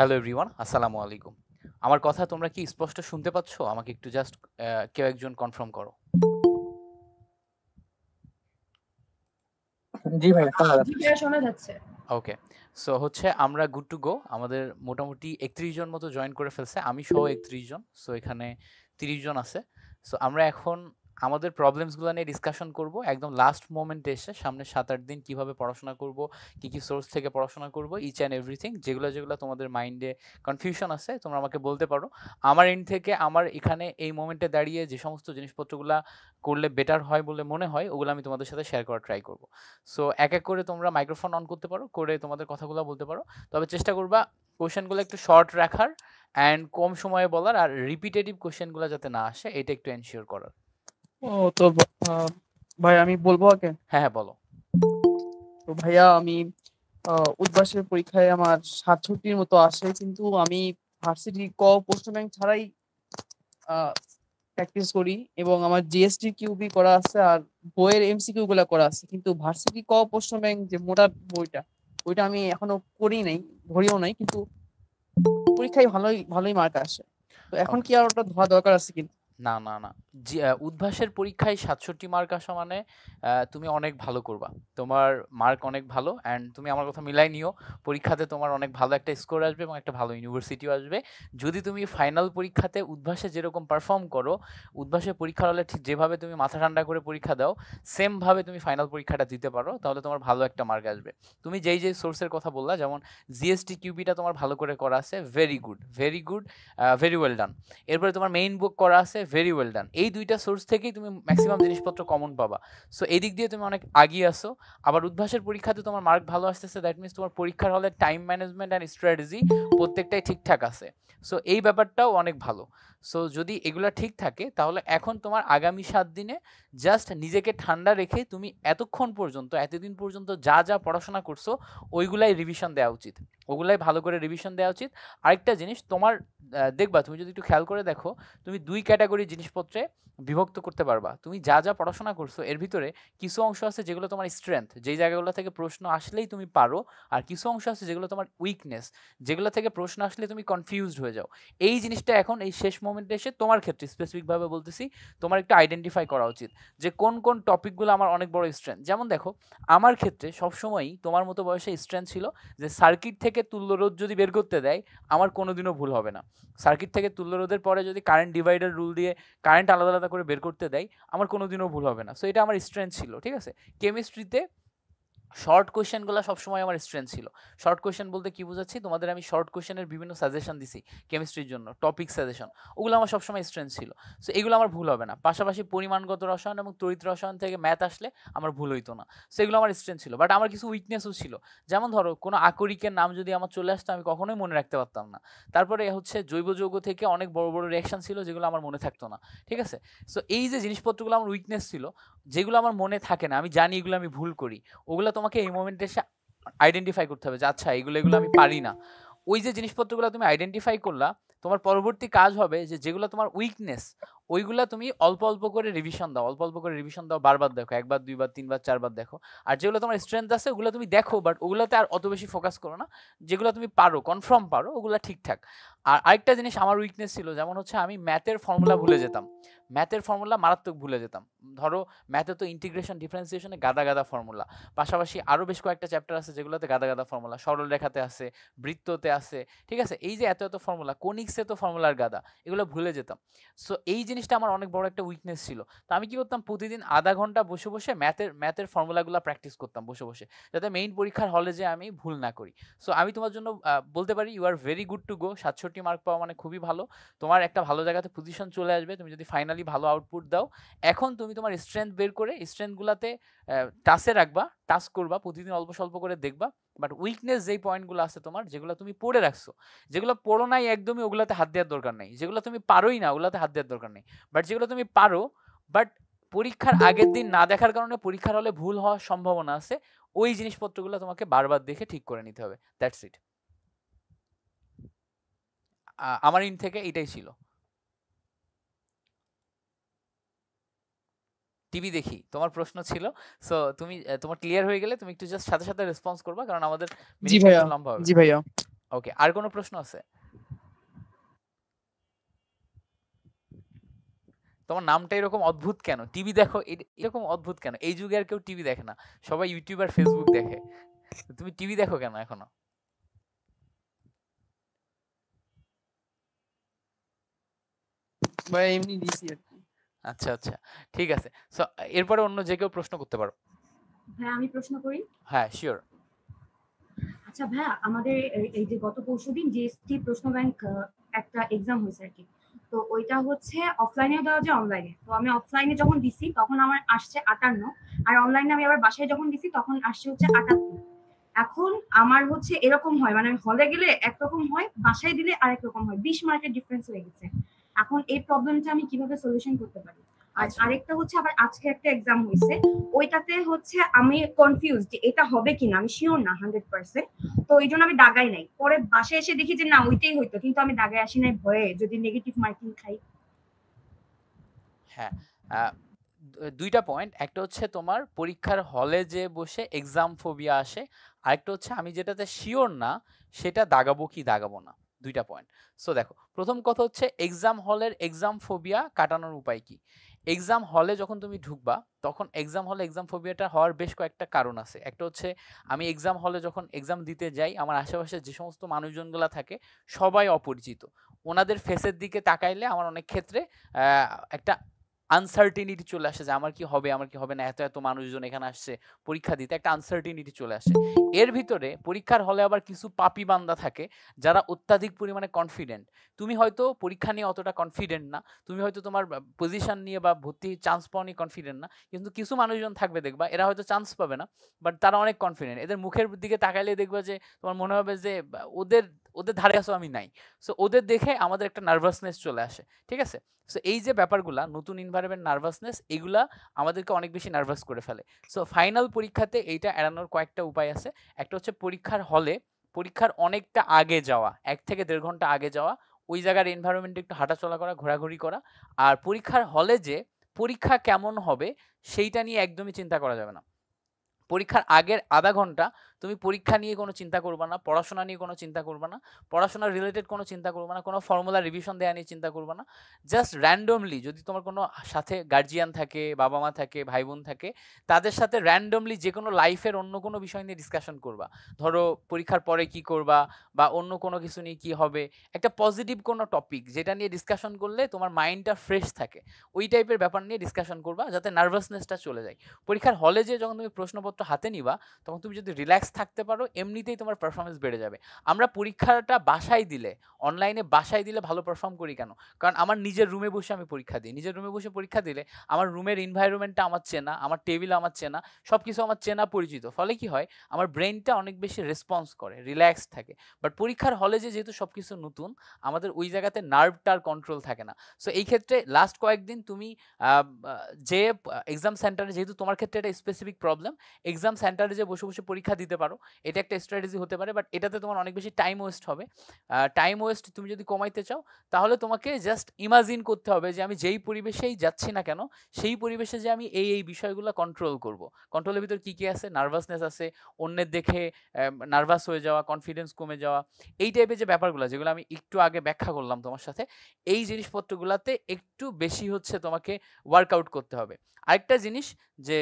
Hello everyone আসসালামু আলাইকুম আমার কথা তোমরা কি স্পষ্ট শুনতে পাচ্ছ আমাকে একটু জাস্ট কেউ একজন কনফার্ম করো জি ভাই শোনা যাচ্ছে ওকে সো হচ্ছে আমরা গুড টু গো আমাদের মোটামুটি একত্রিশ জন মতো জয়েন করে ফেলছে আমি সহ একত্রিশ জন সো এখানে তিরিশ জন আছে সো আমরা এখন আমাদের প্রবলেমসগুলো নিয়ে ডিসকাশন করব একদম লাস্ট মোমেন্টে এসে সামনে সাত আট দিন কিভাবে পড়াশোনা করব কি কি সোর্স থেকে পড়াশোনা করব ইচ অ্যান্ড এভরিথিং যেগুলো যেগুলো তোমাদের মাইন্ডে কনফিউশন আছে তোমরা আমাকে বলতে পারো আমার এন্ড থেকে আমার এখানে এই মোমেন্টে দাঁড়িয়ে যে সমস্ত জিনিসপত্রগুলো করলে বেটার হয় বলে মনে হয় ওগুলো আমি তোমাদের সাথে শেয়ার করার ট্রাই করব সো এক এক করে তোমরা মাইক্রোফোন অন করতে পারো করে তোমাদের কথাগুলো বলতে পারো তবে চেষ্টা করবা কোয়েশনগুলো একটু শর্ট রাখার অ্যান্ড কম সময়ে বলার আর রিপিটেটিভ কোয়েশনগুলো যাতে না আসে এটা একটু এনশিওর করার ও তো আহ, ভাই আমি বলবো আগে হ্যাঁ হ্যাঁ বলো তো ভাইয়া আমি আহ, উদ্বাসের পরীক্ষায় আমার সাতষট্টির মতো আসে কিন্তু আমি ভার্সিটি ক পোস্ট ব্যাংক ছাড়াই প্র্যাকটিস করি এবং আমার জিএসটি কিউবি করা আছে আর বইয়ের এমসিকিউ গুলা করা আছে কিন্তু ভার্সিটি ক পোস্ট ব্যাংক যে মোটা বইটা ওইটা আমি এখনো করি নাই ধরিও নাই কিন্তু পরীক্ষায় ভালোই ভালোই মার্ক আসে তো এখন আচ্ছা। কি আর ওটা ধোয়া দরকার আছে কিনা না না না উদ্ভাসের পরীক্ষায় সাতষট্টি মার্ক আসা মানে তুমি অনেক ভালো করবা তোমার মার্ক অনেক ভালো অ্যান্ড তুমি আমার কথা মিলাই নিও পরীক্ষাতে তোমার অনেক ভালো একটা স্কোর আসবে এবং একটা ভালো ইউনিভার্সিটিও আসবে যদি তুমি ফাইনাল পরীক্ষাতে উদ্ভাসে যেরকম পারফর্ম করো উদ্ভাসের পরীক্ষা হলে ঠিক যেভাবে তুমি মাথা ঠান্ডা করে পরীক্ষা দাও সেমভাবে তুমি ফাইনাল পরীক্ষাটা দিতে পারো তাহলে তোমার ভালো একটা মার্ক আসবে তুমি যেই যেই সোর্সের কথা বললা যেমন জিএসটি কিউবিটা তোমার ভালো করে করা আছে very good very good very well done এরপরে তোমার মেইন বুক করা আছে ভেরি ওয়েল ডান এই দুইটা সোর্স থেকেই তুমি ম্যাক্সিমাম জিনিসপত্র কমন পাবা সো এই দিক দিয়ে তুমি অনেক আগিয়ে আসো আবার উদ্ভাসের পরীক্ষাতে তোমার মার্ক ভালো আসতেছে দ্যাট মিনস তোমার পরীক্ষার হলে টাইম ম্যানেজমেন্ট অ্যান্ড স্ট্র্যাটেজি প্রত্যেকটাই ঠিকঠাক আছে সো এই ব্যাপারটাও অনেক ভালো সো যদি এগুলা ঠিক থাকে তাহলে এখন তোমার আগামী সাত দিনে জাস্ট নিজেকে ঠান্ডা রেখে তুমি এতক্ষণ পর্যন্ত এতদিন পর্যন্ত যা যা পড়াশোনা করছো ওইগুলাই রিভিশন দেওয়া উচিত ওগুলাই ভালো করে রিভিশন দেওয়া উচিত আরেকটা জিনিস তোমার দেখবা তুমি যদি একটু খেয়াল করে দেখো তুমি দুই ক্যাটাগরি জিনিসপত্রে বিভক্ত করতে পারবা তুমি যা যা পড়াশোনা করছো এর ভিতরে কিছু অংশ আছে যেগুলো তোমার স্ট্রেংথ যেই জায়গাগুলো থেকে প্রশ্ন আসলেই তুমি পারো আর কিছু অংশ আছে যেগুলো তোমার উইকনেস যেগুলো থেকে প্রশ্ন আসলে তুমি কনফিউজড হয়ে যাও এই জিনিসটা এখন এই শেষ মোমেন্টে এসে তোমার ক্ষেত্রে স্পেসিফিকভাবে বলতেছি তোমার একটু আইডেন্টিফাই করা উচিত যে কোন কোন টপিকগুলো আমার অনেক বড় স্ট্রেন্থ যেমন দেখো আমার ক্ষেত্রে সবসময়ই তোমার মতো বয়সে স্ট্রেন্থ ছিল যে সার্কিট থেকে তুল্য রোদ যদি বের করতে দেয় আমার কোনোদিনও ভুল হবে না সার্কিট থেকে তুল্য রোদের পরে যদি কারেন্ট ডিভাইডার রুল দিয়ে কারেন্ট আলাদা আলাদা করে বের করতে দেয় আমার কোনোদিনও ভুল হবে না সো এটা আমার স্ট্রেন্থ ছিল ঠিক আছে কেমিস্ট্রিতে শর্ট কোয়েশ্চেনগুলো সবসময় আমার স্ট্রেন্থ ছিল শর্ট কোয়েশন বলতে কী বোঝাচ্ছি তোমাদের আমি শর্ট কোয়েশনের বিভিন্ন সাজেশন দিছি কেমিস্ট্রির জন্য টপিক সাজেশন ওগুলো আমার সবসময় স্ট্রেন্থ ছিল সো এগুলো আমার ভুল হবে না পাশাপাশি পরিমাণগত রসায়ন এবং তরিত রসায়ন থেকে ম্যাথ আসলে আমার ভুল হইতো না সো এগুলো আমার স্ট্রেন্থ ছিল বাট আমার কিছু উইকনেসও ছিল যেমন ধরো কোনো আকরিকের নাম যদি আমার চলে আসতো আমি কখনোই মনে রাখতে পারতাম না তারপরে হচ্ছে জৈব যৌগ থেকে অনেক বড় বড় রিয়াকশন ছিল যেগুলো আমার মনে থাকতো না ঠিক আছে সো এই যে জিনিসপত্রগুলো আমার উইকনেস ছিল যেগুলো আমার মনে থাকে না আমি জানি এগুলো আমি ভুল করি ওগুলো তোমাকে এই মোমেন্টে এসে আইডেন্টিফাই করতে হবে যে আচ্ছা এগুলো এগুলো আমি পারি না ওই যে জিনিসপত্রগুলো তুমি আইডেন্টিফাই করলা তোমার পরবর্তী কাজ হবে যে যেগুলো তোমার উইকনেস ওইগুলো তুমি অল্প অল্প করে রিভিশন দাও অল্প অল্প করে রিভিশন দাও বারবার দেখো একবার দুইবার তিনবার চারবার দেখো আর যেগুলো তোমার স্ট্রেংথ আছে ওগুলো তুমি দেখো বাট ওগুলোতে আর অত বেশি ফোকাস করো না যেগুলো তুমি পারো কনফার্ম পারো ওগুলো ঠিকঠাক আর আরেকটা জিনিস আমার উইকনেস ছিল যেমন হচ্ছে আমি ম্যাথের ফর্মুলা ভুলে যেতাম ম্যাথের ফর্মুলা মারাত্মক ভুলে যেতাম ধরো ম্যাথে তো ইন্টিগ্রেশন ডিফারেন্সিয়েশনে গাদা গাদা ফর্মুলা পাশাপাশি আরও বেশ কয়েকটা চ্যাপ্টার আছে যেগুলোতে গাদা গাদা ফর্মুলা সরলরেখাতে আছে বৃত্ততে আছে ঠিক আছে এই যে এত এত ফর্মুলা কোনিক্সে তো ফর্মুলার গাদা এগুলো ভুলে যেতাম সো এই জিনিসটা আমার অনেক বড় একটা উইকনেস ছিল তো আমি কি করতাম প্রতিদিন আধা ঘন্টা বসে বসে ম্যাথের ম্যাথের ফর্মুলাগুলো প্র্যাকটিস করতাম বসে বসে যাতে মেইন পরীক্ষার হলে যে আমি ভুল না করি সো আমি তোমার জন্য বলতে পারি you are very good to go সাতষট্টি মার্ক পাওয়া মানে খুবই ভালো তোমার একটা ভালো জায়গাতে পজিশন চলে আসবে তুমি যদি ফাইনালি ভালো আউটপুট দাও এখন তুমি তোমার স্ট্রেংথ বের করে স্ট্রেংথগুলোতে টাসে রাখবা টাস করবা প্রতিদিন অল্প স্বল্প করে দেখবা বাট উইকনেস যেই পয়েন্টগুলো আছে তোমার যেগুলো তুমি পড়ে রাখছো যেগুলো পড়ো নাই একদমই ওগুলাতে হাত দেওয়ার দরকার নেই যেগুলো তুমি পারোই না ওগুলাতে হাত দেওয়ার দরকার নেই বাট যেগুলো তুমি পারো বাট পরীক্ষার আগের দিন না দেখার কারণে পরীক্ষার হলে ভুল হওয়ার সম্ভাবনা আছে ওই জিনিসপত্রগুলো তোমাকে বারবার দেখে ঠিক করে নিতে হবে দ্যাটস ইট আমার ইন থেকে এটাই ছিল টিভি দেখি তোমার প্রশ্ন ছিল সো তুমি তোমার ক্লিয়ার হয়ে গেলে তুমি একটু জাস্ট সাথে সাথে রেসপন্স করবা কারণ আমাদের জি ভাইয়া লম্বা জি ভাইয়া ওকে আর কোনো প্রশ্ন আছে তোমার নামটা এরকম অদ্ভুত কেন টিভি দেখো এরকম অদ্ভুত কেন এই যুগে আর কেউ টিভি দেখে না সবাই ইউটিউব আর ফেসবুক দেখে তুমি টিভি দেখো কেন এখনো ভাই এমনি দিছি আর আচ্ছা আচ্ছা ঠিক আছে সো এরপরে অন্য যে কেউ প্রশ্ন করতে পারো হ্যাঁ আমি প্রশ্ন করি হ্যাঁ শিওর আচ্ছা ভাই আমাদের এই যে গত পরশুদিন জিএসটি প্রশ্ন ব্যাংক একটা एग्जाम হয়েছে আর কি তো ওইটা হচ্ছে অফলাইনে দেওয়া যায় অনলাইনে তো আমি অফলাইনে যখন দিছি তখন আমার আসছে 58 আর অনলাইনে আমি আবার বাসায় যখন দিছি তখন আসছে হচ্ছে 78 এখন আমার হচ্ছে এরকম হয় মানে হলে গেলে একরকম হয় বাসায় দিলে আরেক রকম হয় 20 মার্কের ডিফারেন্স হয়ে গেছে এখন এই প্রবলেমটা আমি কিভাবে সলিউশন করতে পারি আচ্ছা। আরেকটা হচ্ছে আবার আজকে একটা এক্সাম হয়েছে ওইটাতে হচ্ছে আমি কনফিউজ যে এটা হবে কিনা আমি শিওর না হান্ড্রেড পার্সেন্ট তো এই জন্য আমি দাগাই নাই পরে বাসায় এসে দেখি যে না ওইটাই হইতো কিন্তু আমি আসি নাই ভয়ে যদি নেগেটিভ মার্কিং খাই হ্যাঁ দুইটা পয়েন্ট একটা হচ্ছে তোমার পরীক্ষার হলে যে বসে এক্সাম ফোবিয়া আসে আরেকটা হচ্ছে আমি যেটাতে শিওর না সেটা দাগাবো কি দাগাবো না দুইটা পয়েন্ট সো দেখো প্রথম কথা হচ্ছে এক্সাম হলের এক্সাম ফোবিয়া কাটানোর উপায় কি এক্সাম হলে যখন তুমি ঢুকবা তখন এক্সাম হলে এক্সাম ফোবিয়াটা হওয়ার বেশ কয়েকটা কারণ আছে একটা হচ্ছে আমি এক্সাম হলে যখন এক্সাম দিতে যাই আমার আশেপাশে যে সমস্ত মানুষজনগুলো থাকে সবাই অপরিচিত ওনাদের ফেসের দিকে তাকাইলে আমার অনেক ক্ষেত্রে একটা আনসার্টিনিটি চলে আসে যে আমার কি হবে আমার কি হবে না এত এত মানুষজন এখানে আসছে পরীক্ষা দিতে একটা আনসার্টিনিটি চলে আসে এর ভিতরে পরীক্ষার হলে আবার কিছু পাপি বান্দা থাকে যারা অত্যাধিক পরিমাণে কনফিডেন্ট তুমি হয়তো পরীক্ষা নিয়ে অতটা কনফিডেন্ট না তুমি হয়তো তোমার পজিশন নিয়ে বা ভর্তি চান্স পাওয়া নিয়ে কনফিডেন্ট না কিন্তু কিছু মানুষজন থাকবে দেখবা এরা হয়তো চান্স পাবে না বাট তারা অনেক কনফিডেন্ট এদের মুখের দিকে তাকাইলে দেখবা যে তোমার মনে হবে যে ওদের ওদের ধারে কাছেও আমি নাই সো ওদের দেখে আমাদের একটা নার্ভাসনেস চলে আসে ঠিক আছে সো এই যে ব্যাপারগুলা নতুন ইনভারমেন্ট নার্ভাসনেস এগুলা আমাদেরকে অনেক বেশি নার্ভাস করে ফেলে সো ফাইনাল পরীক্ষাতে এইটা এড়ানোর কয়েকটা উপায় আছে একটা হচ্ছে পরীক্ষার হলে পরীক্ষার অনেকটা আগে যাওয়া এক থেকে দেড় ঘন্টা আগে যাওয়া ওই জায়গার এনভায়রনমেন্টে একটু হাঁটাচলা করা ঘোরাঘুরি করা আর পরীক্ষার হলে যে পরীক্ষা কেমন হবে সেইটা নিয়ে একদমই চিন্তা করা যাবে না পরীক্ষার আগের আধা ঘন্টা তুমি পরীক্ষা নিয়ে কোনো চিন্তা করবে না পড়াশোনা নিয়ে কোনো চিন্তা করবে না পড়াশোনার রিলেটেড কোনো চিন্তা করবে না কোনো ফর্মুলা রিভিশন দেওয়া নিয়ে চিন্তা করবে না জাস্ট র্যান্ডমলি যদি তোমার কোনো সাথে গার্জিয়ান থাকে বাবা মা থাকে ভাই বোন থাকে তাদের সাথে র্যান্ডমলি যে কোনো লাইফের অন্য কোনো বিষয় নিয়ে ডিসকাশন করবা ধরো পরীক্ষার পরে কি করবা বা অন্য কোনো কিছু নিয়ে কি হবে একটা পজিটিভ কোনো টপিক যেটা নিয়ে ডিসকাশন করলে তোমার মাইন্ডটা ফ্রেশ থাকে ওই টাইপের ব্যাপার নিয়ে ডিসকাশন করবা যাতে নার্ভাসনেসটা চলে যায় পরীক্ষার হলে যে যখন তুমি প্রশ্নপত্র হাতে নিবা তখন তুমি যদি রিল্যাক্স রিল্যাক্স থাকতে পারো এমনিতেই তোমার পারফরমেন্স বেড়ে যাবে আমরা পরীক্ষাটা বাসায় দিলে অনলাইনে বাসায় দিলে ভালো পারফর্ম করি কেন কারণ আমার নিজের রুমে বসে আমি পরীক্ষা দিই নিজের রুমে বসে পরীক্ষা দিলে আমার রুমের এনভায়রনমেন্টটা আমার চেনা আমার টেবিল আমার চেনা সব কিছু আমার চেনা পরিচিত ফলে কি হয় আমার ব্রেনটা অনেক বেশি রেসপন্স করে রিল্যাক্স থাকে বাট পরীক্ষার হলে যে যেহেতু সব কিছু নতুন আমাদের ওই জায়গাতে নার্ভটার কন্ট্রোল থাকে না সো এই ক্ষেত্রে লাস্ট কয়েকদিন তুমি যে এক্সাম সেন্টারে যেহেতু তোমার ক্ষেত্রে একটা স্পেসিফিক প্রবলেম এক্সাম সেন্টারে যে বসে বসে পরীক্ষা দিতে পারো এটা একটা স্ট্র্যাটেজি হতে পারে বাট এটাতে তোমার অনেক বেশি টাইম ওয়েস্ট হবে টাইম ওয়েস্ট তুমি যদি কমাইতে চাও তাহলে তোমাকে জাস্ট ইমাজিন করতে হবে যে আমি যেই পরিবেশেই যাচ্ছি না কেন সেই পরিবেশে যে আমি এই এই বিষয়গুলো কন্ট্রোল করব কন্ট্রোলের ভিতর কী কী আছে নার্ভাসনেস আছে অন্যের দেখে নার্ভাস হয়ে যাওয়া কনফিডেন্স কমে যাওয়া এই টাইপের যে ব্যাপারগুলো যেগুলো আমি একটু আগে ব্যাখ্যা করলাম তোমার সাথে এই জিনিসপত্রগুলোতে একটু বেশি হচ্ছে তোমাকে ওয়ার্কআউট করতে হবে আরেকটা জিনিস যে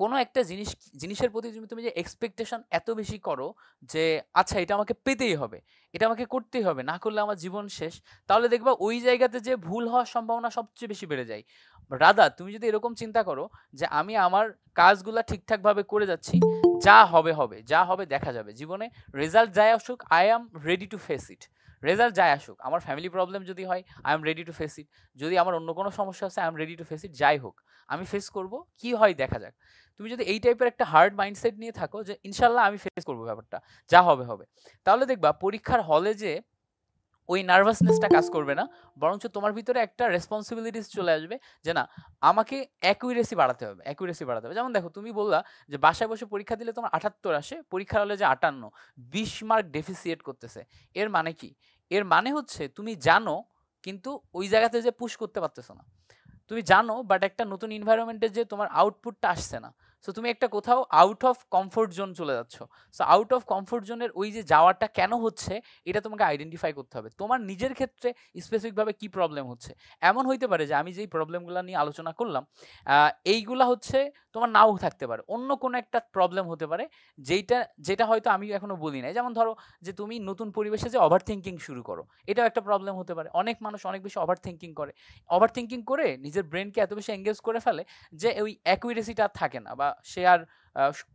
কোনো একটা জিনিস জিনিসের প্রতি তুমি তুমি যে এক্সপেকটেশন এত বেশি করো যে আচ্ছা এটা আমাকে পেতেই হবে এটা আমাকে করতেই হবে না করলে আমার জীবন শেষ তাহলে দেখবা ওই জায়গাতে যে ভুল হওয়ার সম্ভাবনা সবচেয়ে বেশি বেড়ে যায় রাদা তুমি যদি এরকম চিন্তা করো যে আমি আমার কাজগুলো ঠিকঠাকভাবে করে যাচ্ছি যা হবে হবে যা হবে দেখা যাবে জীবনে রেজাল্ট যাই আসুক I am ready to face it result যাই আসুক আমার ফ্যামিলি প্রবলেম যদি হয় I am ready to face it যদি আমার অন্য কোনো সমস্যা আছে I am ready to face it যাই হোক আমি ফেস করব কি হয় দেখা যাক তুমি যদি এই টাইপের একটা হার্ড মাইন্ডসেট নিয়ে থাকো যে ইনশাল্লাহ আমি ফেস করবো ব্যাপারটা যা হবে হবে তাহলে দেখবা পরীক্ষার হলে যে ওই নার্ভাসনেসটা কাজ করবে না বরঞ্চ তোমার ভিতরে একটা রেসপন্সিবিলিটিস চলে আসবে যে না আমাকে অ্যাকুরেসি বাড়াতে হবে অ্যাকুরেসি বাড়াতে হবে যেমন দেখো তুমি বললা যে বাসায় বসে পরীক্ষা দিলে তোমার আটাত্তর আসে পরীক্ষার হলে যে আটান্ন বিশ মার্ক ডেফিসিয়েট করতেছে এর মানে কি এর মানে হচ্ছে তুমি জানো কিন্তু ওই জায়গাতে যে পুশ করতে পারতেছো না তুমি জানো বাট একটা নতুন ইনভায়রনমেন্টে যে তোমার আউটপুটটা আসছে না সো তুমি একটা কোথাও আউট অফ কমফোর্ট জোন চলে যাচ্ছ সো আউট অফ কমফোর্ট জোনের ওই যে যাওয়াটা কেন হচ্ছে এটা তোমাকে আইডেন্টিফাই করতে হবে তোমার নিজের ক্ষেত্রে স্পেসিফিকভাবে কি প্রবলেম হচ্ছে এমন হইতে পারে যে আমি যেই প্রবলেমগুলো নিয়ে আলোচনা করলাম এইগুলা হচ্ছে তোমার নাও থাকতে পারে অন্য কোনো একটা প্রবলেম হতে পারে যেইটা যেটা হয়তো আমি এখনও বলি নাই যেমন ধরো যে তুমি নতুন পরিবেশে যে ওভার থিঙ্কিং শুরু করো এটাও একটা প্রবলেম হতে পারে অনেক মানুষ অনেক বেশি ওভার থিঙ্কিং করে ওভার থিঙ্কিং করে নিজের ব্রেনকে এত বেশি এঙ্গেজ করে ফেলে যে ওই অ্যাকুইরেসিটা থাকে না বা share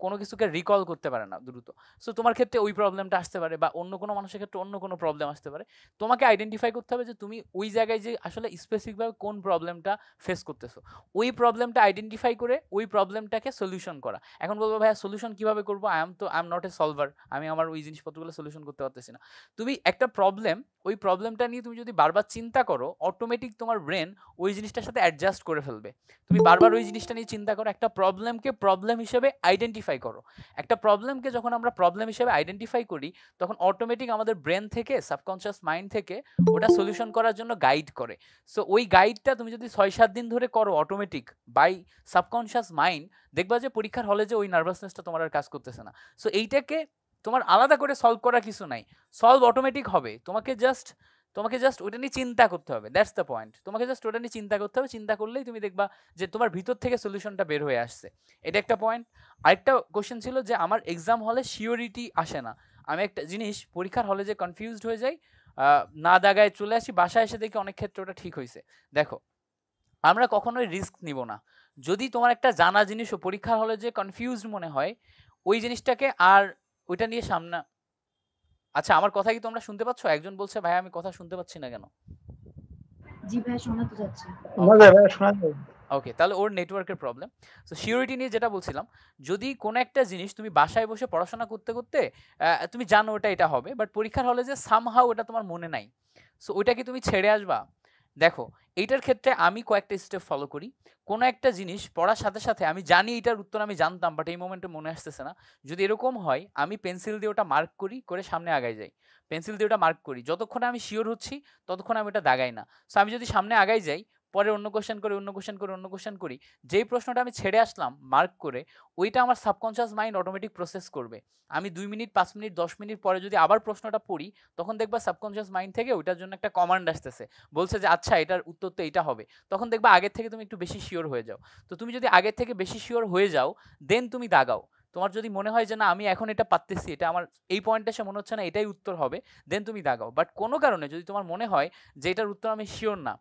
কোনো কিছুকে রিকল করতে পারে না দ্রুত সো তোমার ক্ষেত্রে ওই প্রবলেমটা আসতে পারে বা অন্য কোনো মানুষের ক্ষেত্রে অন্য কোনো প্রবলেম আসতে পারে তোমাকে আইডেন্টিফাই করতে হবে যে তুমি ওই জায়গায় যে আসলে স্পেসিফিকভাবে কোন প্রবলেমটা ফেস করতেছো ওই প্রবলেমটা আইডেন্টিফাই করে ওই প্রবলেমটাকে সলিউশন করা এখন বলবো ভাইয়া সলিউশন কীভাবে করবো আই এম তো I am not a solver আমি আমার ওই জিনিসপত্রগুলো সলিউশন করতে পারতেছি না তুমি একটা প্রবলেম ওই প্রবলেমটা নিয়ে তুমি যদি বারবার চিন্তা করো অটোমেটিক তোমার ব্রেন ওই জিনিসটার সাথে অ্যাডজাস্ট করে ফেলবে তুমি বারবার ওই জিনিসটা নিয়ে চিন্তা করো একটা প্রবলেমকে প্রবলেম হিসেবে আইডেন্টিফাই করো একটা প্রবলেমকে যখন আমরা প্রবলেম হিসেবে আইডেন্টিফাই করি তখন অটোমেটিক আমাদের ব্রেন থেকে সাবকনসিয়াস মাইন্ড থেকে ওটা সলিউশন করার জন্য গাইড করে সো ওই গাইডটা তুমি যদি ছয় সাত দিন ধরে করো অটোমেটিক বাই সাবকনসিয়াস মাইন্ড দেখবা যে পরীক্ষার হলে যে ওই নার্ভাসনেসটা তোমার আর কাজ করতেছে না সো এইটাকে তোমার আলাদা করে সলভ করা কিছু নাই সলভ অটোমেটিক হবে তোমাকে জাস্ট তোমাকে জাস্ট ওটা নিয়ে চিন্তা করতে হবে দ্যাটস দ্য পয়েন্ট তোমাকে জাস্ট ওটা নিয়ে চিন্তা করতে হবে চিন্তা করলেই তুমি দেখবা যে তোমার ভিতর থেকে সলিউশনটা বের হয়ে আসছে এটা একটা পয়েন্ট আরেকটা কোশ্চেন ছিল যে আমার এক্সাম হলে শিওরিটি আসে না আমি একটা জিনিস পরীক্ষার হলে যে কনফিউজড হয়ে যাই না দাগায় চলে আসি বাসায় এসে দেখি অনেক ক্ষেত্রে ওটা ঠিক হয়েছে দেখো আমরা কখনোই রিস্ক নিব না যদি তোমার একটা জানা জিনিসও পরীক্ষার হলে যে কনফিউজড মনে হয় ওই জিনিসটাকে আর ওইটা নিয়ে সামনা আচ্ছা আমার কথা কি তোমরা শুনতে পাচ্ছ একজন বলছে ভাই আমি কথা শুনতে পাচ্ছি না কেন জি ভাই শোনা তো যাচ্ছে ভাই শোনা ওকে তাহলে ওর নেটওয়ার্কের প্রবলেম সো সিওরিটি নিয়ে যেটা বলছিলাম যদি কোনো একটা জিনিস তুমি বাসায় বসে পড়াশোনা করতে করতে তুমি জানো ওটা এটা হবে বাট পরীক্ষার হলে যে সামহাও ওটা তোমার মনে নাই সো ওইটা কি তুমি ছেড়ে আসবা দেখো এইটার ক্ষেত্রে আমি কয়েকটা স্টেপ ফলো করি কোনো একটা জিনিস পড়ার সাথে সাথে আমি জানি এটার উত্তর আমি জানতাম বাট এই মোমেন্টে মনে আসতেছে না যদি এরকম হয় আমি পেন্সিল দিয়ে ওটা মার্ক করি করে সামনে আগায় যাই পেন্সিল দিয়ে ওটা মার্ক করি যতক্ষণে আমি শিওর হচ্ছি ততক্ষণ আমি ওটা দাগাই না সো আমি যদি সামনে আগাই যাই পরে অন্য কোশ্চেন করি অন্য কোশ্চেন করি অন্য কোশ্চেন করি যেই প্রশ্নটা আমি ছেড়ে আসলাম মার্ক করে ওইটা আমার সাবকনশিয়াস মাইন্ড অটোমেটিক প্রসেস করবে আমি দুই মিনিট পাঁচ মিনিট দশ মিনিট পরে যদি আবার প্রশ্নটা পড়ি তখন দেখবা সাবকনশিয়াস মাইন্ড থেকে ওইটার জন্য একটা কমান্ড আসতেছে বলছে যে আচ্ছা এটার উত্তর তো এটা হবে তখন দেখবা আগের থেকে তুমি একটু বেশি শিওর হয়ে যাও তো তুমি যদি আগের থেকে বেশি শিওর হয়ে যাও দেন তুমি দাগাও তোমার যদি মনে হয় যে না আমি এখন এটা পারতেছি এটা আমার এই পয়েন্টে সে মনে হচ্ছে না এটাই উত্তর হবে দেন তুমি দাগাও বাট কোনো কারণে যদি তোমার মনে হয় যে এটার উত্তর আমি শিওর না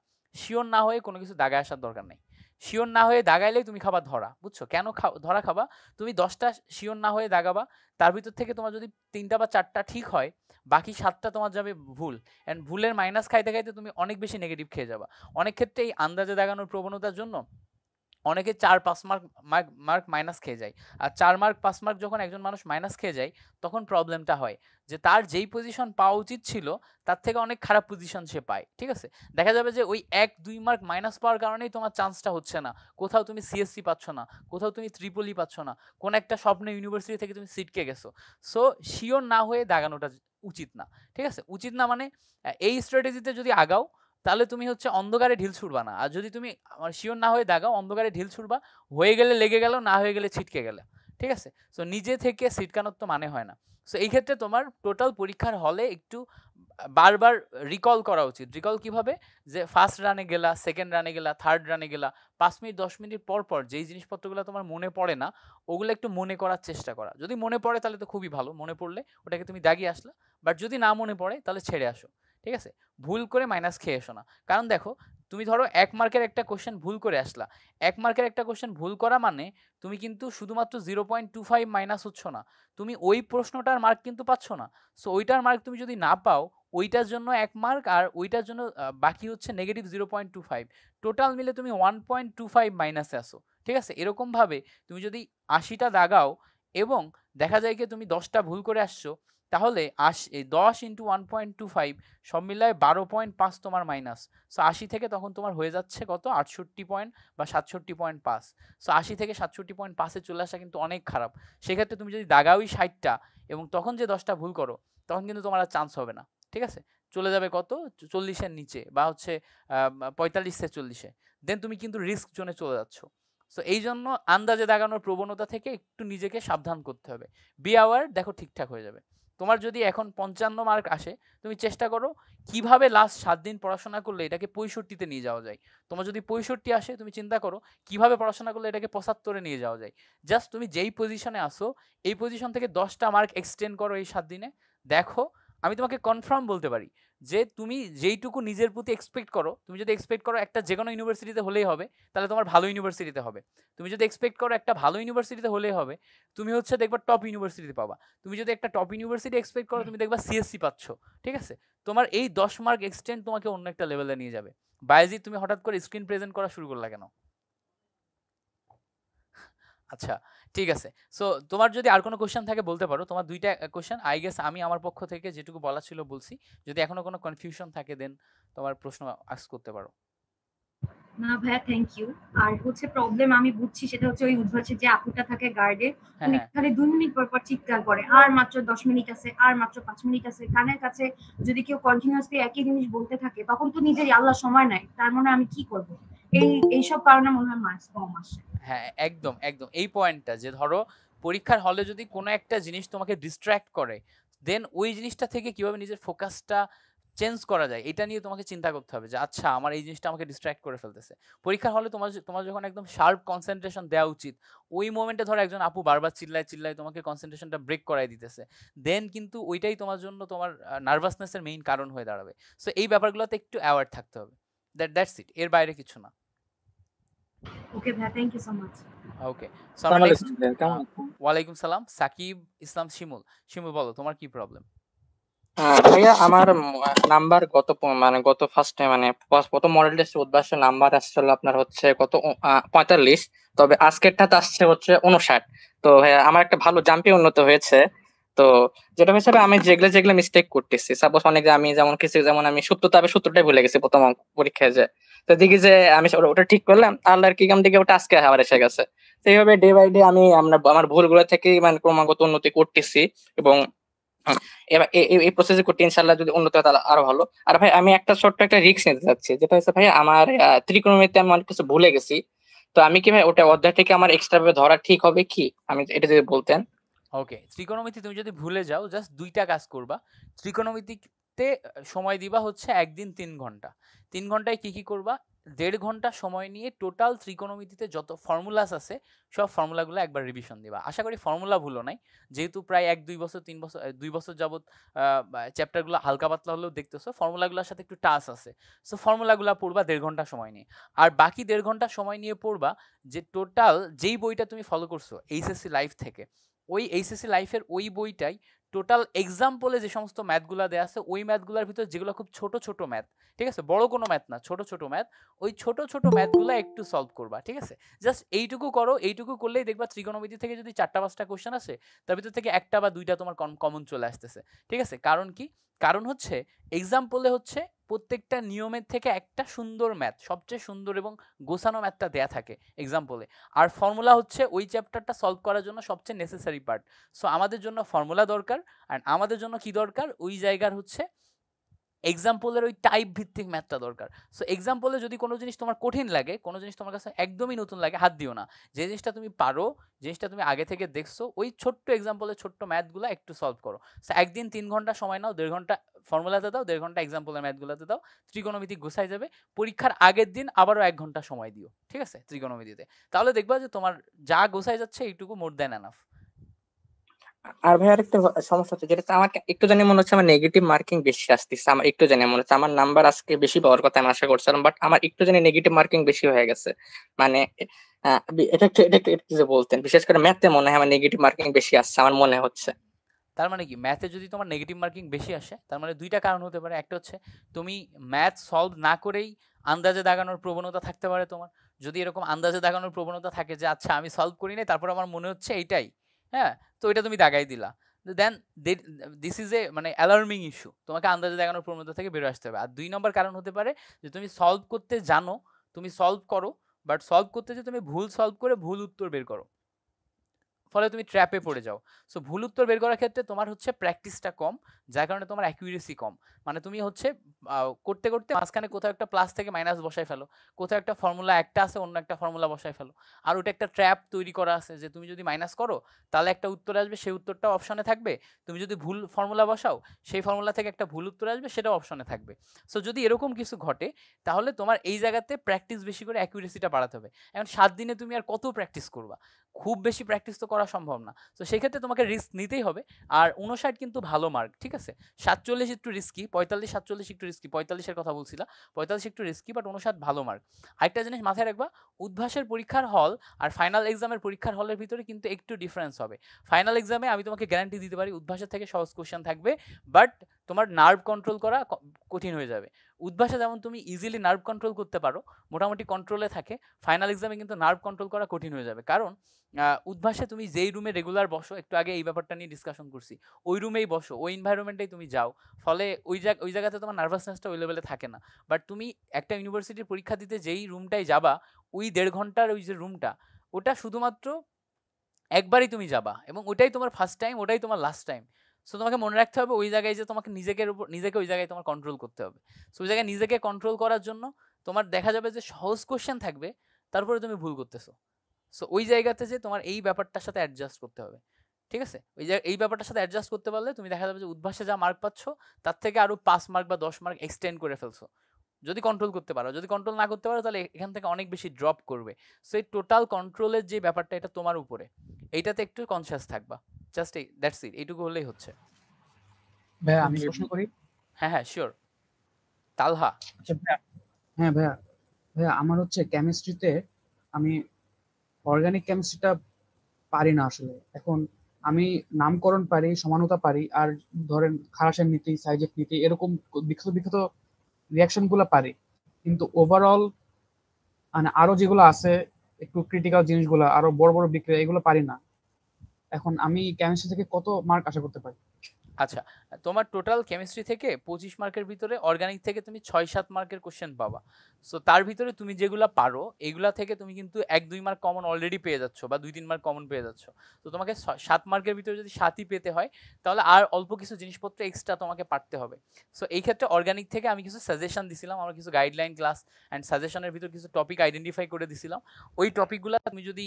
শিওর না হয়ে কোনো কিছু দাগায় আসার দরকার নেই শিওর না হয়ে দাগাইলেই তুমি খাবার ধরা বুঝছো কেন ধরা খাবা তুমি দশটা শিওর না হয়ে দাগাবা তার ভিতর থেকে তোমার যদি তিনটা বা চারটা ঠিক হয় বাকি সাতটা তোমার যাবে ভুল অ্যান্ড ভুলের মাইনাস খাইতে খাইতে তুমি অনেক বেশি নেগেটিভ খেয়ে যাবা অনেক ক্ষেত্রে এই আন্দাজে দাগানোর প্রবণতার জন্য অনেকে চার পাঁচ মার্ক মার্ক মার্ক মাইনাস খেয়ে যায় আর চার মার্ক পাঁচ মার্ক যখন একজন মানুষ মাইনাস খেয়ে যায় তখন প্রবলেমটা হয় যে তার যেই পজিশন পাওয়া উচিত ছিল তার থেকে অনেক খারাপ পজিশন সে পায় ঠিক আছে দেখা যাবে যে ওই এক দুই মার্ক মাইনাস পাওয়ার কারণেই তোমার চান্সটা হচ্ছে না কোথাও তুমি সিএসসি পাচ্ছ না কোথাও তুমি ত্রিপলি পাচ্ছ না কোন একটা স্বপ্নে ইউনিভার্সিটি থেকে তুমি সিটকে গেছো সো শিওর না হয়ে দাগানোটা উচিত না ঠিক আছে উচিত না মানে এই স্ট্র্যাটেজিতে যদি আগাও তাহলে তুমি হচ্ছে অন্ধকারে ঢিল ছুড়বা না আর যদি তুমি আমার শিওর না হয়ে দাগাও অন্ধকারে ঢিল ছুড়বা হয়ে গেলে লেগে গেল না হয়ে গেলে ছিটকে গেলে ঠিক আছে সো নিজে থেকে ছিটকানোর তো মানে হয় না সো এই ক্ষেত্রে তোমার টোটাল পরীক্ষার হলে একটু বারবার রিকল করা উচিত রিকল কিভাবে যে ফার্স্ট রানে গেলা সেকেন্ড রানে গেলা থার্ড রানে গেলা পাঁচ মিনিট দশ মিনিট পর পর যেই জিনিসপত্রগুলো তোমার মনে পড়ে না ওগুলো একটু মনে করার চেষ্টা করা যদি মনে পড়ে তাহলে তো খুবই ভালো মনে পড়লে ওটাকে তুমি দাগিয়ে আসলা বাট যদি না মনে পড়ে তাহলে ছেড়ে আসো ঠিক আছে ভুল করে মাইনাস খেয়ে এসো না কারণ দেখো তুমি ধরো এক মার্কের একটা কোশ্চেন ভুল করে আসলা এক মার্কের একটা কোশ্চেন ভুল করা মানে তুমি কিন্তু শুধুমাত্র zero point two five minus হচ্ছ না তুমি ওই প্রশ্নটার মার্ক কিন্তু পাচ্ছ না সো ওইটার মার্ক তুমি যদি না পাও ওইটার জন্য এক মার্ক আর ওইটার জন্য বাকি হচ্ছে negative zero point two five total মিলে তুমি ওয়ান পয়েন্ট টু ফাইভ মাইনাসে আসো ঠিক আছে এরকমভাবে তুমি যদি আশিটা দাগাও এবং দেখা যায় কি তুমি দশটা ভুল করে আসছো তাহলে আশ এই দশ into one point two five সব মিলায় বারো পয়েন্ট পাঁচ তোমার মাইনাস সো আশি থেকে তখন তোমার হয়ে যাচ্ছে কত আটষট্টি পয়েন্ট বা সাতষট্টি পয়েন্ট পাঁচ সো আশি থেকে সাতষট্টি পয়েন্ট পাঁচে চলে আসা কিন্তু অনেক খারাপ সেক্ষেত্রে তুমি যদি দাগাওই ষাটটা এবং তখন যে দশটা ভুল করো তখন কিন্তু তোমার আর চান্স হবে না ঠিক আছে চলে যাবে কত চল্লিশের নিচে বা হচ্ছে পঁয়তাল্লিশ চল্লিশে দেন তুমি কিন্তু রিস্ক জোনে চলে যাচ্ছ সো এই জন্য আন্দাজে দাগানোর প্রবণতা থেকে একটু নিজেকে সাবধান করতে হবে বি আওয়ার দেখো ঠিকঠাক হয়ে যাবে তোমার যদি এখন পঞ্চান্ন মার্ক আসে তুমি চেষ্টা করো কিভাবে লাস্ট সাত দিন পড়াশোনা করলে এটাকে পঁয়ষট্টিতে নিয়ে যাওয়া যায় তোমার যদি পঁয়ষট্টি আসে তুমি চিন্তা করো কিভাবে পড়াশোনা করলে এটাকে পঁচাত্তরে নিয়ে যাওয়া যায় জাস্ট তুমি যেই পজিশনে আসো এই পজিশন থেকে দশটা মার্ক এক্সটেন্ড করো এই সাত দিনে দেখো আমি তোমাকে কনফার্ম বলতে পারি যে তুমি যেইটুকু নিজের প্রতি এক্সপেক্ট করো তুমি যদি এক্সপেক্ট করো একটা যে কোনো ইউনিভার্সিটিতে হলেই হবে তাহলে তোমার ভালো ইউনিভার্সিটিতে হবে তুমি যদি এক্সপেক্ট করো একটা ভালো ইউনিভার্সিটিতে হলেই হবে তুমি হচ্ছে দেখবা টপ ইউনিভার্সিটিতে পাবা তুমি যদি একটা টপ ইউনিভার্সিটি এক্সপেক্ট করো তুমি দেখবা সিএসসি পাচ্ছ ঠিক আছে তোমার এই দশ মার্ক এক্সটেন্ড তোমাকে অন্য একটা লেভেলে নিয়ে যাবে বায়োজি তুমি হঠাৎ করে স্ক্রিন প্রেজেন্ট করা শুরু করলা কেন আচ্ছা ঠিক আছে সো তোমার যদি আর কোনো কোশ্চেন থাকে বলতে পারো তোমার দুইটা কোশ্চেন আই গেস আমি আমার পক্ষ থেকে যেটুকু বলা ছিল বলছি যদি এখনো কোনো কনফিউশন থাকে দেন তোমার প্রশ্ন আস করতে পারো না ভাইয়া থ্যাংক ইউ আর হচ্ছে প্রবলেম আমি বুঝছি সেটা হচ্ছে ওই উদ্ভাসে যে আপুটা থাকে গার্ডে হ্যাঁ, উনি হ্যাঁ। খালি দুই মিনিট পর পর চিৎকার করে আর মাত্র দশ মিনিট আছে আর মাত্র পাঁচ মিনিট আছে কানের কাছে যদি কেউ কন্টিনিউয়াসলি একই জিনিস বলতে থাকে তখন তো নিজের আল্লাহ সময় নাই তার মনে আমি কি করব এই এইসব কারণে মনে হয় মাস কম আসে হ্যাঁ একদম একদম এই পয়েন্টটা যে ধরো পরীক্ষার হলে যদি কোনো একটা জিনিস তোমাকে ডিস্ট্র্যাক্ট করে দেন ওই জিনিসটা থেকে কিভাবে নিজের ফোকাসটা চেঞ্জ করা যায় এটা নিয়ে তোমাকে চিন্তা করতে হবে যে আচ্ছা আমার এই জিনিসটা আমাকে ডিস্ট্র্যাক্ট করে ফেলতেছে পরীক্ষার হলে তোমার তোমার যখন একদম শার্প কনসেন্ট্রেশন দেওয়া উচিত ওই মোমেন্টে ধরো একজন আপু বারবার চিল্লায় চিল্লায় তোমাকে কনসেন্ট্রেশনটা ব্রেক করাই দিতেছে দেন কিন্তু ওইটাই তোমার জন্য তোমার নার্ভাসনেসের মেইন কারণ হয়ে দাঁড়াবে সো এই ব্যাপারগুলোতে একটু অ্যাওয়ার্ড থাকতে হবে দ্যাট দ্যাটস ইট এর বাইরে কিছু না ওকে ভাই thank you so much okay সালাম আলাইকুম সালাম সাকিব ইসলাম শিমুল শিমুল বলো তোমার কি প্রবলেম ভাইয়া আমার নাম্বার গত মানে গত ফার্স্টে মানে প্রথম মডেল টেস্ট নাম্বার আসছিল আপনার হচ্ছে কত পঁয়তাল্লিশ তবে আজকেরটাতে আসছে হচ্ছে উনষাট তো ভাইয়া আমার একটা ভালো জাম্পি উন্নত হয়েছে তো যেটা হিসাবে আমি যেগুলো যেগুলো মিস্টেক করতেছি সাপোজ অনেক আমি যেমন কিছু যেমন আমি সূত্র সূত্রটাই ভুলে গেছি প্রথম পরীক্ষায় যে তো দেখি যে আমি ওটা ঠিক করলাম আল্লাহর কি কাম থেকে ওটা আজকে আবার এসে গেছে তো এইভাবে ডে বাই ডে আমি আমরা আমার ভুলগুলো থেকে মানে ক্রমাগত উন্নতি করতেছি এবং হ্যাঁ, এবার এই প্রসেসে করতে ইনশাল্লাহ যদি উন্নত হয় তাহলে আরো ভালো আর ভাই আমি একটা ছোট্ট একটা রিস্ক নিতে চাচ্ছি যেটা হচ্ছে ভাই আমার ত্রিকোণমিতিতে আমি অনেক কিছু ভুলে গেছি তো আমি কি ভাই ওটা অধ্যায় থেকে আমার এক্সট্রা ভাবে ধরা ঠিক হবে কি আমি এটা যদি বলতেন ওকে ত্রিকোণমিতি তুমি যদি ভুলে যাও জাস্ট দুইটা কাজ করবা ত্রিকোণমিতি করতে সময় দিবা হচ্ছে একদিন তিন ঘন্টা তিন ঘন্টায় কি কি করবা দেড় ঘন্টা সময় নিয়ে টোটাল ত্রিকোণমিতিতে যত ফর্মুলাস আছে সব ফর্মুলাগুলো একবার রিভিশন দিবা আশা করি ফর্মুলা ভুলো নাই যেহেতু প্রায় এক দুই বছর তিন বছর দুই বছর যাবৎ চ্যাপ্টারগুলো হালকা পাতলা হলেও দেখতেছো ফর্মুলাগুলোর সাথে একটু টাচ আছে সো ফর্মুলাগুলো পড়বা দেড় ঘন্টা সময় নিয়ে আর বাকি দেড় ঘন্টা সময় নিয়ে পড়বা যে টোটাল যেই বইটা তুমি ফলো করছো এইচএসসি লাইফ থেকে ওই এইচএসসি লাইফের ওই বইটাই টোটাল এক্সাম্পলে যে সমস্ত ম্যাথগুলো দেওয়া আছে ওই ম্যাথগুলোর ভিতর যেগুলো খুব ছোট ছোট ম্যাথ ঠিক আছে বড় কোনো ম্যাথ না ছোট ছোট ম্যাথ ওই ছোট ছোট ম্যাথগুলো একটু সলভ করবা ঠিক আছে জাস্ট এইটুকু করো এইটুকু করলেই দেখবা ত্রিকোণমিতি থেকে যদি চারটা পাঁচটা কোশ্চেন আসে তার ভিতর থেকে একটা বা দুইটা তোমার কমন চলে আসতেছে ঠিক আছে কারণ কি কারণ হচ্ছে এক্সাম্পলে হচ্ছে প্রত্যেকটা নিয়মের থেকে একটা সুন্দর ম্যাথ সবচেয়ে সুন্দর এবং গোছানো ম্যাথটা দেয়া থাকে এক্সাম্পলে আর ফর্মুলা হচ্ছে ওই চ্যাপ্টারটা সলভ করার জন্য সবচেয়ে নেসেসারি পার্ট সো আমাদের জন্য ফর্মুলা দরকার আর আমাদের জন্য কি দরকার ওই জায়গার হচ্ছে এক্সাম্পলের ওই টাইপ ভিত্তিক ম্যাথটা দরকার সো এক্সাম্পলে যদি কোনো জিনিস তোমার কঠিন লাগে কোনো জিনিস তোমার কাছে একদমই নতুন লাগে হাত দিও না যে জিনিসটা তুমি পারো জিনিসটা তুমি আগে থেকে দেখছো ওই ছোট্ট এক্সাম্পলে ছোট্ট ম্যাথগুলো একটু সলভ করো সো একদিন তিন ঘন্টা সময় নাও দেড় ঘন্টা ফর্মুলাতে দাও দেড় ঘন্টা এক্সাম্পলের ম্যাথগুলোতে দাও ত্রিকোণমিতি গুছাই যাবে পরীক্ষার আগের দিন আবারও এক ঘন্টা সময় দিও ঠিক আছে ত্রিকোণমিতিতে তাহলে দেখবা যে তোমার যা গুছাই যাচ্ছে এইটুকু মোর দেন এনাফ আর ভাই আরেকটা সমস্যা হচ্ছে যেটা আমার একটু জানি মনে হচ্ছে আমার নেগেটিভ মার্কিং বেশি আসতেছে আমার একটু জানি মনে হচ্ছে আমার নাম্বার আজকে বেশি পাওয়ার কথা আমি আশা করছিলাম বাট আমার একটু জানি নেগেটিভ মার্কিং বেশি হয়ে গেছে মানে এটা একটু এটা একটু বলতেন বিশেষ করে ম্যাথে মনে হয় আমার নেগেটিভ মার্কিং বেশি আসছে আমার মনে হচ্ছে তার মানে কি ম্যাথে যদি তোমার নেগেটিভ মার্কিং বেশি আসে তার মানে দুইটা কারণ হতে পারে একটা হচ্ছে তুমি ম্যাথ সলভ না করেই আন্দাজে দাগানোর প্রবণতা থাকতে পারে তোমার যদি এরকম আন্দাজে দাগানোর প্রবণতা থাকে যে আচ্ছা আমি সলভ করি নাই তারপর আমার মনে হচ্ছে এইটাই হ্যাঁ তো এটা তুমি দাগাই দিলা দেন দিস ইজ এ মানে অ্যালার্মিং ইস্যু তোমাকে আন্দাজে দেখানোর প্রবণতা থেকে বেরো আসতে হবে আর দুই নম্বর কারণ হতে পারে যে তুমি সলভ করতে জানো তুমি সলভ করো বাট সলভ করতে যে তুমি ভুল সলভ করে ভুল উত্তর বের করো ফলে তুমি ট্র্যাপে পড়ে যাও সো ভুল উত্তর বের করার ক্ষেত্রে তোমার হচ্ছে প্র্যাকটিসটা কম যার কারণে তোমার অ্যাকিউরেসি কম মানে তুমি হচ্ছে করতে করতে মাঝখানে কোথাও একটা প্লাস থেকে মাইনাস বসায় ফেলো কোথাও একটা ফর্মুলা একটা আছে অন্য একটা ফর্মুলা বসায় ফেলো আর ওটা একটা ট্র্যাপ তৈরি করা আছে যে তুমি যদি মাইনাস করো তাহলে একটা উত্তর আসবে সেই উত্তরটা অপশনে থাকবে তুমি যদি ভুল ফর্মুলা বসাও সেই ফর্মুলা থেকে একটা ভুল উত্তর আসবে সেটা অপশনে থাকবে সো যদি এরকম কিছু ঘটে তাহলে তোমার এই জায়গাতে প্র্যাকটিস বেশি করে অ্যাকুরেসিটা বাড়াতে হবে এখন সাত দিনে তুমি আর কত প্র্যাকটিস করবা খুব বেশি প্র্যাকটিস তো করা সম্ভব না তো সেক্ষেত্রে তোমাকে রিস্ক নিতেই হবে আর উনষাট কিন্তু ভালো মার্ক ঠিক আছে সাতচল্লিশ একটু রিস্কি পঁয়তাল্লিশ সাতচল্লিশ একটু রিস্কি পঁয়তাল্লিশের কথা বলছিলাম পঁয়তাল্লিশ একটু রিস্কি বাট উনষাট ভালো মার্ক আরেকটা জিনিস মাথায় রাখবা উদ্ভাসের পরীক্ষার হল আর ফাইনাল এক্সামের পরীক্ষার হলের ভিতরে কিন্তু একটু ডিফারেন্স হবে ফাইনাল এক্সামে আমি তোমাকে গ্যারান্টি দিতে পারি উদ্ভাসের থেকে সহজ কোশ্চেন থাকবে বাট তোমার নার্ভ কন্ট্রোল করা কঠিন হয়ে যাবে উদ্ভাসে যেমন তুমি ইজিলি নার্ভ কন্ট্রোল করতে পারো মোটামুটি কন্ট্রোলে থাকে ফাইনাল এক্সামে কিন্তু নার্ভ কন্ট্রোল করা কঠিন হয়ে যাবে কারণ উদ্ভাসে তুমি যেই রুমে রেগুলার বসো একটু আগে এই ব্যাপারটা নিয়ে ডিসকাশন করছি ওই রুমেই বসো ওই এনভায়রনমেন্টেই তুমি যাও ফলে ওই জায়গা ওই জায়গাতে তোমার নার্ভাসনেসটা ওই লেভেলে থাকে না বাট তুমি একটা ইউনিভার্সিটির পরীক্ষা দিতে যেই রুমটায় যাবা ওই দেড় ঘন্টার ওই যে রুমটা ওটা শুধুমাত্র একবারই তুমি যাবা এবং ওটাই তোমার ফার্স্ট টাইম ওটাই তোমার লাস্ট টাইম সো তোমাকে মনে রাখতে হবে ওই জায়গায় যে তোমাকে নিজেকে উপর নিজেকে ওই জায়গায় তোমার কন্ট্রোল করতে হবে সো ওই জায়গায় নিজেকে কন্ট্রোল করার জন্য তোমার দেখা যাবে যে সহজ কোয়েশ্চেন থাকবে তারপরে তুমি ভুল করতেছো সো ওই জায়গাতে যে তোমার এই ব্যাপারটার সাথে অ্যাডজাস্ট করতে হবে ঠিক আছে ওই যে এই ব্যাপারটার সাথে অ্যাডজাস্ট করতে পারলে তুমি দেখা যাবে যে উদ্ভাসে যা মার্ক পাচ্ছ তার থেকে আরও পাঁচ মার্ক বা দশ মার্ক এক্সটেন্ড করে ফেলছো যদি কন্ট্রোল করতে পারো যদি কন্ট্রোল না করতে পারো তাহলে এখান থেকে অনেক বেশি ড্রপ করবে সো এই টোটাল কন্ট্রোলের যে ব্যাপারটা এটা তোমার উপরে এইটাতে একটু কনসিয়াস থাকবা জাস্ট এই দ্যাটস ইট এইটুকু হলেই হচ্ছে ভাই আমি প্রশ্ন করি হ্যাঁ হ্যাঁ শিওর তালহা আচ্ছা, হ্যাঁ ভাই ভাই আমার হচ্ছে কেমিস্ট্রিতে আমি অর্গানিক কেমিস্ট্রিটা পারি না আসলে এখন আমি নামকরণ পারি সমানতা পারি আর ধরেন খারাসের নীতি সাইজেক নীতি এরকম বিখ্যাত বিখ্যাত রিয়াকশনগুলো পারি কিন্তু ওভারঅল মানে আরো যেগুলো আছে একটু ক্রিটিক্যাল জিনিসগুলো আরো বড় বড় বিক্রিয়া এগুলো পারি না এখন আমি ক্যামেস্ট্রি থেকে কত মার্ক আশা করতে পারি আচ্ছা তোমার টোটাল কেমিস্ট্রি থেকে পঁচিশ মার্কের ভিতরে অর্গানিক থেকে তুমি ছয় সাত মার্কের কোশ্চেন পাবা সো তার ভিতরে তুমি যেগুলো পারো এগুলা থেকে তুমি কিন্তু এক দুই মার্ক কমন অলরেডি পেয়ে যাচ্ছ বা দুই তিন মার্ক কমন পেয়ে যাচ্ছ তো তোমাকে সাত মার্কের ভিতরে যদি সাতই পেতে হয় তাহলে আর অল্প কিছু জিনিসপত্র এক্সট্রা তোমাকে পারতে হবে সো এই ক্ষেত্রে অর্গানিক থেকে আমি কিছু সাজেশন দিছিলাম আমার কিছু গাইডলাইন ক্লাস অ্যান্ড সাজেশনের ভিতর কিছু টপিক আইডেন্টিফাই করে দিছিলাম ওই টপিকগুলো তুমি যদি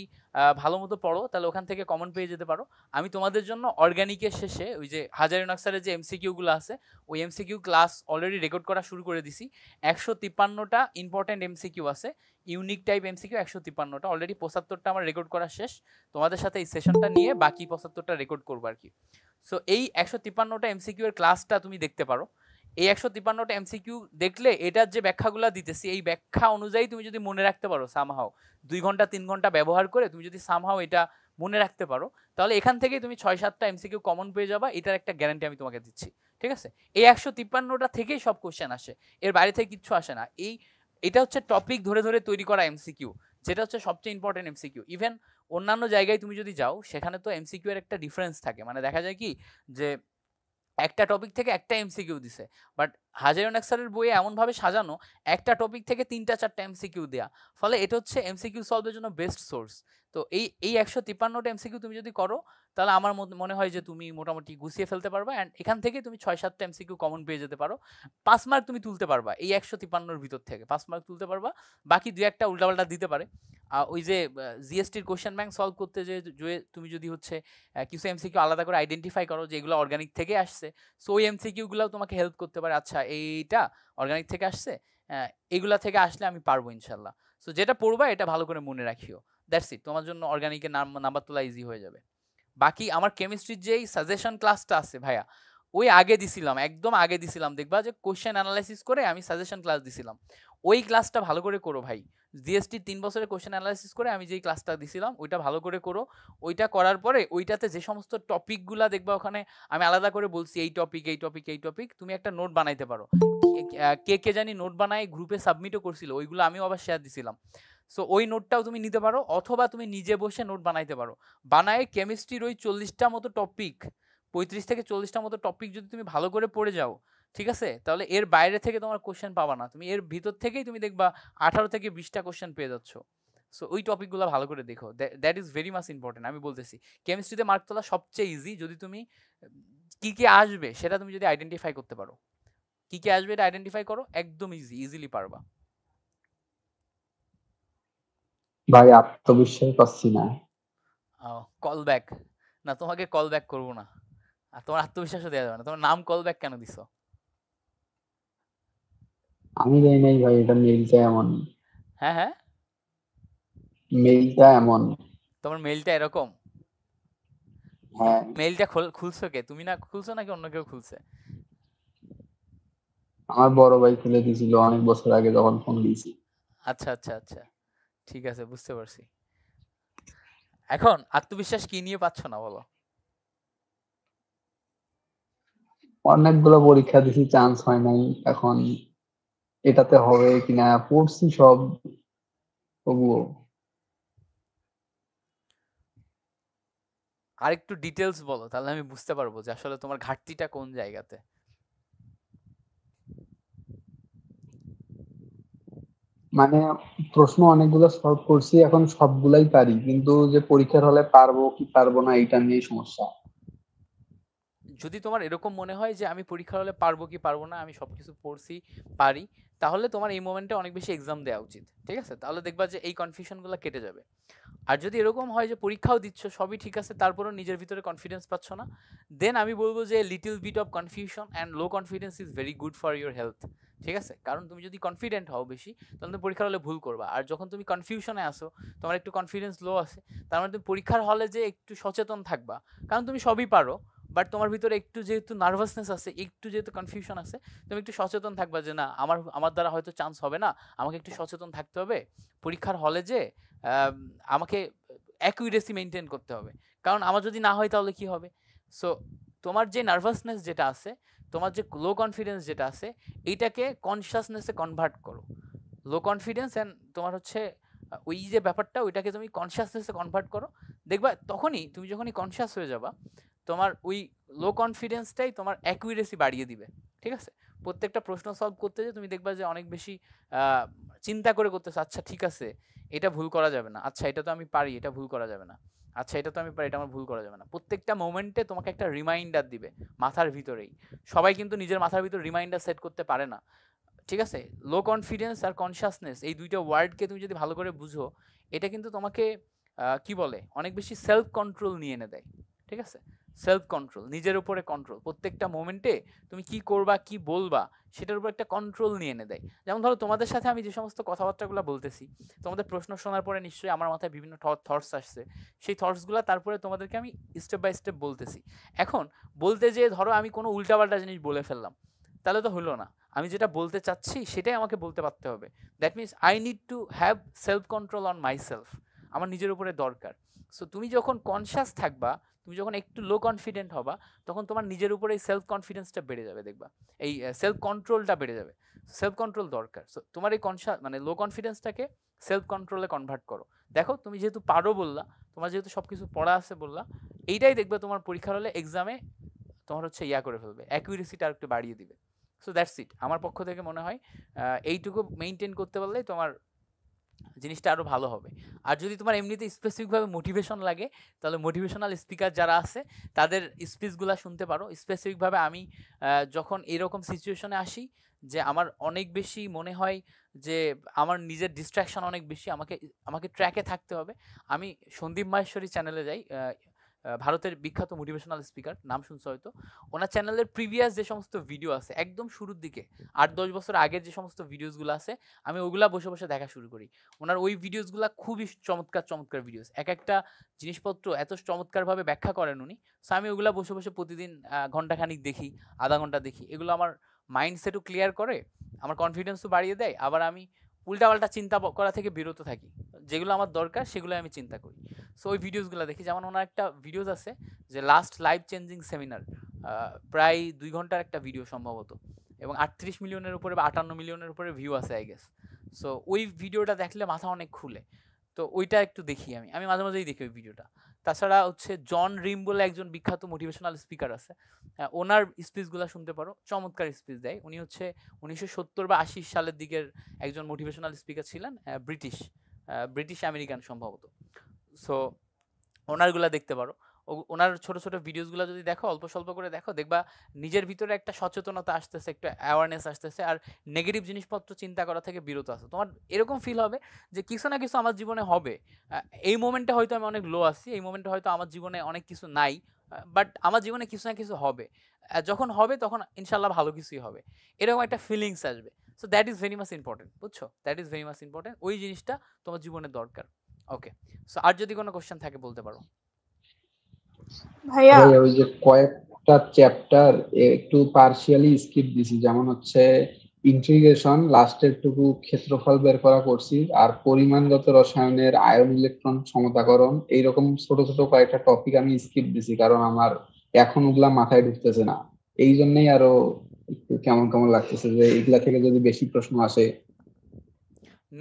ভালো মতো পড়ো তাহলে ওখান থেকে কমন পেয়ে যেতে পারো আমি তোমাদের জন্য অর্গানিকের শেষে ওই যে হাজার হাজারি নকশালের যে এমসিকিউগুলো আছে ওই এমসিকিউ ক্লাস অলরেডি রেকর্ড করা শুরু করে দিছি একশো তিপ্পান্নটা ইম্পর্ট্যান্ট এমসিকিউ আছে ইউনিক টাইপ এমসিকিউ একশো তিপ্পান্নটা অলরেডি পঁচাত্তরটা আমার রেকর্ড করা শেষ তোমাদের সাথে এই সেশনটা নিয়ে বাকি পঁচাত্তরটা রেকর্ড করবো আর কি সো এই একশো তিপ্পান্নটা এমসিকিউ এর ক্লাসটা তুমি দেখতে পারো এই একশো তিপ্পান্নটা এমসিকিউ দেখলে এটার যে ব্যাখ্যাগুলো দিতেছি এই ব্যাখ্যা অনুযায়ী তুমি যদি মনে রাখতে পারো সামহাও দুই ঘন্টা তিন ঘন্টা ব্যবহার করে তুমি যদি সামহাও এটা মনে রাখতে পারো তাহলে এখান থেকেই তুমি ছয় সাতটা এমসিকিউ কমন পেয়ে যাবা এটার একটা গ্যারান্টি আমি তোমাকে দিচ্ছি ঠিক আছে এই একশো তিপ্পান্নটা থেকেই সব কোশ্চেন আসে এর বাইরে থেকে কিচ্ছু আসে না এই এটা হচ্ছে টপিক ধরে ধরে তৈরি করা এমসিকিউ যেটা হচ্ছে সবচেয়ে ইম্পর্টেন্ট এমসিকিউ ইভেন অন্যান্য জায়গায় তুমি যদি যাও সেখানে তো এমসিকিউ এর একটা ডিফারেন্স থাকে মানে দেখা যায় কি যে একটা টপিক থেকে একটা এমসিকিউ দিছে বাট হাজারন স্যারের বইয়ে এমনভাবে সাজানো একটা টপিক থেকে তিনটা চারটা এমসিকিউ দেয়া ফলে এটা হচ্ছে এমসিকিউ সলভের জন্য বেস্ট সোর্স তো এই এই একশো তিপ্পান্নটা এমসিকিউ তুমি যদি করো তাহলে আমার মনে হয় যে তুমি মোটামুটি গুছিয়ে ফেলতে পারবা অ্যান্ড এখান থেকে তুমি ছয় সাতটা এমসিকিউ কমন পেয়ে যেতে পারো পাঁচ মার্ক তুমি তুলতে পারবা এই একশো তিপ্পান্নর ভিতর থেকে পাঁচ মার্ক তুলতে পারবা বাকি দু একটা উল্টাপাল্টা দিতে পারে আর ওই যে জিএসটির কোয়েশ্চেন ব্যাংক সলভ করতে যে তুমি যদি হচ্ছে কিছু এমসিকিউ আলাদা করে আইডেন্টিফাই করো যে এগুলো অর্গানিক থেকে আসছে সো ওই এমসিকিউগুলোও তোমাকে হেল্প করতে পারে আচ্ছা এইটা অর্গানিক থেকে আসছে এগুলা থেকে আসলে আমি পারবো ইনশাল্লাহ সো যেটা পড়বা এটা ভালো করে মনে রাখিও দ্যাটস ইট তোমার জন্য অর্গানিকের নাম নাম্বার তোলা ইজি হয়ে যাবে বাকি আমার কেমিস্ট্রির যেই সাজেশন ক্লাসটা আছে ভাইয়া ওই আগে দিছিলাম একদম আগে দিছিলাম দেখবা যে কোশ্চেন অ্যানালাইসিস করে আমি সাজেশন ক্লাস দিছিলাম ওই ক্লাসটা ভালো করে করো ভাই জিএসটি তিন বছরের কোয়েশ্চেন অ্যানালাইসিস করে আমি যেই ক্লাসটা দিছিলাম ওইটা ভালো করে করো ওইটা করার পরে ওইটাতে যে সমস্ত টপিকগুলো দেখবা ওখানে আমি আলাদা করে বলছি এই টপিক এই টপিক এই টপিক তুমি একটা নোট বানাইতে পারো কে কে জানি নোট বানায় গ্রুপে সাবমিটও করছিল ওইগুলো আমিও আবার শেয়ার দিছিলাম সো ওই নোটটাও তুমি নিতে পারো অথবা তুমি নিজে বসে নোট বানাইতে পারো বানায় কেমিস্ট্রির ওই চল্লিশটা মতো টপিক পঁয়ত্রিশ থেকে চল্লিশটা মতো টপিক যদি তুমি ভালো করে পড়ে যাও ঠিক আছে তাহলে এর বাইরে থেকে তোমার কোশ্চেন পাবা না তুমি এর ভিতর থেকেই তুমি দেখবা আঠারো থেকে বিশটা কোশ্চেন পেয়ে যাচ্ছ সো ওই টপিকগুলো ভালো করে দেখো that is very much important আমি বলতেছি কেমিস্ট্রিতে মার্ক তোলা সবচেয়ে ইজি যদি তুমি কি কি আসবে সেটা তুমি যদি আইডেন্টিফাই করতে পারো কি কি আসবে এটা আইডেন্টিফাই করো একদম ইজি ইজিলি পারবা ভাই আত্মবিশ্বাস পাচ্ছি না কল ব্যাক না তোমাকে কল ব্যাক করব না আর তোমার আত্মবিশ্বাস দেওয়া যাবে না তোমার নাম কল ব্যাক কেন দিছো আমি জানি নাই ভাই এটা মেইলটা এমন হ্যাঁ হ্যাঁ মেইলটা এমন তোমার মেইলটা এরকম হ্যাঁ মেইলটা খুলছো কে তুমি না খুলছো নাকি অন্য কেউ খুলছে আমার বড় ভাই খেলে দিয়েছিল অনেক বছর আগে যখন ফোন দিয়েছি আচ্ছা আচ্ছা আচ্ছা ঠিক আছে বুঝতে পারছি এখন আত্মবিশ্বাস কি নিয়ে পাচ্ছ না বলো অনেকগুলো পরীক্ষা দিছি চান্স হয় নাই এখন এটাতে হবে কিনা পড়ছি সব তবুও আর একটু ডিটেলস বলো তাহলে আমি বুঝতে পারবো যে আসলে তোমার ঘাটতিটা কোন জায়গাতে মানে প্রশ্ন অনেকগুলো সলভ করছি এখন সবগুলাই পারি কিন্তু যে পরীক্ষার হলে পারবো কি পারবো না এটা নিয়ে সমস্যা যদি তোমার এরকম মনে হয় যে আমি পরীক্ষার হলে পারবো কি পারবো না আমি সবকিছু পড়ছি পারি তাহলে তোমার এই মোমেন্টে অনেক বেশি এক্সাম দেওয়া উচিত ঠিক আছে তাহলে দেখবা যে এই কনফিউশনগুলো কেটে যাবে আর যদি এরকম হয় যে পরীক্ষাও দিচ্ছ সবই ঠিক আছে তারপরেও নিজের ভিতরে কনফিডেন্স পাচ্ছ না দেন আমি বলবো যে little bit of confusion and low confidence is very good for your health ঠিক আছে কারণ তুমি যদি কনফিডেন্ট হও বেশি তাহলে তুমি পরীক্ষার হলে ভুল করবা আর যখন তুমি কনফিউশনে আসো তোমার একটু কনফিডেন্স লো আছে তার মানে তুমি পরীক্ষার হলে যে একটু সচেতন থাকবা কারণ তুমি সবই পারো বাট তোমার ভিতরে একটু যেহেতু নার্ভাসনেস আছে একটু যেহেতু কনফিউশন আছে তুমি একটু সচেতন থাকবা যে না আমার আমার দ্বারা হয়তো চান্স হবে না আমাকে একটু সচেতন থাকতে হবে পরীক্ষার হলে যে আমাকে অ্যাকুরেসি মেনটেন করতে হবে কারণ আমার যদি না হয় তাহলে কি হবে সো তোমার যে নার্ভাসনেস যেটা আছে তোমার যে লো কনফিডেন্স যেটা আছে এইটাকে কনসিয়াসনেসে কনভার্ট করো লো কনফিডেন্স অ্যান্ড তোমার হচ্ছে ওই যে ব্যাপারটা ওইটাকে তুমি কনসিয়াসনেসে কনভার্ট করো দেখবা তখনই তুমি যখনই কনসিয়াস হয়ে যাবা তোমার ওই লো কনফিডেন্সটাই তোমার অ্যাকুরেসি বাড়িয়ে দিবে ঠিক আছে প্রত্যেকটা প্রশ্ন সলভ করতে যে তুমি দেখবা যে অনেক বেশি চিন্তা করে করতেছো আচ্ছা ঠিক আছে এটা ভুল করা যাবে না আচ্ছা এটা তো আমি পারি এটা ভুল করা যাবে না আচ্ছা এটা তো আমি পারি এটা আমার ভুল করা যাবে না প্রত্যেকটা মোমেন্টে তোমাকে একটা রিমাইন্ডার দিবে মাথার ভিতরেই সবাই কিন্তু নিজের মাথার ভিতর রিমাইন্ডার সেট করতে পারে না ঠিক আছে লো কনফিডেন্স আর কনসিয়াসনেস এই দুইটা ওয়ার্ডকে তুমি যদি ভালো করে বুঝো এটা কিন্তু তোমাকে কি বলে অনেক বেশি সেলফ কন্ট্রোল নিয়ে এনে দেয় ঠিক আছে সেলফ কন্ট্রোল নিজের উপরে কন্ট্রোল প্রত্যেকটা মোমেন্টে তুমি কি করবা কি বলবা সেটার উপর একটা কন্ট্রোল নিয়ে এনে দেয় যেমন ধরো তোমাদের সাথে আমি যে সমস্ত কথাবার্তাগুলো বলতেছি তোমাদের প্রশ্ন শোনার পরে নিশ্চয়ই আমার মাথায় বিভিন্ন থটস আসছে সেই থটসগুলো তারপরে তোমাদেরকে আমি স্টেপ বাই স্টেপ বলতেছি এখন বলতে যেয়ে ধরো আমি কোনো উল্টাপাল্টা জিনিস বলে ফেললাম তাহলে তো হলো না আমি যেটা বলতে চাচ্ছি সেটাই আমাকে বলতে পারতে হবে that means I need to have self control on myself আমার নিজের উপরে দরকার সো তুমি যখন কনসিয়াস থাকবা তুমি যখন একটু লো কনফিডেন্ট হবা তখন তোমার নিজের উপরে এই সেলফ কনফিডেন্সটা বেড়ে যাবে দেখবা এই সেলফ কন্ট্রোলটা বেড়ে যাবে সেলফ কন্ট্রোল দরকার সো তোমার এই কনসা মানে লো কনফিডেন্সটাকে সেলফ কন্ট্রোলে কনভার্ট করো দেখো তুমি যেহেতু পারো বললা তোমার যেহেতু সব কিছু পড়া আছে বললা এইটাই দেখবে তোমার পরীক্ষার হলে এক্সামে তোমার হচ্ছে ইয়া করে ফেলবে অ্যাকুরেসিটা আর একটু বাড়িয়ে দিবে সো দ্যাটস ইট আমার পক্ষ থেকে মনে হয় এইটুকু মেনটেন করতে পারলেই তোমার জিনিসটা আরও ভালো হবে আর যদি তোমার এমনিতে স্পেসিফিকভাবে মোটিভেশন লাগে তাহলে মোটিভেশনাল স্পিকার যারা আছে তাদের স্পিচগুলো শুনতে পারো স্পেসিফিকভাবে আমি যখন এরকম সিচুয়েশনে আসি যে আমার অনেক বেশি মনে হয় যে আমার নিজের ডিস্ট্র্যাকশন অনেক বেশি আমাকে আমাকে ট্র্যাকে থাকতে হবে আমি সন্দীপ মাহেশ্বরী চ্যানেলে যাই ভারতের বিখ্যাত মোটিভেশনাল স্পিকার নাম শুনছো হয়তো ওনার চ্যানেলের প্রিভিয়াস যে সমস্ত ভিডিও আছে একদম শুরুর দিকে আট দশ বছর আগের যে সমস্ত ভিডিওসগুলো আছে আমি ওগুলো বসে বসে দেখা শুরু করি ওনার ওই ভিডিওসগুলো খুবই চমৎকার চমৎকার ভিডিওস এক একটা জিনিসপত্র এত চমৎকারভাবে ব্যাখ্যা করেন উনি সো আমি ওগুলা বসে বসে প্রতিদিন ঘন্টাখানিক দেখি আধা ঘন্টা দেখি এগুলো আমার মাইন্ডসেটও ক্লিয়ার করে আমার কনফিডেন্সও বাড়িয়ে দেয় আবার আমি উল্টাপাল্টা চিন্তা করা থেকে বিরত থাকি যেগুলো আমার দরকার সেগুলো আমি চিন্তা করি সো ওই ভিডিওসগুলো দেখি যেমন ওনার একটা ভিডিওস আছে যে লাস্ট লাইফ চেঞ্জিং সেমিনার প্রায় দুই ঘন্টার একটা ভিডিও সম্ভবত এবং আটত্রিশ মিলিয়নের উপরে বা আটান্ন মিলিয়নের উপরে ভিউ আছে আই গেস সো ওই ভিডিওটা দেখলে মাথা অনেক খুলে তো ওইটা একটু দেখি আমি আমি মাঝে মাঝেই দেখি ওই ভিডিওটা তাছাড়া হচ্ছে জন রিম বলে একজন বিখ্যাত মোটিভেশনাল স্পিকার আছে ওনার স্পিচগুলো শুনতে পারো চমৎকার স্পিচ দেয় উনি হচ্ছে উনিশশো সত্তর বা আশি সালের দিকের একজন মোটিভেশনাল স্পিকার ছিলেন ব্রিটিশ ব্রিটিশ আমেরিকান সম্ভবত সো ওনারগুলা দেখতে পারো ওনার ছোট ছোট ভিডিওসগুলো যদি দেখো অল্প স্বল্প করে দেখো দেখবা নিজের ভিতরে একটা সচেতনতা আসতেছে একটা অ্যাওয়ারনেস আসতেছে আর নেগেটিভ জিনিসপত্র চিন্তা করা থেকে বিরত আসো তোমার এরকম ফিল হবে যে কিছু না কিছু আমার জীবনে হবে এই মোমেন্টে হয়তো আমি অনেক লো আছি এই মোমেন্টে হয়তো আমার জীবনে অনেক কিছু নাই বাট আমার জীবনে কিছু না কিছু হবে যখন হবে তখন ইনশাল্লাহ ভালো কিছুই হবে এরকম একটা ফিলিংস আসবে so that is very much important বুঝছো that is very much important ওই জিনিসটা তোমার জীবনে দরকার ওকে সো আর যদি কোনো কোশ্চেন থাকে বলতে পারো ভাইয়া ওই যে কয়েকটা চ্যাপ্টার একটু পার্সিয়ালি স্কিপ দিছি যেমন হচ্ছে ইন্টিগ্রেশন লাস্টের টুকু ক্ষেত্রফল বের করা করছি আর পরিমাণগত রসায়নের আয়ন ইলেকট্রন সমতাকরণ এইরকম ছোট ছোট কয়েকটা টপিক আমি স্কিপ দিছি কারণ আমার এখন ওগুলা মাথায় ঢুকতেছে না এই জন্যই আরো একটু কেমন কেমন লাগতেছে যে এগুলা থেকে যদি বেশি প্রশ্ন আসে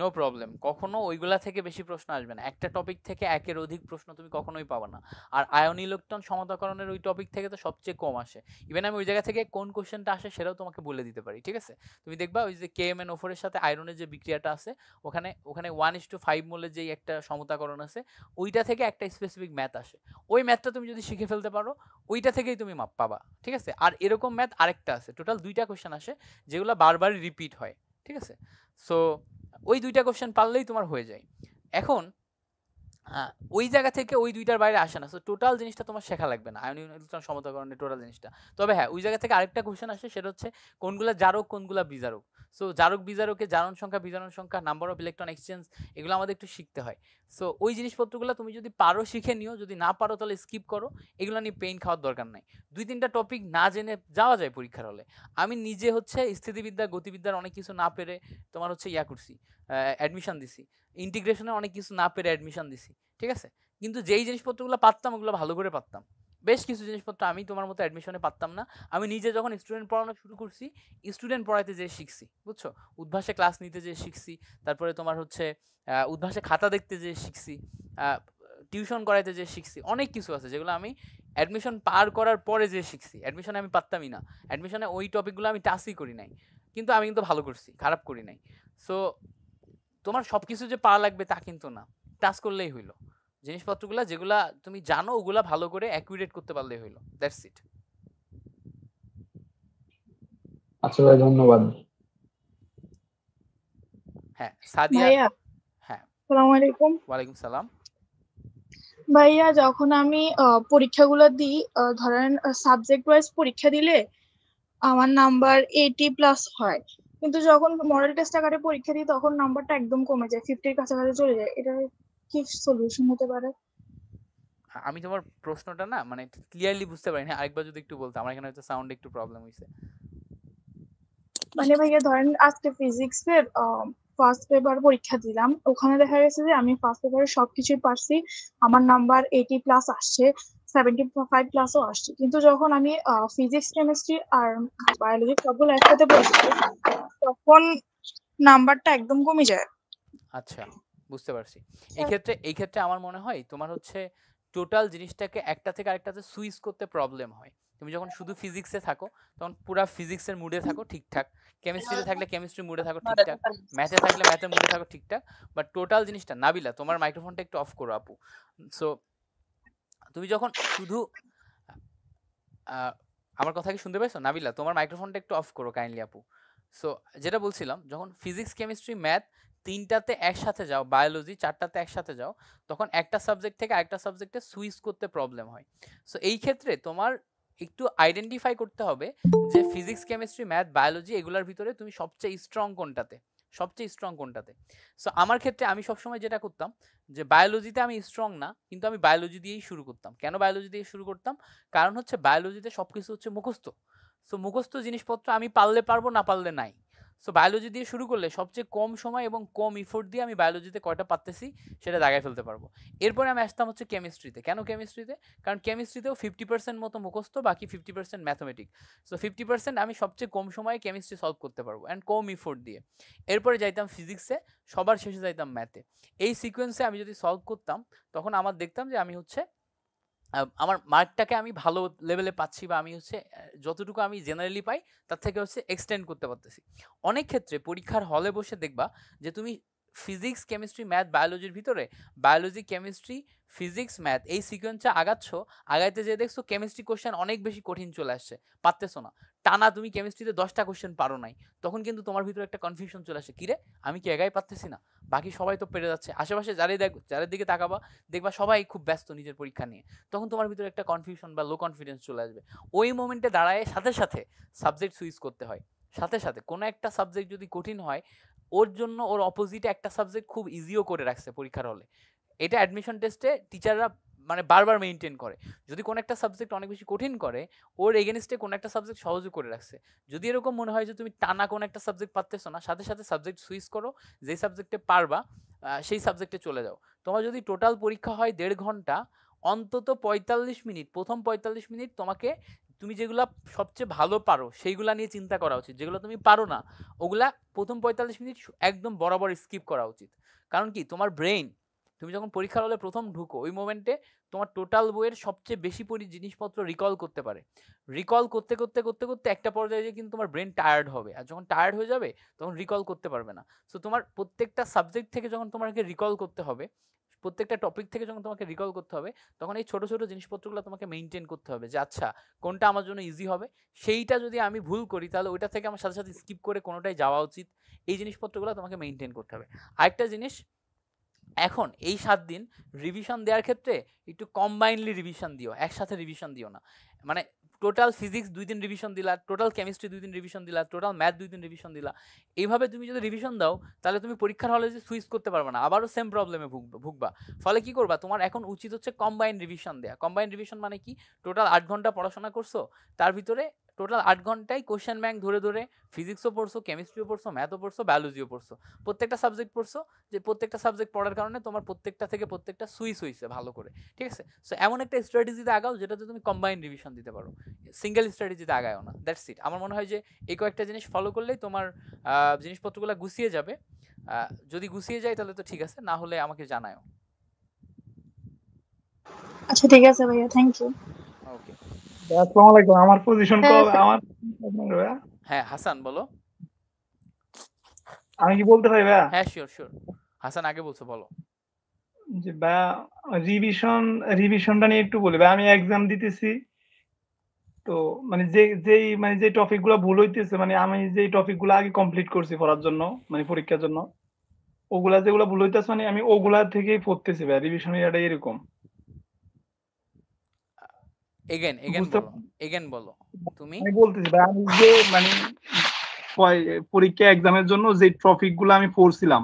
নো প্রবলেম কখনো ওইগুলা থেকে বেশি প্রশ্ন আসবে না একটা টপিক থেকে একের অধিক প্রশ্ন তুমি কখনোই পাবে না আর আয়ন ইলেকট্রন সমতাকরণের ওই টপিক থেকে তো সবচেয়ে কম আসে ইভেন আমি ওই জায়গা থেকে কোন কোশ্চেনটা আসে সেটাও তোমাকে বলে দিতে পারি ঠিক আছে তুমি দেখবা ওই যে কে এম এন ওফোরের সাথে আয়রনের যে বিক্রিয়াটা আছে ওখানে ওখানে ওয়ান ইস টু ফাইভ মোলের যেই একটা সমতাকরণ আছে ওইটা থেকে একটা স্পেসিফিক ম্যাথ আসে ওই ম্যাথটা তুমি যদি শিখে ফেলতে পারো ওইটা থেকেই তুমি মাপ পাবা ঠিক আছে আর এরকম ম্যাথ আরেকটা আছে টোটাল দুইটা কোশ্চেন আসে যেগুলো বারবার রিপিট হয় ঠিক আছে সো ওই দুইটা কোশ্চেন পারলেই তোমার হয়ে যায় এখন ওই জায়গা থেকে ওই দুইটার বাইরে আসে না সো টোটাল জিনিসটা তোমার শেখা লাগবে না আয়ন ইলেকট্রন সমতাকরণের টোটাল জিনিসটা তবে হ্যাঁ ওই জায়গা থেকে আরেকটা কোশ্চেন আসে সেটা হচ্ছে কোনগুলো জারক কোনগুলো বিজারক সো জারক বিজারকে জারণ সংখ্যা বিজারণ সংখ্যা নাম্বার অফ ইলেকট্রন এক্সচেঞ্জ এগুলো আমাদের একটু শিখতে হয় সো ওই জিনিসপত্রগুলো তুমি যদি পারো শিখে নিও যদি না পারো তাহলে স্কিপ করো এগুলো নিয়ে পেইন খাওয়ার দরকার নাই দুই তিনটা টপিক না জেনে যাওয়া যায় পরীক্ষার হলে আমি নিজে হচ্ছে স্থিতিবিদ্যা গতিবিদ্যার অনেক কিছু না পেরে তোমার হচ্ছে ইয়া করছি অ্যাডমিশন দিছি ইন্টিগ্রেশনে অনেক কিছু না পেরে অ্যাডমিশন দিছি ঠিক আছে কিন্তু যেই জিনিসপত্রগুলো পারতাম ওগুলো ভালো করে পারতাম বেশ কিছু জিনিসপত্র আমি তোমার মতো অ্যাডমিশনে পারতাম না আমি নিজে যখন স্টুডেন্ট পড়ানো শুরু করছি স্টুডেন্ট পড়াইতে যেয়ে শিখছি বুঝছো উদ্ভাসে ক্লাস নিতে যেয়ে শিখছি তারপরে তোমার হচ্ছে উদ্ভাসে খাতা দেখতে যেয়ে শিখছি টিউশন করাইতে যেয়ে শিখছি অনেক কিছু আছে যেগুলো আমি অ্যাডমিশন পার করার পরে যে শিখছি অ্যাডমিশনে আমি পারতামই না অ্যাডমিশনে ওই টপিকগুলো আমি টাচই করি নাই কিন্তু আমি কিন্তু ভালো করছি খারাপ করি নাই সো তোমার সব কিছু যে পাওয়া লাগবে তা কিন্তু না টাচ করলেই হইলো জিনিসপত্রগুলো যেগুলো তুমি জানো ওগুলা ভালো করে অ্যাকুরেট করতে পারলেই হইলো দ্যাটস ইট আচ্ছা ভাই ধন্যবাদ হ্যাঁ সাদিয়া হ্যাঁ আসসালামু আলাইকুম ওয়া আলাইকুম সালাম ভাইয়া যখন আমি পরীক্ষাগুলো দিই ধরেন সাবজেক্ট ওয়াইজ পরীক্ষা দিলে আমার নাম্বার এইটি প্লাস হয় কিন্তু যখন মডেল টেস্ট আকারে পরীক্ষা দিই তখন নাম্বারটা একদম কমে যায় ফিফটির কাছাকাছি চলে যায় এটা কি সলিউশন হতে পারে আমি তোমার প্রশ্নটা না মানে ক্লিয়ারলি বুঝতে পারিনি হ্যাঁ, আরেকবার যদি একটু বলতে আমার এখানে হচ্ছে সাউন্ড একটু প্রবলেম হইছে মানে ভাইয়া ধরেন আজকে ফিজিক্স এর ফার্স্ট পেপার পরীক্ষা দিলাম ওখানে দেখা গেছে যে আমি ফার্স্ট পেপারে সবকিছুই পারছি আমার নাম্বার 80 প্লাস আসছে সেভেন্টি ফাইভ ক্লাসও আসছে কিন্তু যখন আমি ফিজিক্স কেমিস্ট্রি আর বায়োলজি সবগুলো একসাথে পড়ছি তখন নাম্বারটা একদম কমে যায় আচ্ছা বুঝতে পারছি আচ্ছা। এই ক্ষেত্রে এই ক্ষেত্রে আমার মনে হয় তোমার হচ্ছে টোটাল জিনিসটাকে একটা থেকে আরেকটাতে সুইচ করতে প্রবলেম হয় তুমি যখন শুধু ফিজিক্সে থাকো তখন পুরো ফিজিক্সের মুডে থাকো ঠিকঠাক কেমিস্ট্রিতে থাকলে কেমিস্ট্রি মুডে থাকো ঠিকঠাক ম্যাথে থাকলে ম্যাথের মুডে থাকো ঠিকঠাক বাট টোটাল জিনিসটা নাবিলা তোমার মাইক্রোফোনটা একটু অফ করো আপু সো তুমি যখন শুধু আমার কথা কি শুনতে পাইছো নাবিলা তোমার মাইক্রোফোনটা একটু অফ করো কাইন্ডলি আপু সো যেটা বলছিলাম যখন ফিজিক্স কেমিস্ট্রি ম্যাথ তিনটাতে একসাথে যাও বায়োলজি চারটাতে একসাথে যাও তখন একটা সাবজেক্ট থেকে আরেকটা সাবজেক্টে সুইচ করতে প্রবলেম হয় সো এই ক্ষেত্রে তোমার একটু আইডেন্টিফাই করতে হবে যে ফিজিক্স কেমিস্ট্রি ম্যাথ বায়োলজি এগুলোর ভিতরে তুমি সবচেয়ে স্ট্রং কোনটাতে সবচেয়ে স্ট্রং কোনটাতে সো আমার ক্ষেত্রে আমি সবসময় যেটা করতাম যে বায়োলজিতে আমি স্ট্রং না কিন্তু আমি বায়োলজি দিয়েই শুরু করতাম কেন বায়োলজি দিয়ে শুরু করতাম কারণ হচ্ছে বায়োলজিতে সব কিছু হচ্ছে মুখস্থ সো মুখস্থ জিনিসপত্র আমি পারলে পারবো না পারলে নাই সো বায়োলজি দিয়ে শুরু করলে সবচেয়ে কম সময় এবং কম ইফোর্ট দিয়ে আমি বায়োলজিতে কয়টা পারতেছি সেটা দাগায় ফেলতে পারবো এরপরে আমি আসতাম হচ্ছে কেমিস্ট্রিতে কেন কেমিস্ট্রিতে কারণ কেমিস্ট্রিতেও ফিফটি পার্সেন্ট মতো মুখস্থ বাকি fifty percent mathematic so fifty percent আমি সবচেয়ে কম সময়ে কেমিস্ট্রি সলভ করতে পারবো অ্যান্ড কম ইফোর্ট দিয়ে এরপরে যাইতাম ফিজিক্সে সবার শেষে যাইতাম ম্যাথে এই সিকোয়েন্সে আমি যদি সলভ করতাম তখন আমার দেখতাম যে আমি হচ্ছে আমার মার্কটাকে আমি ভালো লেভেলে পাচ্ছি বা আমি হচ্ছে যতটুকু আমি জেনারেলি পাই তার থেকে হচ্ছে এক্সটেন্ড করতে পারতেছি অনেক ক্ষেত্রে পরীক্ষার হলে বসে দেখবা যে তুমি ফিজিক্স কেমিস্ট্রি ম্যাথ বায়োলজির ভিতরে বায়োলজি কেমিস্ট্রি ফিজিক্স ম্যাথ এই সিকোয়েন্সে আগাচ্ছ আগাইতে যেয়ে দেখছো কেমিস্ট্রি কোশ্চেন অনেক বেশি কঠিন চলে আসছে পারতেছো না টানা তুমি কেমিস্ট্রিতে দশটা কোশ্চেন পারো নাই তখন কিন্তু তোমার ভিতরে একটা কনফিউশন চলে আসে কিরে আমি কি একাই পারতেছি না বাকি সবাই তো পেরে যাচ্ছে আশেপাশে যারাই দেখ যাদের দিকে তাকাবা দেখবা সবাই খুব ব্যস্ত নিজের পরীক্ষা নিয়ে তখন তোমার ভিতরে একটা কনফিউশন বা লো কনফিডেন্স চলে আসবে ওই মোমেন্টে দাঁড়ায় সাথে সাথে সাবজেক্ট সুইচ করতে হয় সাথে সাথে কোনো একটা সাবজেক্ট যদি কঠিন হয় ওর জন্য ওর অপোজিটে একটা সাবজেক্ট খুব ইজিও করে রাখছে পরীক্ষার হলে এটা অ্যাডমিশন টেস্টে টিচাররা মানে বারবার মেনটেন করে যদি কোনো একটা সাবজেক্ট অনেক বেশি কঠিন করে ওর এগেনস্টে কোনো একটা সাবজেক্ট সহজও করে রাখছে যদি এরকম মনে হয় যে তুমি টানা কোনো একটা সাবজেক্ট পারতেছো না সাথে সাথে সাবজেক্ট সুইচ করো যে সাবজেক্টে পারবা সেই সাবজেক্টে চলে যাও তোমার যদি টোটাল পরীক্ষা হয় দেড় ঘন্টা অন্তত পঁয়তাল্লিশ মিনিট প্রথম পঁয়তাল্লিশ মিনিট তোমাকে তুমি যেগুলো সবচেয়ে ভালো পারো সেইগুলো নিয়ে চিন্তা করা উচিত যেগুলো তুমি পারো না ওগুলা প্রথম পঁয়তাল্লিশ মিনিট একদম বরাবর স্কিপ করা উচিত কারণ কি তোমার ব্রেইন তুমি যখন পরীক্ষার হলে প্রথম ঢুকো ওই মোমেন্টে তোমার টোটাল বইয়ের সবচেয়ে বেশি পরি জিনিসপত্র রিকল করতে পারে রিকল করতে করতে করতে করতে একটা পর্যায়ে যে কিন্তু তোমার ব্রেন টায়ার্ড হবে আর যখন টায়ার্ড হয়ে যাবে তখন রিকল করতে পারবে না সো তোমার প্রত্যেকটা সাবজেক্ট থেকে যখন তোমাকে রিকল করতে হবে প্রত্যেকটা টপিক থেকে যখন তোমাকে রিকল করতে হবে তখন এই ছোটো ছোটো জিনিসপত্রগুলো তোমাকে মেনটেন করতে হবে যে আচ্ছা কোনটা আমার জন্য ইজি হবে সেইটা যদি আমি ভুল করি তাহলে ওইটা থেকে আমার সাথে সাথে স্কিপ করে কোনোটাই যাওয়া উচিত এই জিনিসপত্রগুলো তোমাকে মেনটেন করতে হবে আরেকটা জিনিস এখন এই সাত দিন রিভিশন দেওয়ার ক্ষেত্রে একটু কম্বাইনলি রিভিশন দিও একসাথে রিভিশন দিও না মানে টোটাল ফিজিক্স দুই দিন রিভিশন দিলা টোটাল কেমিস্ট্রি দুই দিন রিভিশন দিলা টোটাল ম্যাথ দুই দিন রিভিশন দিলা এইভাবে তুমি যদি রিভিশন দাও তাহলে তুমি পরীক্ষার হলে যে সুইচ করতে পারবে না আবারও সেম প্রবলেমে ভুগবা ভুগবা ফলে কি করবা তোমার এখন উচিত হচ্ছে কম্বাইন রিভিশন দেয়া কম্বাইন রিভিশন মানে কি টোটাল আট ঘন্টা পড়াশোনা করছো তার ভিতরে টোটাল আট ঘন্টায় কোয়েশ্চেন ব্যাংক ধরে ধরে ফিজিক্সও পড়ছো কেমিস্ট্রিও পড়ছো ম্যাথও পড়ছো বায়োলজিও পড়ছো প্রত্যেকটা সাবজেক্ট পড়ছো যে প্রত্যেকটা সাবজেক্ট পড়ার কারণে তোমার প্রত্যেকটা থেকে প্রত্যেকটা সুইচ হয়েছে ভালো করে ঠিক আছে সো এমন একটা স্ট্র্যাটেজিতে আগাও যেটাতে তুমি কম্বাইন্ড রিভিশন দিতে পারো সিঙ্গেল স্ট্র্যাটেজিতে আগায়ও না দ্যাটস ইট আমার মনে হয় যে এই কয়েকটা জিনিস ফলো করলেই তোমার জিনিসপত্রগুলো গুছিয়ে যাবে যদি গুছিয়ে যায় তাহলে তো ঠিক আছে না হলে আমাকে জানায়ও আচ্ছা ঠিক আছে ভাইয়া থ্যাংক ইউ ওকে আসসালামু আলাইকুম আমার পজিশন হ্যাঁ, কল আমার হ্যাঁ হাসান বলো আমি কি বলতে পারি ভাইয়া হ্যাঁ শিওর শিওর হাসান আগে বলছো বলো যে রিভিশন রিভিশনটা নিয়ে একটু বলি আমি এক্সাম দিতেছি তো মানে যে যেই মানে যে টপিকগুলো ভুল হইতেছে মানে আমি যে টপিকগুলো আগে কমপ্লিট করছি পড়ার জন্য মানে পরীক্ষার জন্য ওগুলা যেগুলো ভুল হইতেছে মানে আমি ওগুলা থেকেই পড়তেছি ভাই রিভিশন এটা এরকম এগেন এগেন বলো এগেন বলো তুমি আমি বলতেছি ভাই আমি যে মানে পরীক্ষা এক্সামের জন্য যে টপিক গুলো আমি পড়ছিলাম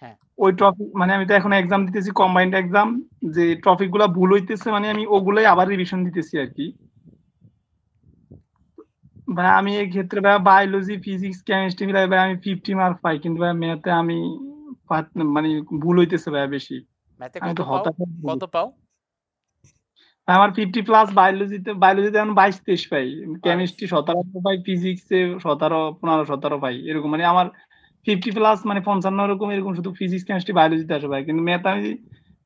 হ্যাঁ। ওই টপিক মানে আমি তো এখন এক্সাম দিতেছি কম্বাইন্ড এক্সাম যে টপিক গুলা ভুল হইতেছে মানে আমি ওগুলাই আবার রিভিশন দিতেছি আর কি ভাই মানে আমি এই ক্ষেত্রে ভাই বায়োলজি ফিজিক্স কেমিস্ট্রি মিলাই ভাই আমি ফিফটি মার্ক পাই কিন্তু ভাই মেয়েতে আমি মানে ভুল হইতেছে ভাই বেশি আমি তো কত পাও আমার ফিফটি প্লাস বায়োলজিতে বায়োলজিতে এখন বাইশ তেইশ পাই কেমিস্ট্রি সতেরো পাই ফিজিক্সে সতেরো পনেরো সতেরো পাই এরকম মানে আমার ফিফটি প্লাস মানে পঞ্চান্ন রকম এরকম শুধু ফিজিক্স কেমিস্ট্রি বায়োলজিতে আসে ভাই কিন্তু ম্যাথ আমি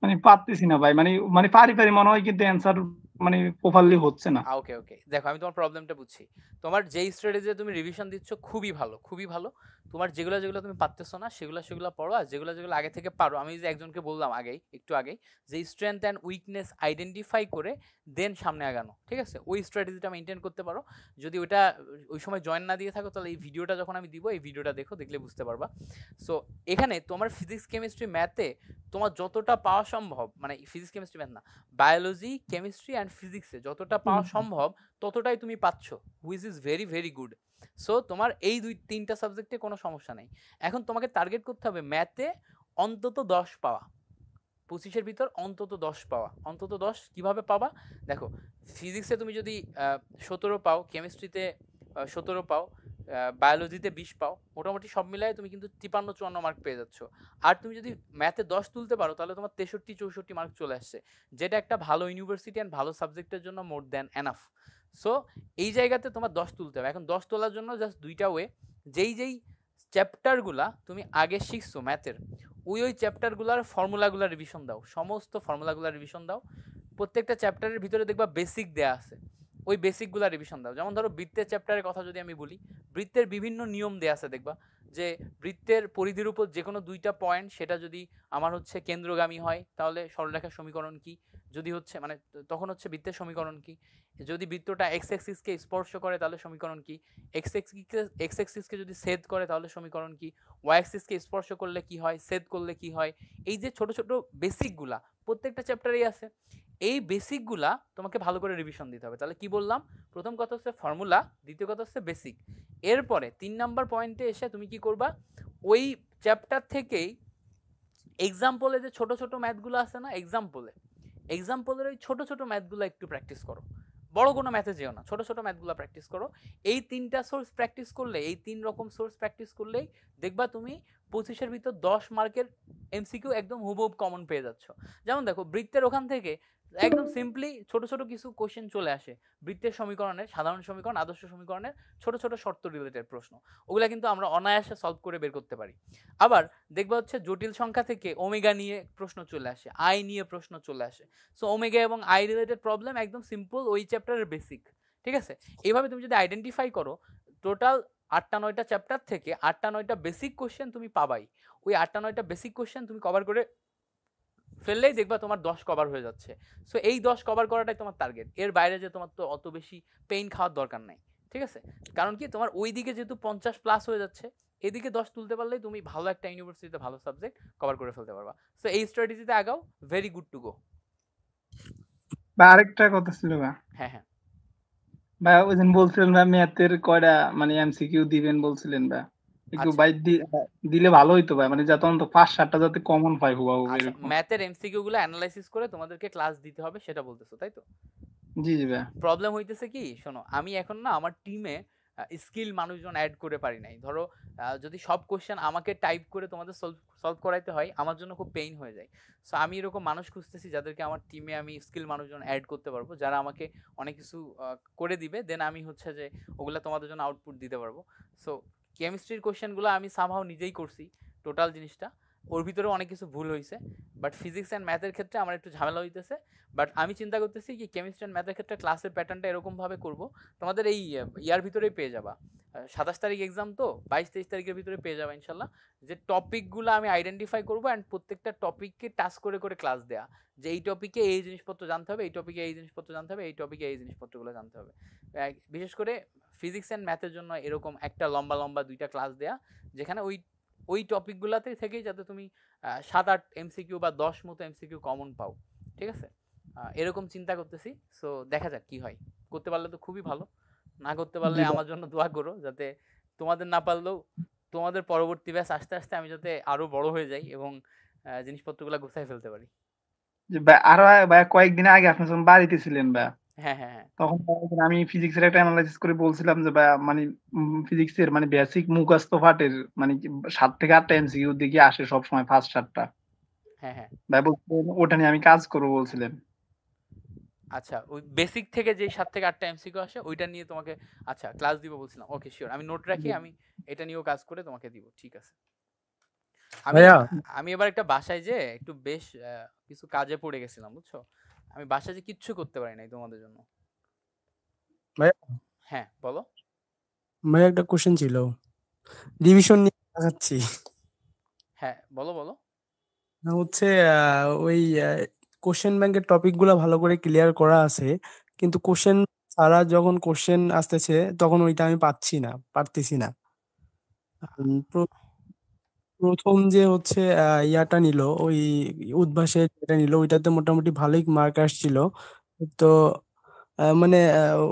মানে পারতেছি না ভাই মানে মানে পারি পারি মনে হয় কিন্তু অ্যান্সার মানে প্রপারলি হচ্ছে না ওকে ওকে দেখো আমি তোমার প্রবলেমটা বুঝছি তোমার যে স্ট্র্যাটেজি তুমি রিভিশন দিচ্ছ খুবই ভালো খুবই ভালো তোমার যেগুলো যেগুলো তুমি পারতেছো না সেগুলো সেগুলো পড়ো আর যেগুলো যেগুলো আগে থেকে পারো আমি যে একজনকে বললাম আগেই একটু আগেই যে স্ট্রেংথ অ্যান্ড উইকনেস আইডেন্টিফাই করে দেন সামনে আগানো ঠিক আছে ওই স্ট্র্যাটেজিটা মেনটেন করতে পারো যদি ওইটা ওই সময় জয়েন না দিয়ে থাকো তাহলে এই ভিডিওটা যখন আমি দিব এই ভিডিওটা দেখো দেখলে বুঝতে পারবা সো এখানে তোমার ফিজিক্স কেমিস্ট্রি ম্যাথে তোমার যতটা পাওয়া সম্ভব মানে ফিজিক্স কেমিস্ট্রি ম্যাথ না বায়োলজি কেমিস্ট্রি অ্যান্ড ফিজিক্সে যতটা পাওয়া সম্ভব ততটাই তুমি পাচ্ছ which is very very good so তোমার এই দুই তিনটা সাবজেক্টে কোনো সমস্যা নেই এখন তোমাকে টার্গেট করতে হবে ম্যাথে অন্তত দশ পাওয়া পঁচিশের ভিতর অন্তত দশ পাওয়া অন্তত দশ কিভাবে পাবা দেখো ফিজিক্সে তুমি যদি সতেরো পাও কেমিস্ট্রিতে সতেরো পাও বায়োলজিতে বিশ পাও মোটামুটি সব মিলায় তুমি কিন্তু তিপান্ন চুয়ান্ন মার্ক পেয়ে যাচ্ছ আর তুমি যদি ম্যাথে দশ তুলতে পারো তাহলে তোমার তেষট্টি চৌষট্টি মার্ক চলে আসছে যেটা একটা ভালো ইউনিভার্সিটি অ্যান্ড ভালো সাবজেক্টের জন্য মোর দ্যান এনাফ সো এই জায়গাতে তোমার দশ তুলতে হবে এখন দশ তোলার জন্য জাস্ট দুইটা ওয়ে যেই যেই চ্যাপ্টারগুলা তুমি আগে শিখছো ম্যাথের ওই ওই চ্যাপ্টারগুলার ফর্মুলাগুলার রিভিশন দাও সমস্ত ফর্মুলাগুলার রিভিশন দাও প্রত্যেকটা চ্যাপ্টারের ভিতরে দেখবা বেসিক দেয়া আছে ওই বেসিকগুলা রিভিশন দাও যেমন ধরো বৃত্তের চ্যাপ্টারের কথা যদি আমি বলি বৃত্তের বিভিন্ন নিয়ম দেয়া আছে দেখবা যে বৃত্তের পরিধির উপর যে কোনো দুইটা পয়েন্ট সেটা যদি আমার হচ্ছে কেন্দ্রগামী হয় তাহলে সরলরেখার সমীকরণ কী যদি হচ্ছে মানে তখন হচ্ছে বৃত্তের সমীকরণ কি যদি বৃত্তটা এক্স এক্সিসকে স্পর্শ করে তাহলে সমীকরণ কি এক্স এক্সিসকে এক্স এক্সিসকে যদি সেদ করে তাহলে সমীকরণ কি ওয়াই এক্সিসকে স্পর্শ করলে কি হয় সেদ করলে কি হয় এই যে ছোট ছোট বেসিকগুলা প্রত্যেকটা চ্যাপ্টারেই আছে এই বেসিকগুলা তোমাকে ভালো করে রিভিশন দিতে হবে তাহলে কি বললাম প্রথম কথা হচ্ছে ফর্মুলা দ্বিতীয় কথা হচ্ছে বেসিক এরপরে তিন নাম্বার পয়েন্টে এসে তুমি কি করবা ওই চ্যাপ্টার থেকেই এক্সাম্পলে যে ছোট ছোট ম্যাথগুলো আছে না এক্সাম্পলে এক্সাম্পলের ওই ছোটো ছোটো ম্যাথগুলো একটু প্র্যাকটিস করো বড় কোনো ম্যাথে যেও না ছোটো ছোটো ম্যাথগুলো প্র্যাকটিস করো এই তিনটা সোর্স প্র্যাকটিস করলে এই তিন রকম সোর্স প্র্যাকটিস করলেই দেখবা তুমি পঁচিশের ভিতর দশ মার্কের এমসিকিউ একদম হুবহুব কমন পেয়ে যাচ্ছ যেমন দেখো বৃত্তের ওখান থেকে একদম সিম্পলি ছোট ছোট কিছু কোশ্চেন চলে আসে বৃত্তের সমীকরণের সাধারণ সমীকরণ আদর্শ সমীকরণের ছোট ছোট শর্ত রিলেটেড প্রশ্ন ওগুলা কিন্তু আমরা অনায়াসে সলভ করে বের করতে পারি আবার দেখবা হচ্ছে জটিল সংখ্যা থেকে ওমেগা নিয়ে প্রশ্ন চলে আসে আই নিয়ে প্রশ্ন চলে আসে সো ওমেগা এবং আই রিলেটেড প্রবলেম একদম সিম্পল ওই চ্যাপ্টারের বেসিক ঠিক আছে এইভাবে তুমি যদি আইডেন্টিফাই করো টোটাল আটটা নয়টা চ্যাপ্টার থেকে আটটা নয়টা বেসিক কোশ্চেন তুমি পাবাই ওই আটটা নয়টা বেসিক কোশ্চেন তুমি কভার করে ফেললেই দেখবা তোমার দশ কভার হয়ে যাচ্ছে সো এই দশ কভার করাটাই তোমার টার্গেট এর বাইরে যে তোমার তো অত বেশি পেইন খাওয়ার দরকার নাই ঠিক আছে কারণ কি তোমার ওই দিকে যেহেতু পঞ্চাশ প্লাস হয়ে যাচ্ছে এদিকে দশ তুলতে পারলেই তুমি ভালো একটা ইউনিভার্সিটিতে ভালো সাবজেক্ট কভার করে ফেলতে পারবা সো এই স্ট্র্যাটেজিতে আগাও ভেরি গুড টু গো আরেকটা কথা ছিল বা হ্যাঁ হ্যাঁ ভাই ওই দিন বলছিলেন বা ম্যাথের কয়টা মানে এমসিকিউ দিবেন বলছিলেন বা একটু বাইট আচ্ছা। দিলে ভালো হইতো ভাই মানে যাতে অন্তত পাঁচ সাতটা যাতে কমন পাই হুবাহু আচ্ছা, ম্যাথের এমসিকিউ গুলো অ্যানালাইসিস করে তোমাদেরকে ক্লাস দিতে হবে সেটা বলতেছো তাই তো জি জি ভাই প্রবলেম হইতেছে কি শোনো আমি এখন না আমার টিমে স্কিল মানুষজন অ্যাড করে পারি নাই ধরো যদি সব কোশ্চেন আমাকে টাইপ করে তোমাদের সলভ সলভ করাইতে হয় আমার জন্য খুব পেইন হয়ে যায় সো আমি এরকম মানুষ খুঁজতেছি যাদেরকে আমার টিমে আমি স্কিল মানুষজন অ্যাড করতে পারবো যারা আমাকে অনেক কিছু করে দিবে দেন আমি হচ্ছে যে ওগুলো তোমাদের জন্য আউটপুট দিতে পারবো সো কেমিস্ট্রির কোয়েশ্চেনগুলো আমি সামহাও নিজেই করছি টোটাল জিনিসটা ওর ভিতরেও অনেক কিছু ভুল হয়েছে বাট ফিজিক্স অ্যান্ড ম্যাথের ক্ষেত্রে আমার একটু ঝামেলা হইতেছে বাট আমি চিন্তা করতেছি কি কেমিস্ট্রি অ্যান্ড ম্যাথের ক্ষেত্রে ক্লাসের প্যাটার্নটা এরকমভাবে করব তোমাদের এই ইয়ার ভিতরেই পেয়ে যাবা সাতাশ তারিখ এক্সাম তো বাইশ তেইশ তারিখের ভিতরে পেয়ে যাবা ইনশাল্লাহ যে টপিকগুলো আমি আইডেন্টিফাই করবো অ্যান্ড প্রত্যেকটা টপিককে টাচ করে করে ক্লাস দেওয়া যে এই টপিকে এই জিনিসপত্র জানতে হবে এই টপিকে এই জিনিসপত্র জানতে হবে এই টপিকে এই জিনিসপত্রগুলো জানতে হবে বিশেষ করে ফিজিক্স অ্যান্ড ম্যাথের জন্য এরকম একটা লম্বা লম্বা দুইটা ক্লাস দেয়া যেখানে ওই ওই টপিকগুলোতে থেকেই যাতে তুমি সাত আট এমসিকিউ বা দশ মতো এমসিকিউ কমন পাও ঠিক আছে এরকম চিন্তা করতেছি সো দেখা যাক কি হয় করতে পারলে তো খুবই ভালো না করতে পারলে আমার জন্য দোয়া করো যাতে তোমাদের না পারলেও তোমাদের পরবর্তী ব্যাস আস্তে আস্তে আমি যাতে আরো বড় হয়ে যাই এবং জিনিসপত্রগুলো গুছাই ফেলতে পারি আরো কয়েকদিন আগে আপনি বাড়িতে ছিলেন বা হ্যাঁ, হ্যাঁ, হ্যাঁ। তখন আমি ফিজিক্সের একটা অ্যানালাইসিস করে বলছিলাম যে ভাই মানে ফিজিক্সের মানে বেসিক মুখস্থ পাঠের মানে সাত থেকে আটটা এমসিকিউ দিকে আসে সব সময় ফার্স্ট সাতটা হ্যাঁ হ্যাঁ ভাই বলছিলেন ওটা নিয়ে আমি কাজ করব বলছিলেন আচ্ছা ওই বেসিক থেকে যে সাত থেকে আটটা এমসিকিউ আসে ওইটা নিয়ে তোমাকে আচ্ছা ক্লাস দিব বলছিলাম ওকে শিওর আমি নোট রাখি আমি এটা নিয়েও কাজ করে তোমাকে দিব ঠিক আছে আমি আমি এবার একটা বাসায় যে একটু বেশ কিছু কাজে পড়ে গেছিলাম বুঝছো আমি বাসায় যে কিচ্ছু করতে পারি নাই তোমাদের জন্য ভাই হ্যাঁ বলো ভাই একটা কোশ্চেন ছিল ডিভিশন নিয়ে দেখাচ্ছি হ্যাঁ বলো বলো হচ্ছে ওই কোশ্চেন ব্যাংকের টপিকগুলো ভালো করে ক্লিয়ার করা আছে কিন্তু কোশ্চেন ছাড়া যখন কোশ্চেন আসতেছে তখন ওইটা আমি পাচ্ছি না পারতেছি না প্রথম যে হচ্ছে ইয়াটা নিলো ওই উদ্ভাসে যেটা নিলো ওইটাতে মোটামুটি ভালোই মার্ক আসছিল। তো মানে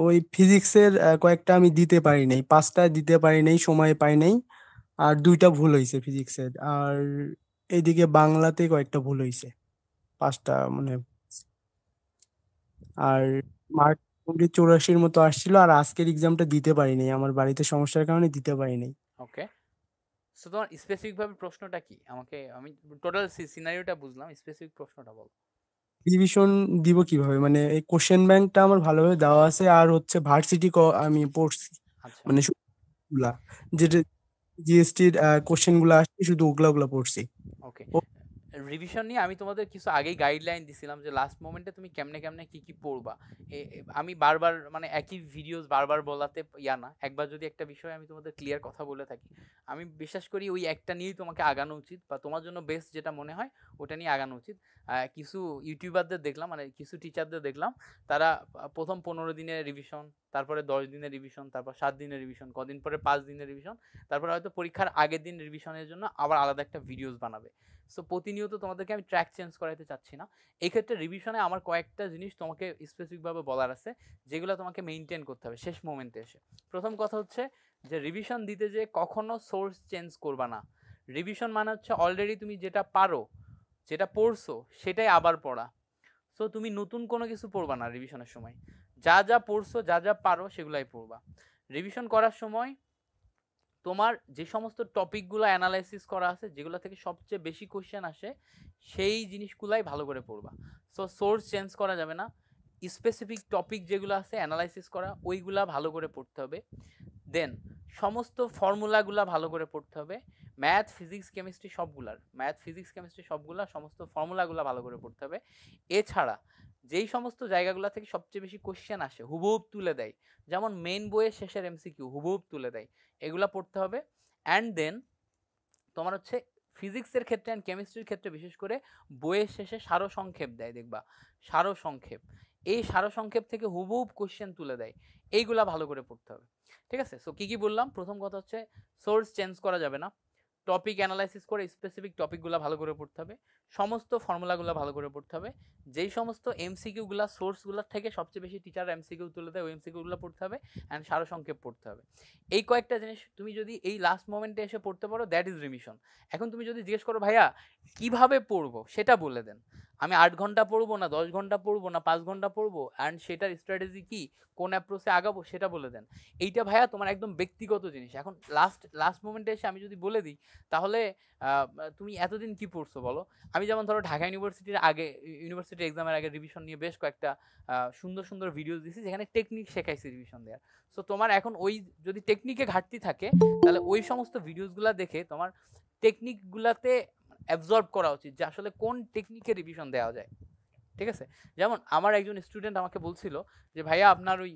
ওই ফিজিক্সের কয়েকটা আমি দিতে পারি নাই। পাঁচটা দিতে পারি নাই, সময় পাই নাই। আর দুইটা ভুল হয়েছে ফিজিক্সের। আর এদিকে বাংলাতে কয়েকটা ভুল হয়েছে পাঁচটা মানে আর মার্ক চৌরাশির মতো আসছিল। আর আজকের এক্সামটা দিতে পারি নাই। আমার বাড়িতে সমস্যার কারণে দিতে পারি নাই। ওকে। সো তোমার স্পেসিফিকভাবে প্রশ্নটা কি আমাকে আমি টোটাল সিনারিওটা বুঝলাম স্পেসিফিক প্রশ্নটা বল ডিভিশন দিব কিভাবে মানে এই কোশ্চেন ব্যাংকটা আমার ভালোভাবে দেওয়া আছে আর হচ্ছে ভার্সিটি আমি পড়ছি আচ্ছা। মানে গুলা যেটা জিএসটির কোশ্চেন গুলা আসছে শুধু ওগুলা ওগুলা পড়ছি ওকে রিভিশন নিয়ে আমি তোমাদের কিছু আগেই গাইডলাইন দিছিলাম যে লাস্ট মোমেন্টে তুমি কেমনে কেমনে কী কী পড়বা আমি বারবার মানে একই ভিডিওস বারবার বলাতে ইয়া না একবার যদি একটা বিষয়ে আমি তোমাদের ক্লিয়ার কথা বলে থাকি আমি বিশ্বাস করি ওই একটা নিয়েই তোমাকে আগানো উচিত বা তোমার জন্য বেস্ট যেটা মনে হয় ওটা নিয়ে আগানো উচিত কিছু ইউটিউবারদের দেখলাম মানে কিছু টিচারদের দেখলাম তারা প্রথম পনেরো দিনের রিভিশন তারপরে দশ দিনের রিভিশন তারপর সাত দিনের রিভিশন কদিন পরে পাঁচ দিনের রিভিশন তারপরে হয়তো পরীক্ষার আগের দিন রিভিশনের জন্য আবার আলাদা একটা ভিডিওস বানাবে সো প্রতিনিয়ত তোমাদেরকে আমি ট্র্যাক চেঞ্জ করাইতে চাচ্ছি না এক্ষেত্রে রিভিশনে আমার কয়েকটা জিনিস তোমাকে স্পেসিফিকভাবে বলার আছে যেগুলো তোমাকে মেনটেন করতে হবে শেষ মোমেন্টে এসে প্রথম কথা হচ্ছে যে রিভিশন দিতে যে কখনো সোর্স চেঞ্জ করবা না রিভিশন মানে হচ্ছে অলরেডি তুমি যেটা পারো যেটা পড়ছো সেটাই আবার পড়া সো তুমি নতুন কোনো কিছু পড়বা না রিভিশনের সময় যা যা পড়ছো যা যা পারো সেগুলাই পড়বা রিভিশন করার সময় তোমার যে সমস্ত টপিকগুলো অ্যানালাইসিস করা আছে যেগুলো থেকে সবচেয়ে বেশি কোয়েশ্চেন আসে সেই জিনিসগুলাই ভালো করে পড়বা সো সোর্স চেঞ্জ করা যাবে না স্পেসিফিক টপিক যেগুলো আছে অ্যানালাইসিস করা ওইগুলা ভালো করে পড়তে হবে দেন সমস্ত ফর্মুলাগুলা ভালো করে পড়তে হবে ম্যাথ ফিজিক্স কেমিস্ট্রি সবগুলার ম্যাথ ফিজিক্স কেমিস্ট্রি সবগুলা সমস্ত ফর্মুলাগুলা ভালো করে পড়তে হবে এছাড়া যেই সমস্ত জায়গাগুলো থেকে সবচেয়ে বেশি কোশ্চেন আসে হুবহুব তুলে দেয় যেমন মেন বইয়ের শেষের এমসিকিউ হুবহুব তুলে দেয় এগুলা পড়তে হবে অ্যান্ড দেন তোমার হচ্ছে ফিজিক্সের ক্ষেত্রে অ্যান্ড কেমিস্ট্রির ক্ষেত্রে বিশেষ করে বইয়ের শেষে সারো সংক্ষেপ দেয় দেখবা সারো সংক্ষেপ এই সারো সংক্ষেপ থেকে হুবহুব কোশ্চেন তুলে দেয় এইগুলা ভালো করে পড়তে হবে ঠিক আছে সো কী কী বললাম প্রথম কথা হচ্ছে সোর্স চেঞ্জ করা যাবে না টপিক অ্যানালাইসিস করে স্পেসিফিক টপিকগুলো ভালো করে পড়তে হবে সমস্ত ফর্মুলাগুলো ভালো করে পড়তে হবে যেই সমস্ত এমসিকিউগুলো সোর্সগুলোর থেকে সবচেয়ে বেশি টিচার এমসিকিউ তুলে দেয় ওই এমসিকিউগুলো পড়তে হবে অ্যান্ড সারসংক্ষেপ পড়তে হবে এই কয়েকটা জিনিস তুমি যদি এই লাস্ট মোমেন্টে এসে পড়তে পারো দ্যাট ইজ রিমিশন এখন তুমি যদি জিজ্ঞেস করো ভাইয়া কিভাবে পড়বো সেটা বলে দেন আমি আট ঘন্টা পড়বো না দশ ঘন্টা পড়বো না পাঁচ ঘন্টা পড়বো অ্যান্ড সেটার স্ট্র্যাটেজি কি কোন অ্যাপ্রোচে আগাবো সেটা বলে দেন এইটা ভাইয়া তোমার একদম ব্যক্তিগত জিনিস এখন লাস্ট লাস্ট মোমেন্টে এসে আমি যদি বলে দিই তাহলে তুমি এতদিন কি পড়ছো বলো আমি যেমন ধরো ঢাকা ইউনিভার্সিটির আগে ইউনিভার্সিটি এক্সামের আগে রিভিশন নিয়ে বেশ কয়েকটা সুন্দর সুন্দর ভিডিও দিয়েছি যেখানে টেকনিক শেখাইছি রিভিশন দেওয়ার সো তোমার এখন ওই যদি টেকনিকে ঘাটতি থাকে তাহলে ওই সমস্ত ভিডিওসগুলো দেখে তোমার টেকনিকগুলাতে অ্যাবজর্ব করা উচিত যে আসলে কোন টেকনিকে রিভিশন দেওয়া যায় ঠিক আছে যেমন আমার একজন স্টুডেন্ট আমাকে বলছিল যে ভাইয়া আপনার ওই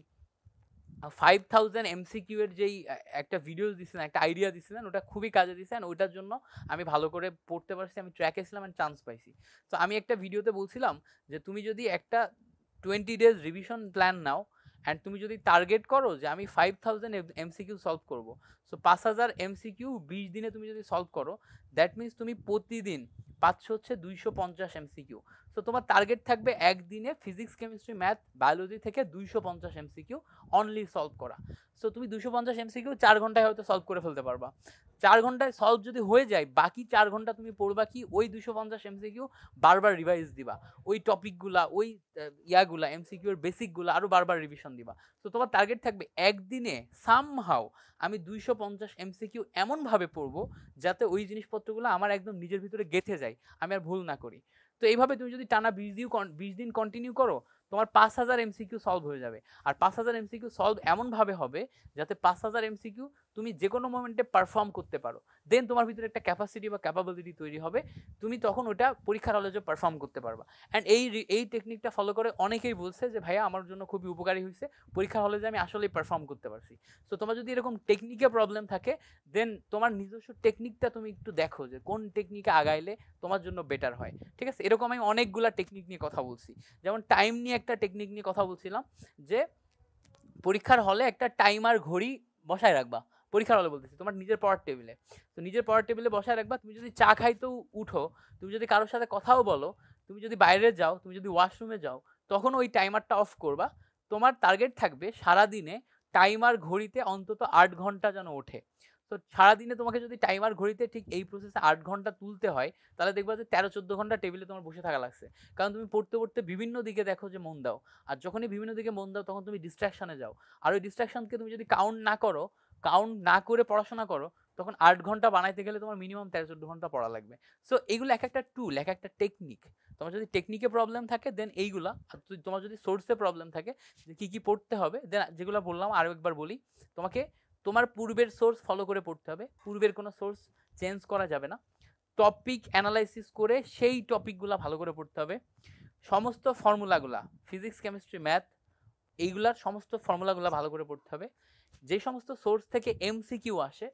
ফাইভ থাউজেন্ড এমসিকিউ এর যেই একটা ভিডিও দিছিলেন একটা আইডিয়া দিছিলেন ওটা খুবই কাজে দিয়েছেন ওইটার জন্য আমি ভালো করে পড়তে পারছি আমি ট্র্যাক এসেছিলাম আমি চান্স পাইছি তো আমি একটা ভিডিওতে বলছিলাম যে তুমি যদি একটা টোয়েন্টি ডেজ রিভিশন প্ল্যান নাও অ্যান্ড তুমি যদি টার্গেট করো যে আমি ফাইভ থাউজেন্ড এমসিকিউ সলভ করবো সো পাঁচ হাজার এমসিকিউ বিশ দিনে তুমি যদি সলভ করো দ্যাট মিন্স তুমি প্রতিদিন পাচ্ছ হচ্ছে দুইশো পঞ্চাশ এমসিকিউ সো তোমার টার্গেট থাকবে একদিনে ফিজিক্স কেমিস্ট্রি ম্যাথ বায়োলজি থেকে দুইশো পঞ্চাশ এমসিকিউ অনলি সলভ করা সো তুমি দুশো পঞ্চাশ এমসিকিউ চার ঘন্টায় হয়তো সলভ করে ফেলতে পারবা চার ঘন্টায় সলভ যদি হয়ে যায় বাকি চার ঘন্টা তুমি পড়বা কি ওই দুশো পঞ্চাশ এমসিকিউ বারবার রিভাইজ দিবা ওই টপিকগুলা ওই ইয়াগুলা এমসিকিউর বেসিকগুলো আরও বারবার রিভিশন দিবা তো তোমার টার্গেট থাকবে একদিনে সামহাও আমি দুইশো পঞ্চাশ এমসিকিউ এমনভাবে পড়বো যাতে ওই জিনিসপত্রগুলো আমার একদম নিজের ভিতরে গেঁথে যায় আমি আর ভুল না করি তো এইভাবে তুমি যদি টানা বিশ দিন বিশ দিন কন্টিনিউ করো তোমার পাঁচ হাজার এমসিকিউ সলভ হয়ে যাবে আর পাঁচ হাজার এমসিকিউ সলভ এমনভাবে হবে যাতে পাঁচ হাজার এমসিকিউ তুমি যে কোনো মোমেন্টে পারফর্ম করতে পারো দেন তোমার ভিতরে একটা ক্যাপাসিটি বা ক্যাপাবিলিটি তৈরি হবে তুমি তখন ওটা পরীক্ষার আলোচনা পারফর্ম করতে পারবা অ্যান্ড এই এই টেকনিকটা ফলো করে অনেকেই বলছে যে ভাইয়া আমার জন্য খুবই উপকারী হয়েছে পরীক্ষার হলে যে আমি আসলেই পারফর্ম করতে পারছি সো তোমার যদি এরকম টেকনিকে প্রবলেম থাকে দেন তোমার নিজস্ব টেকনিকটা তুমি একটু দেখো যে কোন টেকনিকে আগাইলে তোমার জন্য বেটার হয় ঠিক আছে এরকম আমি অনেকগুলা টেকনিক নিয়ে কথা বলছি যেমন টাইম নিয়ে একটা টেকনিক নিয়ে কথা বলছিলাম যে পরীক্ষার হলে একটা টাইমার ঘড়ি বসায় রাখবা পরীক্ষার হলে বলতেছি তোমার নিজের পড়ার টেবিলে তো নিজের পড়ার টেবিলে বসায় রাখবা তুমি যদি চা খাইতেও উঠো তুমি যদি কারোর সাথে কথাও বলো তুমি যদি বাইরে যাও তুমি যদি ওয়াশরুমে যাও তখন ওই টাইমারটা অফ করবা তোমার টার্গেট থাকবে সারা দিনে টাইমার ঘড়িতে অন্তত আট ঘন্টা যেন ওঠে তো সারাদিনে তোমাকে যদি টাইমার ঘড়িতে ঠিক এই প্রসেসে আট ঘন্টা তুলতে হয় তাহলে দেখবা যে তেরো চোদ্দো ঘন্টা টেবিলে তোমার বসে থাকা লাগছে কারণ তুমি পড়তে পড়তে বিভিন্ন দিকে দেখো যে মন দাও আর যখনই বিভিন্ন দিকে মন দাও তখন তুমি ডিস্ট্রাকশানে যাও আর ওই ডিস্ট্রাকশানকে তুমি যদি কাউন্ট না করো কাউন্ট না করে পড়াশোনা করো তখন আট ঘন্টা বানাইতে গেলে তোমার মিনিমাম তেরো চোদ্দ ঘন্টা পড়া লাগবে সো এগুলো এক একটা টুল এক একটা টেকনিক তোমার যদি টেকনিকে প্রবলেম থাকে দেন এইগুলা আর তোমার যদি সোর্সে প্রবলেম থাকে কী কী পড়তে হবে দেন যেগুলো বললাম আরও একবার বলি তোমাকে তোমার পূর্বের সোর্স ফলো করে পড়তে হবে পূর্বের কোনো সোর্স চেঞ্জ করা যাবে না টপিক অ্যানালাইসিস করে সেই টপিকগুলো ভালো করে পড়তে হবে সমস্ত ফর্মুলাগুলা ফিজিক্স কেমিস্ট্রি ম্যাথ এইগুলার সমস্ত ফর্মুলাগুলো ভালো করে পড়তে হবে যে সমস্ত সোর্স থেকে এমসিকিউ আসে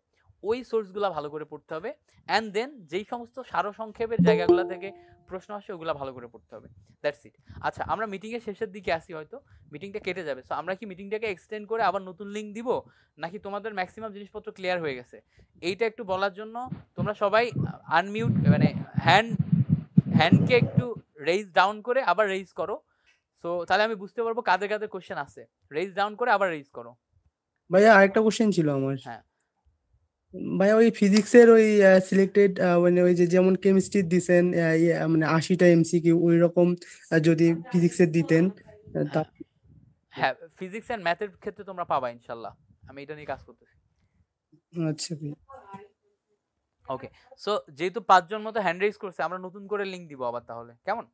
ওই সোর্সগুলো ভালো করে পড়তে হবে অ্যান্ড দেন যেই সমস্ত সারসংক্ষেপের জায়গাগুলো থেকে প্রশ্ন আসে ওগুলো ভালো করে পড়তে হবে দ্যাটস ইট আচ্ছা আমরা মিটিংয়ের শেষের দিকে আসি হয়তো মিটিংটা কেটে যাবে সো আমরা কি মিটিংটাকে এক্সটেন্ড করে আবার নতুন লিঙ্ক দিব নাকি তোমাদের ম্যাক্সিমাম জিনিসপত্র ক্লিয়ার হয়ে গেছে এইটা একটু বলার জন্য তোমরা সবাই আনমিউট মানে হ্যান্ড হ্যান্ডকে একটু রেইজ ডাউন করে আবার রেইজ করো সো তাহলে আমি বুঝতে পারবো কাদের কাদের কোয়েশ্চেন আছে রেইজ ডাউন করে আবার রেইজ করো ভাইয়া আরেকটা কোশ্চেন ছিল আমার হ্যাঁ ভাইয়া ওই ফিজিক্সের ওই সিলেক্টেড মানে ওই যে যেমন কেমিস্ট্রি দিছেন ইয়ে, মানে আশিটা এমসিকিউ ওই রকম যদি ফিজিক্সের দিতেন হ্যাঁ ফিজিক্স এন্ড ম্যাথের ক্ষেত্রে তোমরা পাবা ইনশাআল্লাহ আমি এটা নিয়ে কাজ করতেছি আচ্ছা ওকে সো যেহেতু পাঁচজন মতো হ্যান্ড রেজ করছে আমরা নতুন করে লিংক দিব আবার তাহলে কেমন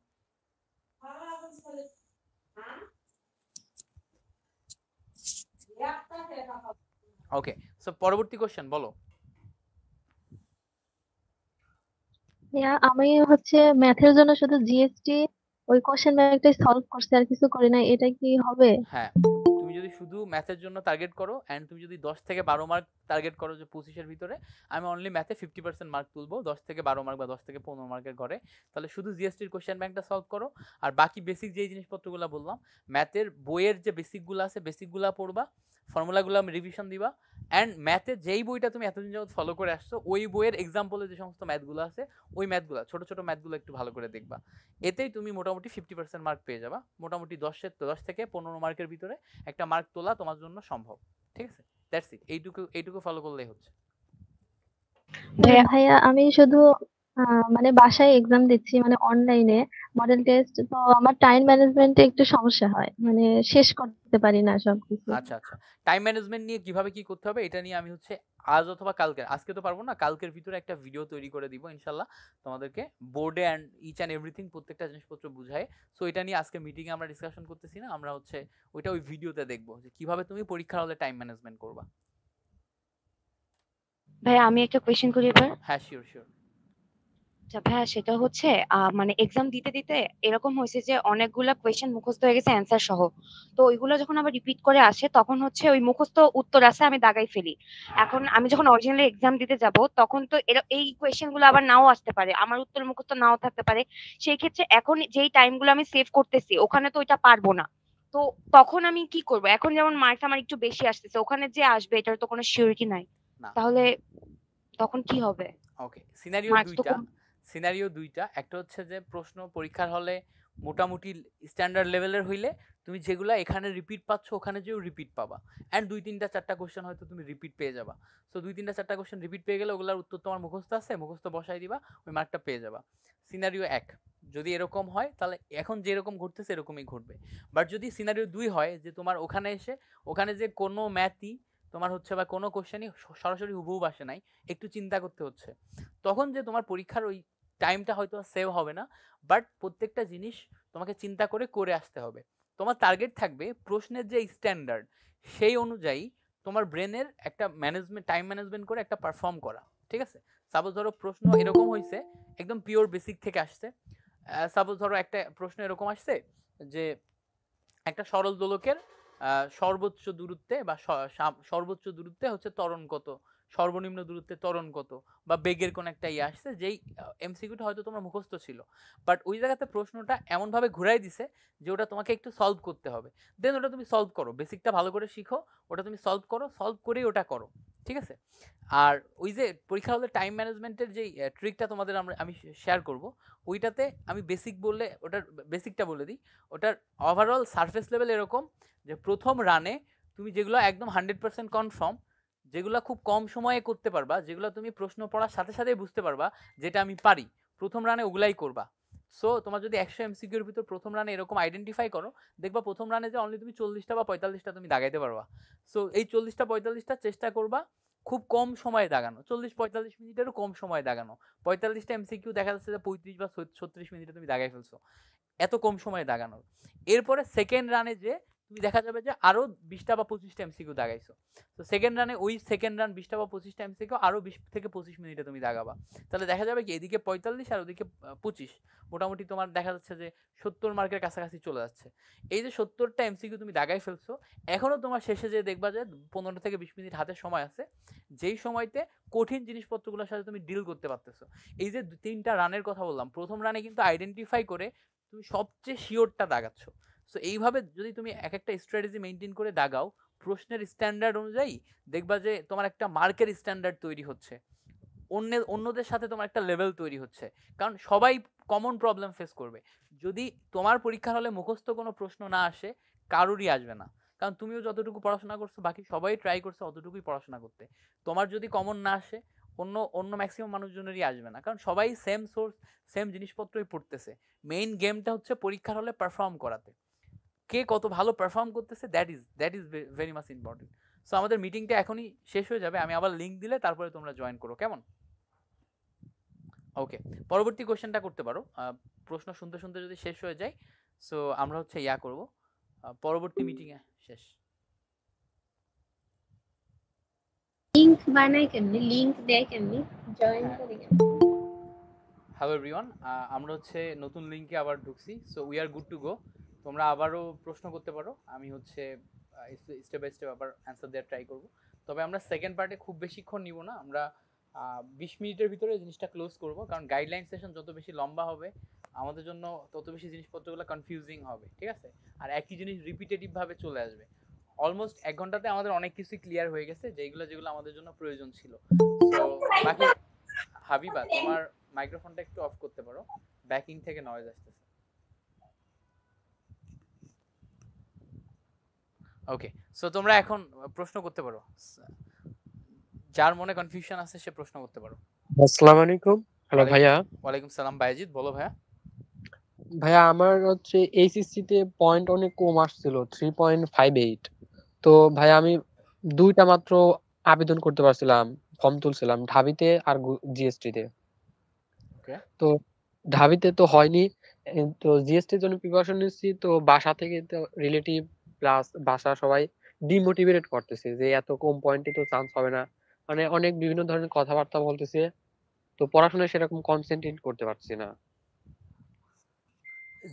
ওকে সো পরবর্তী কোশ্চেন বলো আমি হচ্ছে ম্যাথের জন্য শুধু জিএসটি ওই কোশ্চেন সলভ করছে আর কিছু করি না এটা কি হবে হ্যাঁ তুমি যদি শুধু ম্যাথের জন্য টার্গেট করো এন্ড তুমি যদি 10 থেকে 12 মার্ক টার্গেট করো যে এর ভিতরে আমি অনলি ম্যাথে 50% মার্ক তুলবো 10 থেকে 12 মার্ক বা 10 থেকে 15 মার্কের ঘরে তাহলে শুধু জিএসটির কোশ্চেন ব্যাংকটা সলভ করো আর বাকি বেসিক যেই জিনিসপত্রগুলো বললাম ম্যাথের বইয়ের যে বেসিকগুলো আছে বেসিকগুলো পড়বা ফর্মুলাগুলো আমি রিভিশন দিবা অ্যান্ড ম্যাথে যেই বইটা তুমি এতদিন যাবত ফলো করে আসছো ওই বইয়ের এক্সাম্পলে যে সমস্ত ম্যাথগুলো আছে ওই ম্যাথগুলো ছোটো ছোটো ম্যাথগুলো একটু ভালো করে দেখবা এতেই তুমি মোটামুটি ফিফটি পার্সেন্ট মার্ক পেয়ে যাবা মোটামুটি দশের দশ থেকে পনেরো মার্কের ভিতরে একটা মার্ক তোলা তোমার জন্য সম্ভব ঠিক আছে দ্যাটস ইট এইটুকু এইটুকু ফলো করলেই হচ্ছে ভাইয়া আমি শুধু মানে বাসায় এক্সাম দিচ্ছি মানে অনলাইনে মডেল টেস্ট তো আমার টাইম ম্যানেজমেন্টে একটু সমস্যা হয় মানে শেষ করতে পারি না কিছু আচ্ছা আচ্ছা টাইম ম্যানেজমেন্ট নিয়ে কিভাবে কি করতে হবে এটা নিয়ে আমি হচ্ছে আজ অথবা কালকে আজকে তো পারবো না কালকের ভিতরে একটা ভিডিও তৈরি করে দিব ইনশাল্লাহ তোমাদেরকে বোর্ডে অ্যান্ড ইচ অ্যান্ড এভরিথিং প্রত্যেকটা জিনিসপত্র বুঝায় সো এটা নিয়ে আজকে মিটিং আমরা ডিসকাশন করতেছি না আমরা হচ্ছে ওইটা ওই ভিডিওতে দেখবো যে কিভাবে তুমি পরীক্ষার হলে টাইম ম্যানেজমেন্ট করবা ভাই আমি একটা কোয়েশ্চেন করি এবার হ্যাঁ শিওর শিওর আচ্ছা ভাইয়া সেটা হচ্ছে মানে এক্সাম দিতে দিতে এরকম হয়েছে যে অনেকগুলা কোয়েশ্চেন মুখস্থ হয়ে গেছে অ্যান্সার সহ তো ওইগুলো যখন আবার রিপিট করে আসে তখন হচ্ছে ওই মুখস্থ উত্তর আসে আমি দাগাই ফেলি এখন আমি যখন অরিজিনালি এক্সাম দিতে যাব তখন তো এই কোয়েশ্চেন গুলো আবার নাও আসতে পারে আমার উত্তর মুখস্থ নাও থাকতে পারে সেই ক্ষেত্রে এখন যেই টাইমগুলো আমি সেভ করতেছি ওখানে তো ওইটা পারবো না তো তখন আমি কি করব এখন যেমন মার্কস আমার একটু বেশি আসতেছে ওখানে যে আসবে এটার তো কোনো সিওরিটি নাই তাহলে তখন কি হবে ওকে সিনারিও দুইটা সিনারিও দুইটা একটা হচ্ছে যে প্রশ্ন পরীক্ষার হলে মোটামুটি স্ট্যান্ডার্ড লেভেলের হইলে তুমি যেগুলো এখানে রিপিট পাচ্ছ ওখানে যেও রিপিট পাবা অ্যান্ড দুই তিনটা চারটা কোশ্চেন হয়তো তুমি রিপিট পেয়ে যাবা সো দুই তিনটা চারটা কোয়েশ্চেন রিপিট পেয়ে গেলে ওগুলোর উত্তর তোমার মুখস্থ আছে মুখস্থ বসাই দিবা ওই মার্কটা পেয়ে যাবা সিনারিও এক যদি এরকম হয় তাহলে এখন যেরকম ঘটতেছে এরকমই ঘটবে বাট যদি সিনারিও দুই হয় যে তোমার ওখানে এসে ওখানে যে কোনো ম্যাথই তোমার হচ্ছে বা কোনো কোশ্চেনই সরাসরি হুবহু আসে নাই একটু চিন্তা করতে হচ্ছে তখন যে তোমার পরীক্ষার ওই টাইমটা হয়তো সেভ হবে না বাট প্রত্যেকটা জিনিস তোমাকে চিন্তা করে করে আসতে হবে তোমার টার্গেট থাকবে প্রশ্নের যে স্ট্যান্ডার্ড সেই অনুযায়ী তোমার ব্রেনের একটা ম্যানেজমেন্ট টাইম ম্যানেজমেন্ট করে একটা পারফর্ম করা ঠিক আছে সাপোজ ধরো প্রশ্ন এরকম হয়েছে একদম পিওর বেসিক থেকে আসছে সাপোজ ধরো একটা প্রশ্ন এরকম আসছে যে একটা সরল দোলকের সর্বোচ্চ দূরত্বে বা সর্বোচ্চ দূরত্বে হচ্ছে ত্বরণ কত সর্বনিম্ন দূরত্বে ত্বরণ কত বা বেগের কোন একটা ইয়ে আসছে যেই এমসিকিউটা হয়তো তোমার মুখস্থ ছিল বাট ওই জায়গাতে প্রশ্নটা এমনভাবে ঘুরাই দিছে যে ওটা তোমাকে একটু সলভ করতে হবে দেন ওটা তুমি সলভ করো বেসিকটা ভালো করে শিখো ওটা তুমি সলভ করো সলভ করেই ওটা করো ঠিক আছে আর ওই যে পরীক্ষা হলে টাইম ম্যানেজমেন্টের যে ট্রিকটা তোমাদের আমরা আমি শেয়ার করব ওইটাতে আমি বেসিক বললে ওটার বেসিকটা বলে দিই ওটার ওভারঅল সারফেস লেভেল এরকম যে প্রথম রানে তুমি যেগুলো একদম হান্ড্রেড পার্সেন্ট কনফার্ম যেগুলো খুব কম সময়ে করতে পারবা যেগুলো তুমি প্রশ্ন পড়ার সাথে সাথেই বুঝতে পারবা যেটা আমি পারি প্রথম রানে ওগুলাই করবা সো তোমার যদি একশো এমসিকিউর ভিতর প্রথম রানে এরকম আইডেন্টিফাই করো দেখবা প্রথম রানে যে অনলি তুমি চল্লিশটা বা পঁয়তাল্লিশটা তুমি দাগাইতে পারবা সো এই চল্লিশটা পঁয়তাল্লিশটা চেষ্টা করবা খুব কম সময়ে দাগানো চল্লিশ পঁয়তাল্লিশ মিনিটেরও কম সময়ে দাগানো পঁয়তাল্লিশটা এমসিকিউ দেখা যাচ্ছে যে পঁয়ত্রিশ বা ছত্রিশ মিনিটে তুমি দাগাই ফেলছো এত কম সময়ে দাগানোর এরপরে সেকেন্ড রানে যে তুমি দেখা যাবে যে আরও বিশটা বা পঁচিশটা এমসিকিউ দাগাইছো তো সেকেন্ড রানে ওই সেকেন্ড রান বিশটা বা পঁচিশটা এমসিকিউ আরও বিশ থেকে পঁচিশ মিনিটে তুমি দাগাবা তাহলে দেখা যাবে কি এদিকে পঁয়তাল্লিশ আর ওদিকে পঁচিশ মোটামুটি তোমার দেখা যাচ্ছে যে সত্তর মার্কের কাছাকাছি চলে যাচ্ছে এই যে সত্তরটা এমসিকিউ তুমি দাগাই ফেলছো এখনও তোমার শেষে যে দেখবা যে পনেরো থেকে বিশ মিনিট হাতে সময় আছে যেই সময়তে কঠিন জিনিসপত্রগুলোর সাথে তুমি ডিল করতে পারতেছো এই যে তিনটা রানের কথা বললাম প্রথম রানে কিন্তু আইডেন্টিফাই করে তুমি সবচেয়ে শিওরটা দাগাচ্ছ সো এইভাবে যদি তুমি এক একটা স্ট্র্যাটেজি মেনটেন করে দাগাও প্রশ্নের স্ট্যান্ডার্ড অনুযায়ী দেখবা যে তোমার একটা মার্কের স্ট্যান্ডার্ড তৈরি হচ্ছে অন্য অন্যদের সাথে তোমার একটা লেভেল তৈরি হচ্ছে কারণ সবাই কমন প্রবলেম ফেস করবে যদি তোমার পরীক্ষার হলে মুখস্থ কোনো প্রশ্ন না আসে কারোরই আসবে না কারণ তুমিও যতটুকু পড়াশোনা করছো বাকি সবাই ট্রাই করছে অতটুকুই পড়াশোনা করতে তোমার যদি কমন না আসে অন্য অন্য ম্যাক্সিমাম মানুষজনেরই আসবে না কারণ সবাই সেম সোর্স সেম জিনিসপত্রই পড়তেছে মেইন গেমটা হচ্ছে পরীক্ষার হলে পারফর্ম করাতে কে কত ভালো পারফর্ম করতেছে that is that is very much important so আমাদের মিটিংটা এখনই শেষ হয়ে যাবে আমি আবার লিঙ্ক দিলে তারপরে তোমরা জয়েন করো কেমন ওকে পরবর্তী কোয়েশ্চেনটা করতে পারো প্রশ্ন শুনতে শুনতে যদি শেষ হয়ে যায় সো আমরা হচ্ছে ইয়া করব পরবর্তী এ শেষ লিংক বানাই কেমনি লিংক দেয় কেমনি জয়েন করে হ্যালো এভরিওয়ান আমরা হচ্ছে নতুন লিংকে আবার ঢুকছি so we are good to go তোমরা আবারও প্রশ্ন করতে পারো আমি হচ্ছে স্টেপ বাই স্টেপ আবার অ্যান্সার দেওয়ার ট্রাই করবো তবে আমরা সেকেন্ড পার্টে খুব বেশিক্ষণ নিব না আমরা বিশ মিনিটের ভিতরে জিনিসটা ক্লোজ করব কারণ গাইডলাইন সেশন যত বেশি লম্বা হবে আমাদের জন্য তত বেশি জিনিসপত্রগুলো কনফিউজিং হবে ঠিক আছে আর একই জিনিস রিপিটেটিভভাবে চলে আসবে অলমোস্ট এক ঘন্টাতে আমাদের অনেক কিছুই ক্লিয়ার হয়ে গেছে যেগুলো যেগুলো আমাদের জন্য প্রয়োজন ছিল তো বাকি হাবিবা তোমার মাইক্রোফোনটা একটু অফ করতে পারো ব্যাকিং থেকে নয়েজ আসতেছে ওকে সো তোমরা এখন প্রশ্ন করতে পারো যার মনে কনফিউশন আছে সে প্রশ্ন করতে পারো আসসালামু আলাইকুম হ্যালো ভাইয়া ওয়ালাইকুম সালাম বাইজিত বলো ভাইয়া ভাইয়া আমার হচ্ছে এইচএসসি তে পয়েন্ট অনেক কম আসছিল 3.58 তো ভাইয়া আমি দুইটা মাত্র আবেদন করতে পারছিলাম ফর্ম তুলছিলাম ঢাবিতে আর জিএসটি তে তো ঢাবিতে তো হয়নি তো জিএসটির জন্য প্রিপারেশন নিচ্ছি তো বাসা থেকে তো রিলেটিভ প্লাস বাসা সবাই ডিমোটিভেটেড করতেছে যে এত কম পয়েন্টে তো চান্স হবে না মানে অনেক বিভিন্ন ধরনের কথাবার্তা বলতেছে তো পড়াশোনায় সেরকম কনসেন্ট্রেট করতে পারছি না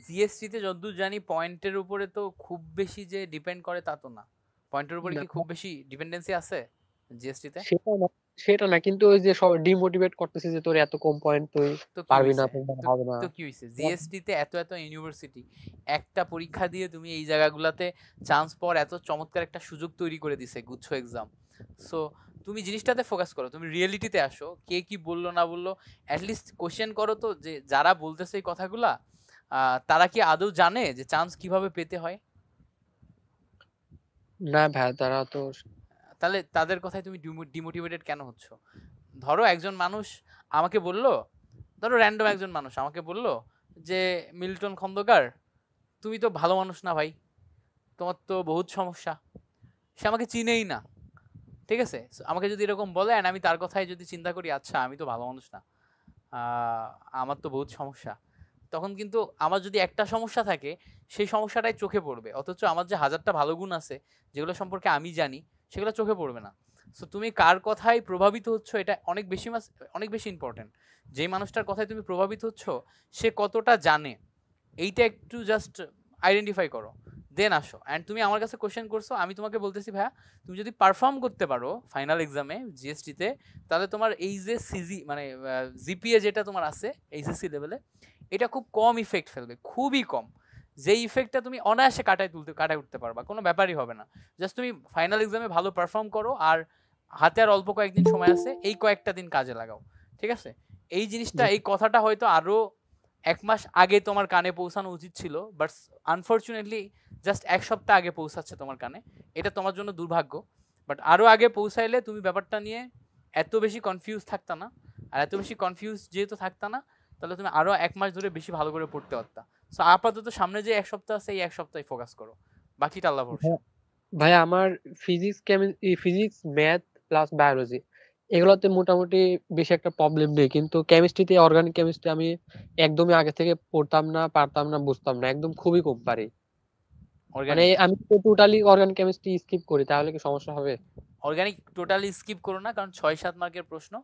জিএসটি তে যতদূর জানি পয়েন্টের উপরে তো খুব বেশি যে ডিপেন্ড করে তা তো না পয়েন্টের উপরে কি খুব বেশি ডিপেন্ডেন্সি আছে জিএসটি তে সেটা না সেটা না কিন্তু ওই যে সব ডিমোটিভেট করতেছে যে তোর এত কম পয়েন্ট তুই পারবি না হবে না তো কি হইছে জিএসটি তে এত এত ইউনিভার্সিটি একটা পরীক্ষা দিয়ে তুমি এই জায়গাগুলোতে চান্স পর এত চমৎকার একটা সুযোগ তৈরি করে দিছে গুচ্ছ এক্সাম সো তুমি জিনিসটাতে ফোকাস করো তুমি রিয়েলিটিতে আসো কে কি বললো না বললো অ্যাটলিস্ট কোশ্চেন করো তো যে যারা বলতেছে এই কথাগুলা তারা কি আদৌ জানে যে চান্স কিভাবে পেতে হয় না ভাই তারা তো তাহলে তাদের কথায় তুমি ডিমোটিভেটেড কেন হচ্ছ ধরো একজন মানুষ আমাকে বলল ধরো র্যান্ডম একজন মানুষ আমাকে বলল যে মিল্টন খন্দকার তুমি তো ভালো মানুষ না ভাই তোমার তো বহুত সমস্যা সে আমাকে চিনেই না ঠিক আছে আমাকে যদি এরকম বলে অ্যান্ড আমি তার কথাই যদি চিন্তা করি আচ্ছা আমি তো ভালো মানুষ না আমার তো বহুত সমস্যা তখন কিন্তু আমার যদি একটা সমস্যা থাকে সেই সমস্যাটাই চোখে পড়বে অথচ আমার যে হাজারটা ভালো গুণ আছে যেগুলো সম্পর্কে আমি জানি সেগুলো চোখে পড়বে না সো তুমি কার কথায় প্রভাবিত হচ্ছ এটা অনেক বেশি মাস অনেক বেশি ইম্পর্টেন্ট যে মানুষটার কথায় তুমি প্রভাবিত হচ্ছ সে কতটা জানে এইটা একটু জাস্ট আইডেন্টিফাই করো দেন আসো অ্যান্ড তুমি আমার কাছে কোয়েশ্চেন করছো আমি তোমাকে বলতেছি ভাইয়া তুমি যদি পারফর্ম করতে পারো ফাইনাল এক্সামে জিএসটিতে তাহলে তোমার এই যে সিজি মানে জিপিএ যেটা তোমার আছে এইচএসসি লেভেলে এটা খুব কম ইফেক্ট ফেলবে খুবই কম যে ইফেক্টটা তুমি অনায়াসে কাটায় তুলতে কাটায় উঠতে পারবা কোনো ব্যাপারই হবে না জাস্ট তুমি ফাইনাল এক্সামে ভালো পারফর্ম করো আর হাতে আর অল্প কয়েকদিন সময় আছে এই কয়েকটা দিন কাজে লাগাও ঠিক আছে এই জিনিসটা এই কথাটা হয়তো আরও এক মাস আগে তোমার কানে পৌঁছানো উচিত ছিল বাট আনফর্চুনেটলি জাস্ট এক সপ্তাহ আগে পৌঁছাচ্ছে তোমার কানে এটা তোমার জন্য দুর্ভাগ্য বাট আরও আগে পৌঁছাইলে তুমি ব্যাপারটা নিয়ে এত বেশি কনফিউজ থাকতা না আর এত বেশি কনফিউজ যেহেতু থাকতা না তাহলে তুমি আরও এক মাস ধরে বেশি ভালো করে পড়তে পারতা সো আপাতত সামনে যে এক সপ্তাহ আছে এই এক সপ্তাহে ফোকাস করো বাকিটা আল্লাহ ভরসা ভাই আমার physics chemistry physics math plus biology এগুলোতে মোটামুটি বেশি একটা প্রবলেম নেই কিন্তু কেমিস্ট্রিতে অর্গানিক কেমিস্ট্রি আমি একদমই আগে থেকে পড়তাম না পারতাম না বুঝতাম না একদম খুবই কম পারি মানে আমি তো টোটালি অর্গানিক কেমিস্ট্রি স্কিপ করি তাহলে কি সমস্যা হবে অর্গানিক টোটালি স্কিপ করো না কারণ ছয় সাত মার্কের প্রশ্ন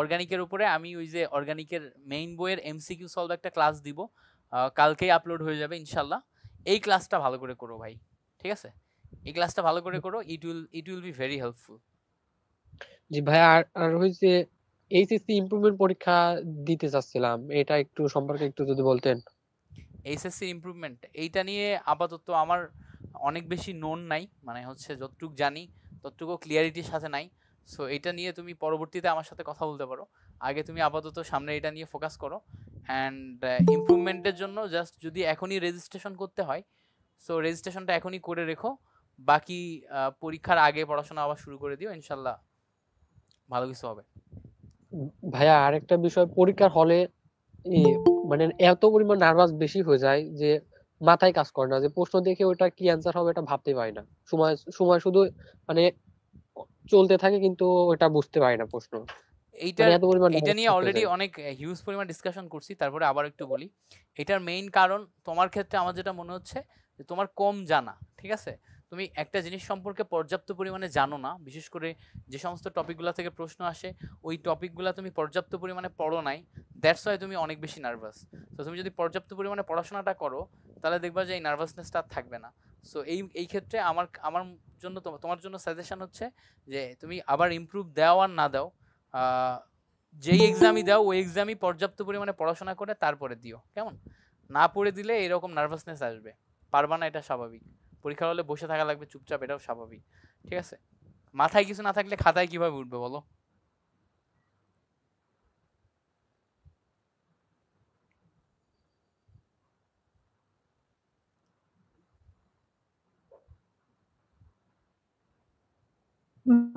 অর্গানিকের উপরে আমি ওই যে অর্গানিকের মেইন বইয়ের এমসিকিউ সলভ একটা ক্লাস দিব কালকেই আপলোড হয়ে যাবে ইনশাল্লাহ এই ক্লাসটা ভালো করে করো ভাই ঠিক আছে এই ক্লাসটা ভালো করে করো it will it will be very helpful জি ভাই আর আর হইছে এইচএসসি ইমপ্রুভমেন্ট পরীক্ষা দিতে চাচ্ছিলাম এটা একটু সম্পর্কে একটু যদি বলতেন এইচএসসি ইমপ্রুভমেন্ট এইটা নিয়ে আপাতত আমার অনেক বেশি নোন নাই মানে হচ্ছে যতটুক জানি ততটুকু ক্লিয়ারিটির সাথে নাই সো এটা নিয়ে তুমি পরবর্তীতে আমার সাথে কথা বলতে পারো আগে তুমি আপাতত সামনে এটা নিয়ে ফোকাস করো অ্যান্ড ইম্প্রুভমেন্টের uh, জন্য জাস্ট যদি এখনই রেজিস্ট্রেশন করতে হয় সো রেজিস্ট্রেশনটা এখনই করে রেখো বাকি পরীক্ষার আগে পড়াশোনা আবার শুরু করে দিও ইনশাল্লাহ ভালো কিছু হবে ভাইয়া আরেকটা বিষয় পরীক্ষার হলে মানে এত পরিমাণ নার্ভাস বেশি হয়ে যায় যে মাথায় কাজ করে না যে প্রশ্ন দেখে ওটা কি অ্যান্সার হবে এটা ভাবতে পারি না সময় সময় শুধু মানে চলতে থাকে কিন্তু ওটা বুঝতে পারি না প্রশ্ন এইটা মানে এটা নিয়ে অলরেডি অনেক হিউজ পরিমাণ ডিসকাশন করছি তারপরে আবার একটু বলি এটার মেইন কারণ তোমার ক্ষেত্রে আমার যেটা মনে হচ্ছে যে তোমার কম জানা ঠিক আছে তুমি একটা জিনিস সম্পর্কে পর্যাপ্ত পরিমাণে জানো না বিশেষ করে যে সমস্ত টপিকগুলো থেকে প্রশ্ন আসে ওই টপিকগুলো তুমি পর্যাপ্ত পরিমাণে পড়ো নাই দ্যাটস ওয়াই তুমি অনেক বেশি নার্ভাস তো তুমি যদি পর্যাপ্ত পরিমাণে পড়াশোনাটা করো তাহলে দেখবা যে এই নার্ভাসনেসটা আর থাকবে না সো এই এই ক্ষেত্রে আমার আমার জন্য তোমার জন্য সাজেশন হচ্ছে যে তুমি আবার ইম্প্রুভ দেওয়া আর না দাও যেই এক্সামই দাও ওই এক্সামই পর্যাপ্ত পরিমাণে পড়াশোনা করে তারপরে দিও কেমন না পড়ে দিলে এরকম নার্ভাসনেস আসবে পারবা না এটা স্বাভাবিক পরীক্ষার হলে বসে থাকা লাগবে চুপচাপ এটাও স্বাভাবিক ঠিক আছে মাথায় কিছু না থাকলে খাতায় কিভাবে উঠবে বলো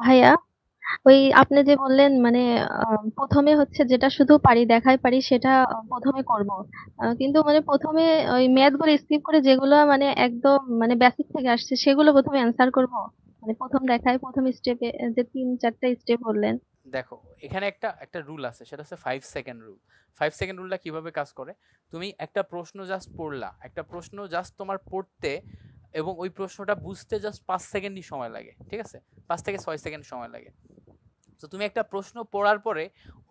ভাইয়া ওই আপনি যে বললেন মানে প্রথমে হচ্ছে যেটা শুধু পারি দেখাই পারি সেটা প্রথমে করব কিন্তু মানে প্রথমে ওই গুলো স্কিপ করে যেগুলো মানে একদম মানে বেসিক থেকে আসছে সেগুলো প্রথমে অ্যান্সার করব মানে প্রথম দেখায় প্রথম স্টেপে যে তিন চারটা স্টেপ বললেন দেখো এখানে একটা একটা রুল আছে সেটা হচ্ছে five second rule five second রুলটা কিভাবে কাজ করে তুমি একটা প্রশ্ন জাস্ট পড়লা একটা প্রশ্ন জাস্ট তোমার পড়তে এবং ওই প্রশ্নটা বুঝতে জাস্ট পাঁচ সেকেন্ডই সময় লাগে ঠিক আছে পাঁচ থেকে ছয় সেকেন্ড সময় লাগে তো তুমি একটা প্রশ্ন পড়ার পরে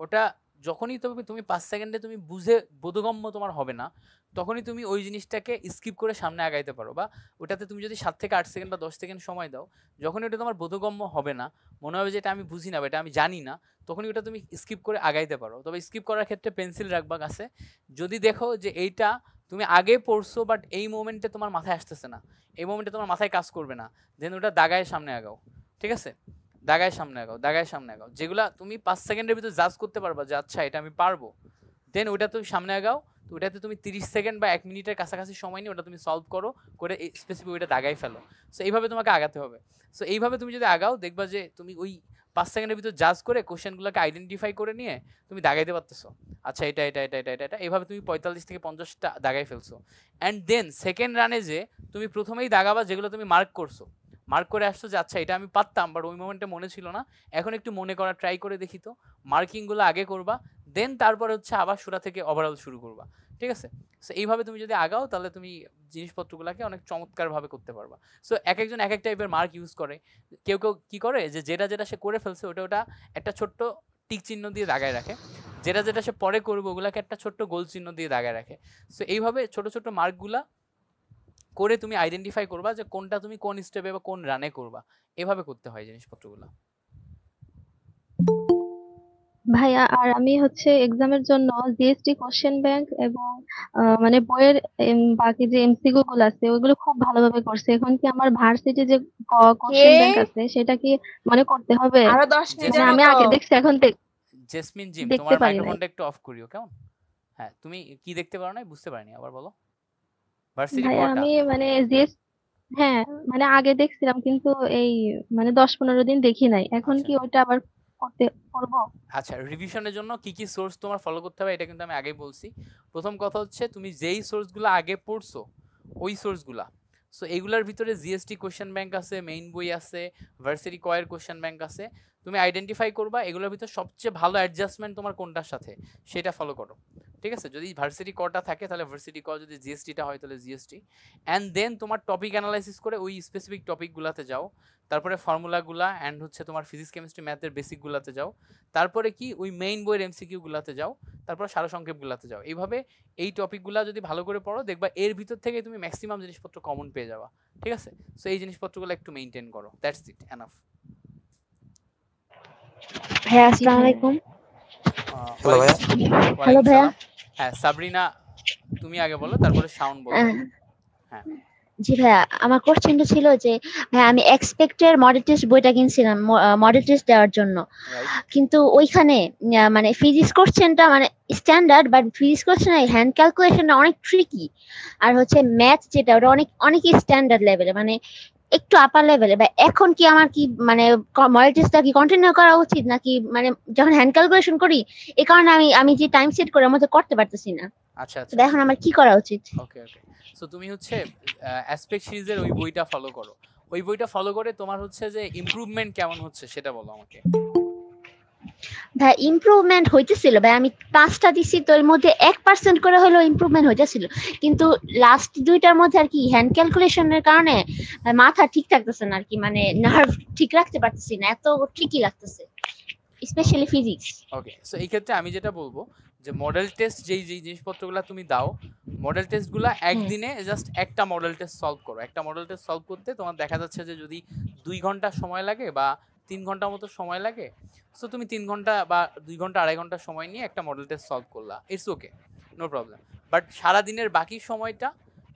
ওটা যখনই তুমি তুমি পাঁচ সেকেন্ডে তুমি বুঝে বোধগম্য তোমার হবে না তখনই তুমি ওই জিনিসটাকে স্কিপ করে সামনে আগাইতে পারো বা ওটাতে তুমি যদি সাত থেকে আট সেকেন্ড বা দশ সেকেন্ড সময় দাও যখন ওটা তোমার বোধগম্য হবে না মনে হবে যে এটা আমি বুঝি না বা এটা আমি জানি না তখনই ওটা তুমি স্কিপ করে আগাইতে পারো তবে স্কিপ করার ক্ষেত্রে পেন্সিল রাখবা কাছে যদি দেখো যে এইটা তুমি আগে পড়ছো বাট এই মোমেন্টে তোমার মাথায় আসতেছে না এই মোমেন্টে তোমার মাথায় কাজ করবে না দেন ওটা দাগায় সামনে আগাও ঠিক আছে দাগায় সামনে আগাও দাগায় সামনে আগাও যেগুলো তুমি পাঁচ সেকেন্ডের ভিতরে জাজ করতে পারবা যে আচ্ছা এটা আমি পারবো দেন ওটা তুমি সামনে আগাও তো ওটাতে তুমি তিরিশ সেকেন্ড বা এক মিনিটের কাছাকাছি সময় নিয়ে ওটা তুমি সলভ করো করে স্পেসিফিক ওইটা দাগাই ফেলো সো এইভাবে তোমাকে আগাতে হবে সো এইভাবে তুমি যদি আগাও দেখবা যে তুমি ওই পাঁচ সেকেন্ডের ভিতর জাজ করে কোয়েশ্চেনগুলোকে আইডেন্টিফাই করে নিয়ে তুমি দাগাইতে পারতেছো আচ্ছা এটা এটা এটা এটা এটা এটা এভাবে তুমি পঁয়তাল্লিশ থেকে পঞ্চাশটা দাগাই ফেলছো অ্যান্ড দেন সেকেন্ড রানে যে তুমি প্রথমেই দাগাবা যেগুলো তুমি মার্ক করছো মার্ক করে আসছো যে আচ্ছা এটা আমি পারতাম বাট ওই মোমেন্টে মনে ছিল না এখন একটু মনে করা ট্রাই করে দেখি তো মার্কিংগুলো আগে করবা দেন তারপরে হচ্ছে আবার সুরা থেকে ওভারঅল শুরু করবা ঠিক আছে সো এইভাবে তুমি যদি আগাও তাহলে তুমি জিনিসপত্রগুলোকে অনেক চমৎকারভাবে করতে পারবা সো এক একজন এক এক টাইপের মার্ক ইউজ করে কেউ কেউ কী করে যে যেটা যেটা সে করে ফেলছে ওটা ওটা একটা ছোট্ট টিক চিহ্ন দিয়ে দাগায় রাখে যেটা যেটা সে পরে করবে ওগুলাকে একটা ছোট্ট গোল চিহ্ন দিয়ে দাগায় রাখে সো এইভাবে ছোট ছোট মার্কগুলা করে তুমি আইডেন্টিফাই করবা যে কোনটা তুমি কোন স্টেপে বা কোন রানে করবা এভাবে করতে হয় জিনিসপত্রগুলো ভাইয়া আর আমি হচ্ছে এক্সামের জন্য জিএসটি কোশ্চেন ব্যাংক এবং আহ, মানে বইয়ের এম, বাকি যে এমসিকিউ গুলো আছে ওগুলো খুব ভালোভাবে করছে এখন কি আমার ভার্সিটি যে কোশ্চেন ব্যাংক কে? আছে সেটা কি মানে করতে হবে মানে আমি আগে দেখছি এখন দেখ- জেসমিন জিম দেখতে তোমার পারি মাইক্রোফোনটা একটু অফ করিও কেমন হ্যাঁ তুমি কি দেখতে পারো না বুঝতে পারিনি আবার বলো ভার্সিটি ভাইয়া কোয়াটা আমি মানে জিএস হ্যাঁ মানে আগে দেখছিলাম কিন্তু এই মানে দশ পনেরো দিন দেখি নাই এখন আচ্ছা। কি ওইটা আবার করতে বলবো আচ্ছা রিভিশনের জন্য কি কি সোর্স তোমার ফলো করতে হবে এটা কিন্তু আমি আগেই বলছি প্রথম কথা হচ্ছে তুমি যেই সোর্সগুলো আগে পড়ছো ওই সোর্সগুলো সো এগুলার ভিতরে জিএসটি কোশ্চেন ব্যাংক আছে মেইন বই আছে ভার্সিটি কয়ের কোশ্চেন ব্যাংক আছে তুমি আইডেন্টিফাই করবা এগুলোর ভিতরে সবচেয়ে ভালো অ্যাডজাস্টমেন্ট তোমার কোনটার সাথে সেটা ফলো করো ঠিক আছে যদি ভার্সিটি কটা থাকে তাহলে ভার্সিটি কল যদি জিএসটিটা হয় তাহলে জিএসটি অ্যান্ড দেন তোমার টপিক অ্যানালাইসিস করে ওই স্পেসিফিক টপিকগুলোতে যাও তারপরে ফর্মুলাগুলা অ্যান্ড হচ্ছে তোমার ফিজিক্স কেমিস্ট্রি ম্যাথের বেসিকগুলোতে যাও তারপরে কি ওই মেইন বইয়ের এমসিকিউগুলোতে যাও তারপর সারসংক্ষেপগুলোতে যাও এইভাবে এই টপিকগুলো যদি ভালো করে পড়ো দেখবা এর ভিতর থেকে তুমি ম্যাক্সিমাম জিনিসপত্র কমন পেয়ে যাবা ঠিক আছে সো এই জিনিসপত্রগুলো একটু মেনটেন করো দ্যাটস ইট অ্যানাফ হ্যাঁ আসসালামু আলাইকুম হ্যালো ভাইয়া হ্যালো ভাইয়া হ্যাঁ সাবরিনা তুমি আগে বলো তারপরে সাউন্ড বলো হ্যাঁ জি ভাইয়া আমার কোশ্চেনটা ছিল যে ভাইয়া আমি এক্সপেক্টের মডেল টেস্ট বইটা কিনছিলাম মডেল টেস্ট দেওয়ার জন্য কিন্তু ওইখানে মানে ফিজিক্স কোশ্চেনটা মানে standard but physics question hand ক্যালকুলেশনটা অনেক ট্রিকি আর হচ্ছে ম্যাথ যেটা ওটা অনেক অনেক স্ট্যান্ডার্ড লেভেলে মানে একটু আপার লেভেলে বা এখন কি আমার কি মানে মরালিটিসটা কি কন্টিনিউ করা উচিত নাকি মানে যখন হ্যান্ড ক্যালকুলেশন করি এই কারণে আমি আমি যে টাইম সেট করে মধ্যে করতে পারতেছি না আচ্ছা আচ্ছা এখন আচ্ছা। আমার কি করা উচিত ওকে ওকে সো তুমি হচ্ছে অ্যাসপেক্ট সিরিজের ওই বইটা ফলো করো ওই বইটা ফলো করে তোমার হচ্ছে যে ইমপ্রুভমেন্ট কেমন হচ্ছে সেটা বলো আমাকে ভাই ইম্প্রুভমেন্ট হইতেছিল ভাই আমি পাঁচটা দিছি তো এর মধ্যে এক পার্সেন্ট করে হলেও ইম্প্রুভমেন্ট হইতেছিল কিন্তু লাস্ট দুইটার মধ্যে আর কি হ্যান্ড ক্যালকুলেশনের কারণে মাথা ঠিক থাকতেছে না আর কি মানে নার্ভ ঠিক রাখতে পারতেছি না এত ঠিকই লাগতেছে স্পেশালি ফিজিক্স ওকে সো এই ক্ষেত্রে আমি যেটা বলবো যে মডেল টেস্ট যেই যেই জিনিসপত্রগুলো তুমি দাও মডেল টেস্টগুলো একদিনে জাস্ট একটা মডেল টেস্ট সলভ করো একটা মডেল টেস্ট সলভ করতে তোমার দেখা যাচ্ছে যে যদি দুই ঘন্টা সময় লাগে বা তিন ঘন্টা মতো সময় লাগে সো তুমি তিন ঘন্টা বা দুই ঘন্টা আড়াই ঘন্টা সময় নিয়ে একটা মডেল টেস্ট সলভ করলা it's okay no problem but সারা দিনের বাকি সময়টা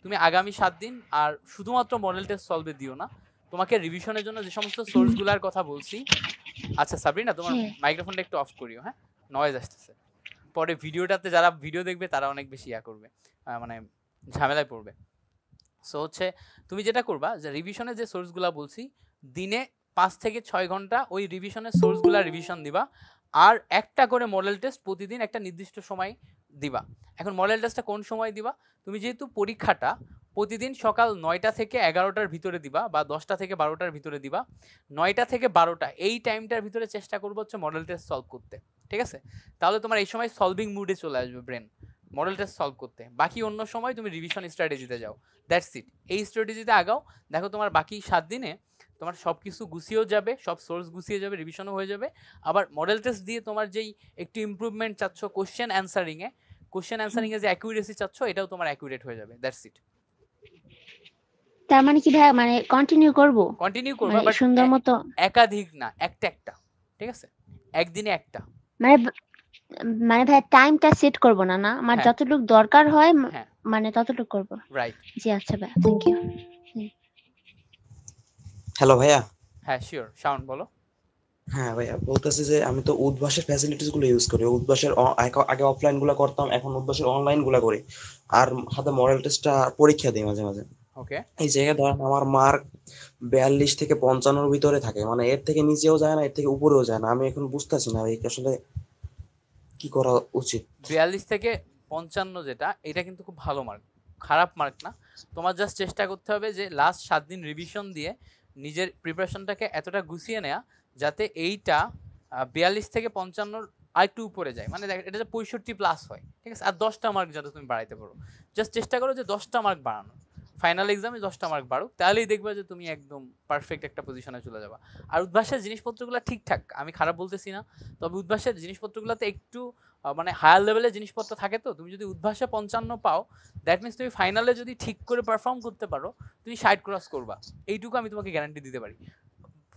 তুমি আগামী সাত দিন আর শুধুমাত্র মডেল টেস্ট সলভে দিও না তোমাকে রিভিশনের জন্য যে সমস্ত সোর্সগুলোর কথা বলছি আচ্ছা সাবরিনা তোমার মাইক্রোফোনটা একটু অফ করিও হ্যাঁ নয়েজ আসতেছে পরে ভিডিওটাতে যারা ভিডিও দেখবে তারা অনেক বেশি ইয়া করবে মানে ঝামেলায় পড়বে সো হচ্ছে তুমি যেটা করবা যে রিভিশনের যে সোর্সগুলো বলছি দিনে পাঁচ থেকে ছয় ঘন্টা ওই রিভিশনের সোর্সগুলো রিভিশন দিবা আর একটা করে মডেল টেস্ট প্রতিদিন একটা নির্দিষ্ট সময় দিবা এখন মডেল টেস্টটা কোন সময় দিবা তুমি যেহেতু পরীক্ষাটা প্রতিদিন সকাল নয়টা থেকে এগারোটার ভিতরে দিবা বা দশটা থেকে বারোটার ভিতরে দিবা নয়টা থেকে বারোটা এই টাইমটার ভিতরে চেষ্টা করবো হচ্ছে মডেল টেস্ট সলভ করতে ঠিক আছে তাহলে তোমার এই সময় সলভিং মুডে চলে আসবে ব্রেন মডেল টেস্ট সলভ করতে বাকি অন্য সময় তুমি রিভিশন স্ট্র্যাটেজিতে যাও দ্যাটস ইট এই স্ট্র্যাটেজিতে আগাও দেখো তোমার বাকি সাত দিনে তোমার সব কিছু গুছিয়েও যাবে সব সোর্স গুছিয়ে যাবে রিভিশনও হয়ে যাবে আবার মডেল টেস্ট দিয়ে তোমার যেই একটু ইম্প্রুভমেন্ট চাচ্ছ কোশ্চেন অ্যান্সারিংয়ে কোশ্চেন অ্যান্সারিংয়ে যে অ্যাকুরেসি চাচ্ছ এটাও তোমার অ্যাকুরেট হয়ে যাবে দ্যাটস ইট তার মানে কি ভাই মানে কন্টিনিউ করব কন্টিনিউ করব বাট সুন্দর মতো একাধিক না একটা একটা ঠিক আছে একদিনে একটা মানে মানে ভাই টাইমটা সেট করব না না আমার হ্যাঁ। যতটুকু দরকার হয় হ্যাঁ। মানে ততটুকু করব রাইট জি আচ্ছা ভাই থ্যাংক ইউ হ্যালো ভাইয়া হ্যাঁ শিওর সাউন্ড বলো হ্যাঁ ভাইয়া বলতেছি যে আমি তো উদ্ভাসের ফ্যাসিলিটিস গুলো ইউজ করি উদ্ভাসের আগে অফলাইন গুলো করতাম এখন উদ্ভাসের অনলাইন গুলো করি আর হাতে মডেল টেস্টটা পরীক্ষা দিই মাঝে মাঝে ওকে এই জায়গায় ধরেন আমার মার্ক বিয়াল্লিশ থেকে পঞ্চান্নর ভিতরে থাকে মানে এর থেকে নিচেও যায় না এর থেকে উপরেও যায় না আমি এখন বুঝতেছি না এই আসলে কি করা উচিত বিয়াল্লিশ থেকে পঞ্চান্ন যেটা এটা কিন্তু খুব ভালো মার্ক খারাপ মার্ক না তোমার জাস্ট চেষ্টা করতে হবে যে লাস্ট সাত দিন রিভিশন দিয়ে নিজের প্রিপারেশনটাকে এতটা গুছিয়ে নেয়া যাতে এইটা বিয়াল্লিশ থেকে পঞ্চান্নর একটু উপরে যায় মানে দেখ এটা পঁয়ষট্টি প্লাস হয় ঠিক আছে আর দশটা মার্ক যাতে তুমি বাড়াইতে পারো জাস্ট চেষ্টা করো যে দশটা মার্ক বাড়ানো ফাইনাল এক্সামে দশটা মার্ক বাড়ুক তাহলেই দেখবে যে তুমি একদম পারফেক্ট একটা পজিশনে চলে যাবা আর উদ্ভাসের জিনিসপত্রগুলো ঠিকঠাক আমি খারাপ বলতেছি না তবে উদ্ভাসের জিনিসপত্রগুলোতে একটু মানে হায়ার লেভেলের জিনিসপত্র থাকে তো তুমি যদি উদ্ভাসে পঞ্চান্ন পাও দ্যাট মিনস তুমি ফাইনালে যদি ঠিক করে পারফর্ম করতে পারো তুমি সাইড ক্রস করবা এইটুকু আমি তোমাকে গ্যারান্টি দিতে পারি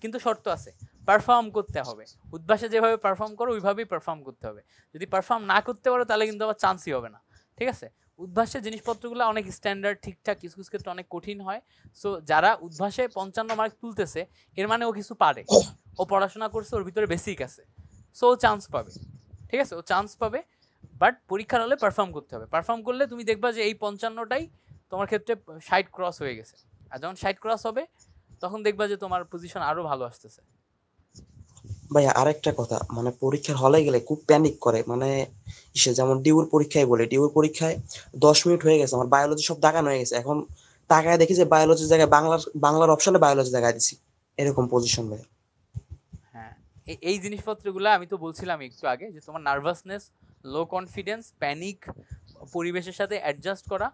কিন্তু শর্ত আছে পারফর্ম করতে হবে উদ্ভাসে যেভাবে পারফর্ম করো ওইভাবেই পারফর্ম করতে হবে যদি পারফর্ম না করতে পারো তাহলে কিন্তু আবার চান্সই হবে না ঠিক আছে উদ্ভাসের জিনিসপত্রগুলো অনেক স্ট্যান্ডার্ড ঠিকঠাক কিছু কিছু ক্ষেত্রে অনেক কঠিন হয় সো যারা উদ্ভাসে পঞ্চান্ন মার্ক তুলতেছে এর মানে ও কিছু পারে ও পড়াশোনা করছে ওর ভিতরে বেসিক আছে সো চান্স পাবে ঠিক আছে ও চান্স পাবে বাট পরীক্ষার হলে পারফর্ম করতে হবে পারফর্ম করলে তুমি দেখবা যে এই পঞ্চান্নটাই তোমার ক্ষেত্রে সাইড ক্রস হয়ে গেছে আর যখন সাইড ক্রস হবে তখন দেখবা যে তোমার পজিশন আরো ভালো আসতেছে ভাই আরেকটা কথা মানে পরীক্ষার হলে গেলে খুব প্যানিক করে মানে সে যেমন ডিউর পরীক্ষায় বলে ডিউর পরীক্ষায় দশ মিনিট হয়ে গেছে আমার বায়োলজি সব দাগানো হয়ে গেছে এখন তাকায় দেখি যে বায়োলজির জায়গায় বাংলার বাংলার অপশনে বায়োলজি দেখায় দিছি এরকম পজিশন ভাই এই জিনিসপত্রগুলো আমি তো বলছিলাম একটু আগে যে তোমার নার্ভাসনেস লো কনফিডেন্স প্যানিক পরিবেশের সাথে অ্যাডজাস্ট করা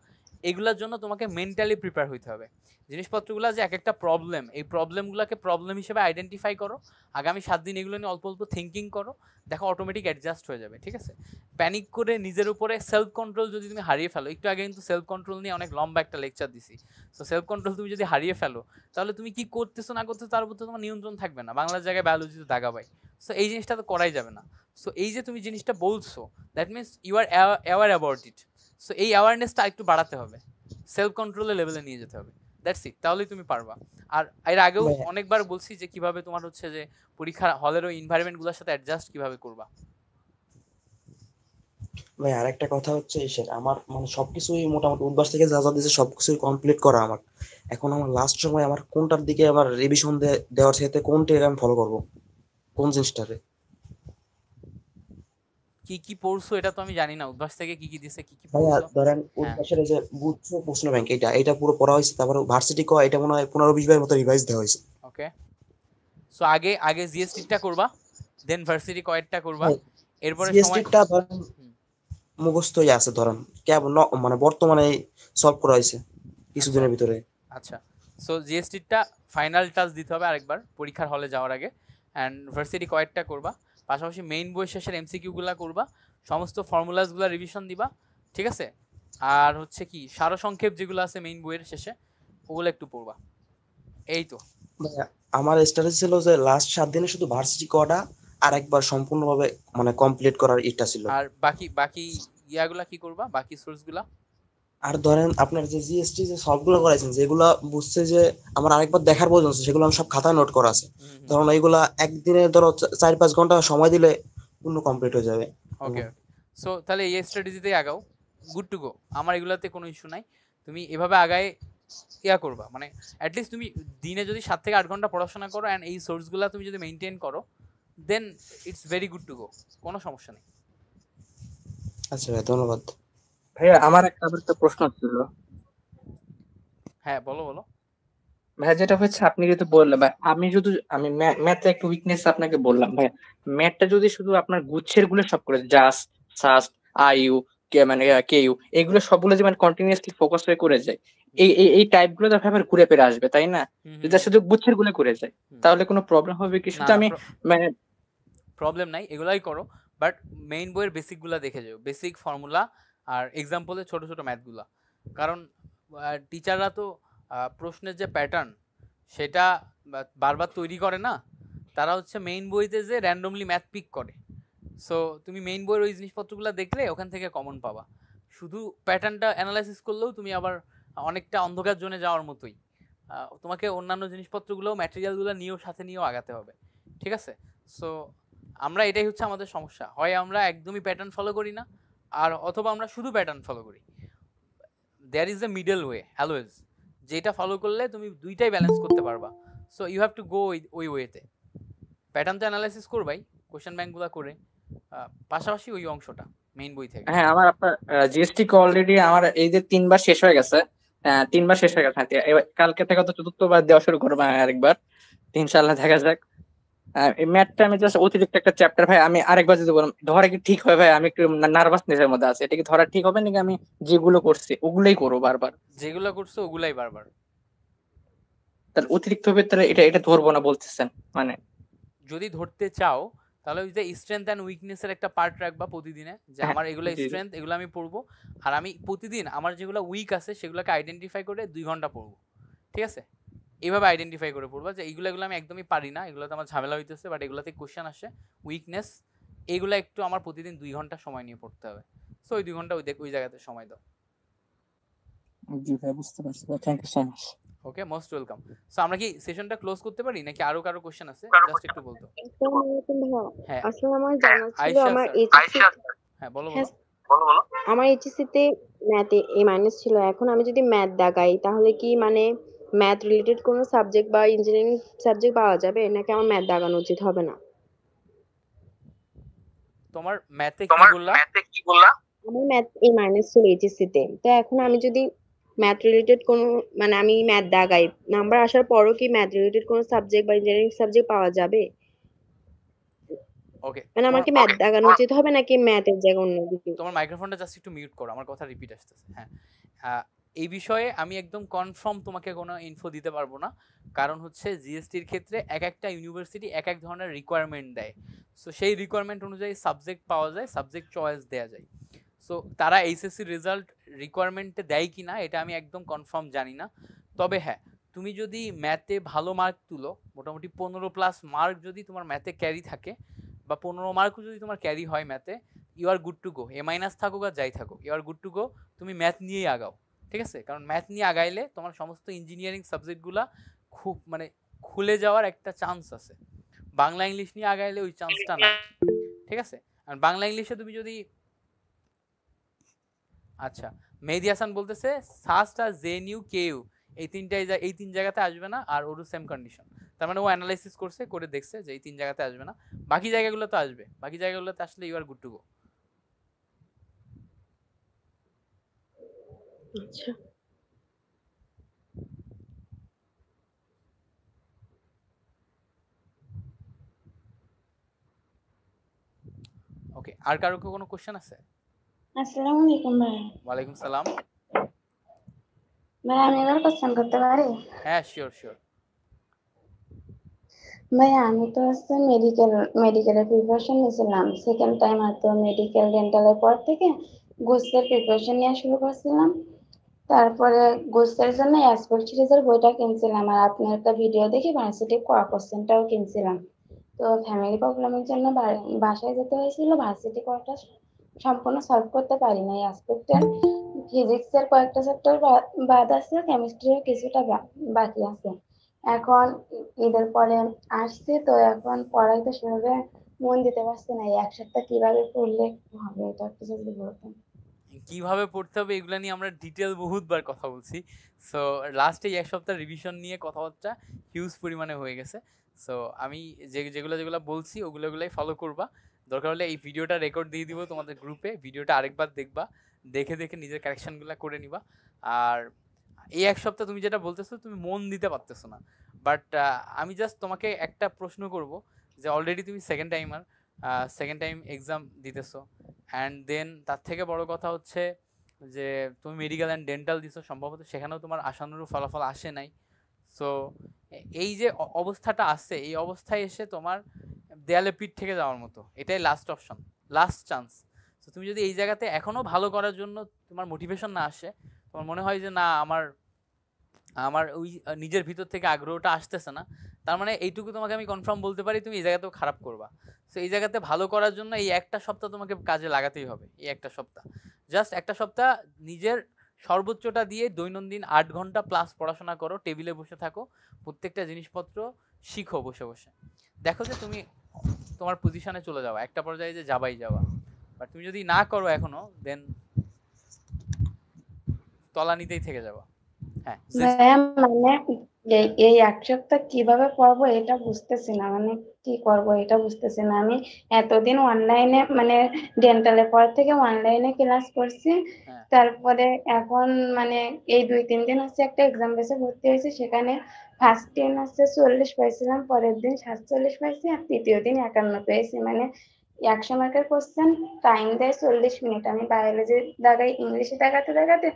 এগুলোর জন্য তোমাকে মেন্টালি প্রিপেয়ার হইতে হবে জিনিসপত্রগুলো যে এক একটা প্রবলেম এই প্রবলেমগুলোকে প্রবলেম হিসেবে আইডেন্টিফাই করো আগামী সাত দিন এগুলো নিয়ে অল্প অল্প থিঙ্কিং করো দেখো অটোমেটিক অ্যাডজাস্ট হয়ে যাবে ঠিক আছে প্যানিক করে নিজের উপরে সেলফ কন্ট্রোল যদি তুমি হারিয়ে ফেলো একটু আগে কিন্তু সেলফ কন্ট্রোল নিয়ে অনেক লম্বা একটা লেকচার দিছি সো সেলফ কন্ট্রোল তুমি যদি হারিয়ে ফেলো তাহলে তুমি কি করতেছো না করতেছো তার উপর তো তোমার নিয়ন্ত্রণ থাকবে না বাংলার জায়গায় বায়োলজিতে দাগা পাই সো এই জিনিসটা তো করাই যাবে না সো এই যে তুমি জিনিসটা বলছো that means you are aware about it so এই অ্যাওয়ারনেসটা একটু বাড়াতে হবে সেলফ কন্ট্রোলের লেভেলে নিয়ে যেতে হবে দ্যাটস ইট তাহলেই তুমি পারবা আর এর আগেও অনেকবার বলছি যে কিভাবে তোমার হচ্ছে যে পরীক্ষার হলের ওই এনভায়রনমেন্টগুলোর সাথে অ্যাডজাস্ট কিভাবে করবা ভাই আরেকটা কথা হচ্ছে এসে আমার মানে সবকিছুই মোটামুটি উদ্বাস থেকে যা যা দিয়েছে সবকিছুই কমপ্লিট করা আমার এখন আমার লাস্ট সময় আমার কোনটার দিকে আবার রিভিশন দেওয়ার সাথে কোনটা আমি ফলো করব কোন জিনিসটারে কি কি পড়ছো এটা তো আমি জানি না উদ্ভাস থেকে কি কি দিছে কি কি ভাইয়া ধরেন হ্যাঁ। উদ্ভাসের যে বুঝছো প্রশ্ন ব্যাংক এটা এটা পুরো পড়া হয়েছে তারপর ভার্সিটি কো এটা মনে হয় 15 20 বারের মতো রিভাইজ দেওয়া হয়েছে ওকে সো আগে আগে জিএসটিটা করবা দেন ভার্সিটি কয়েকটা করবা হ্যাঁ, এরপরে জিএসটিটা ধরেন মুখস্থই আছে ধরেন কেমন মানে বর্তমানে সলভ করা হয়েছে কিছুদিনের আচ্ছা। ভিতরে আচ্ছা সো জিএসটিটা ফাইনাল টাচ দিতে হবে আরেকবার পরীক্ষার হলে যাওয়ার আগে অ্যান্ড ভার্সিটি কয়েকটা করবা পাশাপাশি মেইন বইয়ের শেষের এমসিকিউগুলো করবা সমস্ত ফর্মুলাসগুলো রিভিশন দিবা ঠিক আছে আর হচ্ছে কি সারসংক্ষেপ যেগুলো আছে মেইন বইয়ের শেষে ওগুলো একটু পড়বা এই তো আমার স্ট্র্যাটেজি ছিল যে লাস্ট সাত দিনে শুধু ভার্সিটি করা আর একবার সম্পূর্ণভাবে মানে কমপ্লিট করার ইচ্ছা ছিল আর বাকি বাকি ইয়াগুলা কি করবা বাকি সোর্সগুলা আর ধরেন আপনার যে জিএসটি যে সবগুলো করাইছেন যেগুলো বুঝছে যে আমার আরেকবার দেখার প্রয়োজন আছে সেগুলো আমি সব খাতায় নোট করা আছে ধরুন এইগুলা একদিনে ধরো চার পাঁচ ঘন্টা সময় দিলে পূর্ণ কমপ্লিট হয়ে যাবে ওকে সো তাহলে এই স্ট্র্যাটেজিতে আগাও গুড টু গো আমার এগুলাতে কোনো ইস্যু নাই তুমি এভাবে আগায় ইয়া করবা মানে অ্যাটলিস্ট তুমি দিনে যদি সাত থেকে আট ঘন্টা পড়াশোনা করো অ্যান্ড এই সোর্সগুলো তুমি যদি মেনটেন করো then it's very good to go কোনো সমস্যা নেই আচ্ছা ভাই ধন্যবাদ ভাইয়া আমার একটা একটা প্রশ্ন ছিল হ্যাঁ বলো বলো ভাইয়া যেটা হচ্ছে আপনি যদি বললেন ভাই আমি যদি আমি ম্যাথে একটু উইকনেস আপনাকে বললাম ভাইয়া ম্যাথটা যদি শুধু আপনার গুচ্ছের গুলো সব করে জাস্ট সাস্ট আইউ কে মানে কে ইউ এগুলো সবগুলো যে মানে কন্টিনিউয়াসলি ফোকাস হয়ে করে যায় এই এই টাইপ গুলো তো আবার ঘুরে ফিরে আসবে তাই না যদি শুধু গুচ্ছের গুলো করে যায় তাহলে কোনো প্রবলেম হবে কি শুধু আমি মানে প্রবলেম নাই এগুলাই করো বাট মেইন বইয়ের বেসিক গুলা দেখে যাও বেসিক ফর্মুলা আর এক্সাম্পলে ছোট ছোট ম্যাথগুলো কারণ টিচাররা তো প্রশ্নের যে প্যাটার্ন সেটা বারবার তৈরি করে না তারা হচ্ছে মেইন বইতে যে র্যান্ডমলি ম্যাথ পিক করে সো তুমি মেইন বইয়ের ওই জিনিসপত্রগুলো দেখলে ওখান থেকে কমন পাবা শুধু প্যাটার্নটা অ্যানালাইসিস করলেও তুমি আবার অনেকটা অন্ধকার জোনে যাওয়ার মতোই তোমাকে অন্যান্য জিনিসপত্রগুলো ম্যাটেরিয়ালগুলো নিয়েও সাথে নিয়েও আগাতে হবে ঠিক আছে সো আমরা এটাই হচ্ছে আমাদের সমস্যা হয় আমরা একদমই প্যাটার্ন ফলো করি না আর অথবা আমরা শুধু প্যাটার্ন ফলো করি there is a middle way always যেটা ফলো করলে তুমি দুইটাই ব্যালেন্স করতে পারবা so you have to go ওই ওই ওয়েতে প্যাটার্ন তো অ্যানালাইসিস করবাই কোয়েশ্চেন ব্যাংকগুলো করে পাশাপাশি ওই অংশটা মেইন বই থেকে হ্যাঁ আমার আপনার জিএসটি অলরেডি আমার এই যে তিনবার শেষ হয়ে গেছে তিনবার শেষ হয়ে গেছে হ্যাঁ, কালকে থেকে তো চতুর্থবার দেওয়া শুরু করবো আরেকবার ইনশাল্লাহ দেখা যাক ম্যাটটা আমি জাস্ট অতিরিক্ত একটা চ্যাপ্টার ভাই আমি আরেকবার যদি বললাম ধরা কি ঠিক হয় ভাই আমি একটু নার্ভাসনেসের মধ্যে আছি এটা কি ধরা ঠিক হবে নাকি আমি যেগুলো করছি ওগুলাই করবো বারবার যেগুলো করছো ওগুলাই বারবার তাহলে অতিরিক্ত হবে তাহলে এটা এটা ধরবো না বলতেছেন মানে যদি ধরতে চাও তাহলে ওই যে স্ট্রেংথ অ্যান্ড উইকনেসের একটা পার্ট রাখবা প্রতিদিনে যে হ্যাঁ, আমার এগুলো স্ট্রেংথ এগুলো আমি পড়বো আর আমি প্রতিদিন আমার যেগুলো উইক আছে সেগুলোকে আইডেন্টিফাই করে দুই ঘন্টা পড়বো ঠিক আছে এভাবে আইডেন্টিফাই করে পড়বা যে এইগুলো এগুলো আমি একদমই পারি না তো আমার ঝামেলা হইতেছে বাট এগুলোতে কোশ্চেন আসে উইকনেস এগুলো একটু আমার প্রতিদিন দুই ঘন্টা সময় নিয়ে পড়তে হবে সো ওই দুই ঘন্টা ওই ওই জায়গাতে সময় দাও জি ভাই বুঝতে পারছি thank you so much okay most welcome so আমরা কি সেশনটা ক্লোজ করতে পারি নাকি আরো কারো কোশ্চেন আছে জাস্ট একটু বলতো হ্যাঁ।, হ্যাঁ আসলে আমার জানা ছিল আমার এইচএসসি হ্যাঁ, হ্যাঁ বলো বলো বলো আমার এইচএসসি তে ম্যাথে এ মাইনাস ছিল এখন আমি যদি ম্যাথ দাগাই তাহলে কি মানে ম্যাথ রিলেটেড কোনো সাবজেক্ট বা ইঞ্জিনিয়ারিং সাবজেক্ট পাওয়া যাবে নাকি আমার ম্যাথ দাগানো উচিত হবে না তোমার ম্যাথে কি বললা কি বললা আমার ম্যাথ এ মাইনাস ছিল এইচএসসি তে তো এখন আমি যদি ম্যাথ রিলেটেড কোনো মানে আমি ম্যাথ দাগাই নাম্বার আসার পরও কি ম্যাথ রিলেটেড কোনো সাবজেক্ট বা ইঞ্জিনিয়ারিং সাবজেক্ট পাওয়া যাবে ওকে মানে আমার কি ম্যাথ দাগানো উচিত হবে নাকি ম্যাথের জায়গায় অন্য কিছু তোমার মাইক্রোফোনটা জাস্ট একটু মিউট করো আমার কথা রিপিট হ্যাঁ এই বিষয়ে আমি একদম কনফার্ম তোমাকে কোনো ইনফো দিতে পারবো না কারণ হচ্ছে জিএসটির ক্ষেত্রে এক একটা ইউনিভার্সিটি এক এক ধরনের রিকোয়ারমেন্ট দেয় সো সেই রিকোয়ারমেন্ট অনুযায়ী সাবজেক্ট পাওয়া যায় সাবজেক্ট চয়েস দেওয়া যায় সো তারা এইচএসসির রেজাল্ট রিকোয়ারমেন্টে দেয় কি না এটা আমি একদম কনফার্ম জানি না তবে হ্যাঁ তুমি যদি ম্যাথে ভালো মার্ক তুলো মোটামুটি পনেরো প্লাস মার্ক যদি তোমার ম্যাথে ক্যারি থাকে বা পনেরো মার্কও যদি তোমার ক্যারি হয় ম্যাথে you are good to go A minus থাকুক আর যাই থাকুক you are good to go তুমি ম্যাথ নিয়েই আগাও ঠিক আছে কারণ ম্যাথ নিয়ে আগাইলে তোমার সমস্ত ইঞ্জিনিয়ারিং সাবজেক্টগুলো খুব মানে খুলে যাওয়ার একটা চান্স আছে বাংলা ইংলিশ নিয়ে আগাইলে ওই চান্সটা না ঠিক আছে আর বাংলা ইংলিশে তুমি যদি আচ্ছা মেহেদি হাসান বলতেছে SUST JnU KU এই তিনটাই এই তিন জায়গাতে আসবে না আর ওরও সেম কন্ডিশন তার মানে ও অ্যানালাইসিস করছে করে দেখছে যে এই তিন জায়গাতে আসবে না বাকি জায়গাগুলো তো আসবে বাকি জায়গাগুলোতে আসলে you are good to go okay আচ্ছা। আর কারো কোনো কোশ্চেন আছে আসসালামু আলাইকুম ভাই সালাম ভাই আমি এবার কোশ্চেন করতে পারি হ্যাঁ শিওর শিওর ভাই আমি তো হচ্ছে মেডিকেল মেডিকেলের প্রিপারেশন নিয়েছিলাম সেকেন্ড টাইম আর তো মেডিকেল ডেন্টালের পর থেকে গোসলের প্রিপারেশন নেওয়া শুরু করছিলাম তারপরে গোস্তের জন্য অ্যাসপোর্ট সিরিজের বইটা কিনছিলাম আর আপনার একটা ভিডিও দেখে ভার্সিটি কোয়া কোশ্চেনটাও কিনছিলাম তো ফ্যামিলি প্রবলেমের জন্য বাসায় যেতে হয়েছিল ভার্সিটি কোয়াটা সম্পূর্ণ সলভ করতে পারি না অ্যাসপেক্টের ফিজিক্সের কয়েকটা চ্যাপ্টার বাদ আছে কেমিস্ট্রিও কিছুটা বাকি আছে এখন ঈদের পরে আসছি তো এখন পড়াইতে তো সেভাবে মন দিতে পারছি না এই এক সপ্তাহ কিভাবে পড়লে হবে এটা কিছু যদি বলতেন কিভাবে পড়তে হবে এগুলো নিয়ে আমরা ডিটেল বহুতবার কথা বলছি সো লাস্টে এক সপ্তাহ রিভিশন নিয়ে কথাবার্তা হিউজ পরিমাণে হয়ে গেছে সো আমি যে যেগুলো যেগুলো বলছি ওগুলোগুলোই ফলো করবা দরকার হলে এই ভিডিওটা রেকর্ড দিয়ে দিব তোমাদের গ্রুপে ভিডিওটা আরেকবার দেখবা দেখে দেখে নিজের কারেকশানগুলো করে নিবা আর এই এক সপ্তাহ তুমি যেটা বলতেছো তুমি মন দিতে পারতেছো না বাট আমি জাস্ট তোমাকে একটা প্রশ্ন করব যে অলরেডি তুমি সেকেন্ড টাইম আর সেকেন্ড টাইম এক্সাম দিতেছো অ্যান্ড দেন তার থেকে বড় কথা হচ্ছে যে তুমি মেডিকেল অ্যান্ড ডেন্টাল দিছো সম্ভবত সেখানেও তোমার আশানুরূপ ফলাফল আসে নাই সো এই যে অবস্থাটা আছে এই অবস্থায় এসে তোমার দেয়ালে পিঠ থেকে যাওয়ার মতো এটাই লাস্ট অপশন লাস্ট চান্স তো তুমি যদি এই জায়গাতে এখনও ভালো করার জন্য তোমার মোটিভেশন না আসে তোমার মনে হয় যে না আমার আমার ওই নিজের ভিতর থেকে আগ্রহটা আসতেছে না তার মানে এইটুকু তোমাকে আমি কনফার্ম বলতে পারি তুমি এই জায়গাতেও খারাপ করবা সো এই জায়গাতে ভালো করার জন্য এই একটা সপ্তাহ তোমাকে কাজে লাগাতেই হবে এই একটা সপ্তাহ জাস্ট একটা সপ্তাহ নিজের সর্বোচ্চটা দিয়ে দৈনন্দিন আট ঘন্টা প্লাস পড়াশোনা করো টেবিলে বসে থাকো প্রত্যেকটা জিনিসপত্র শিখো বসে বসে দেখো যে তুমি তোমার পজিশনে চলে যাওয়া একটা পর্যায়ে যে যাবাই যাওয়া বাট তুমি যদি না করো এখনও দেন তলানিতেই থেকে যাবা হ্যাঁ, মানে এই এক সপ্তাহ কিভাবে করব এটা বুঝতেছি না মানে কি করব এটা বুঝতেছি না আমি এতদিন অনলাইনে মানে ডেন্টালের পর থেকে অনলাইনে ক্লাস করছি হ্যাঁ। তারপরে এখন মানে এই দুই তিন দিন হচ্ছে একটা এক্সাম বেসে ভর্তি হয়েছে সেখানে ফার্স্ট দিন হচ্ছে চল্লিশ পাইছিলাম পরের দিন সাতচল্লিশ পাইছি আর তৃতীয় দিন একান্ন পেয়েছি মানে একশো মার্কের কোশ্চেন টাইম দেয় চল্লিশ মিনিট আমি বায়োলজি দাগাই ইংলিশে দাগাতে দাগাতে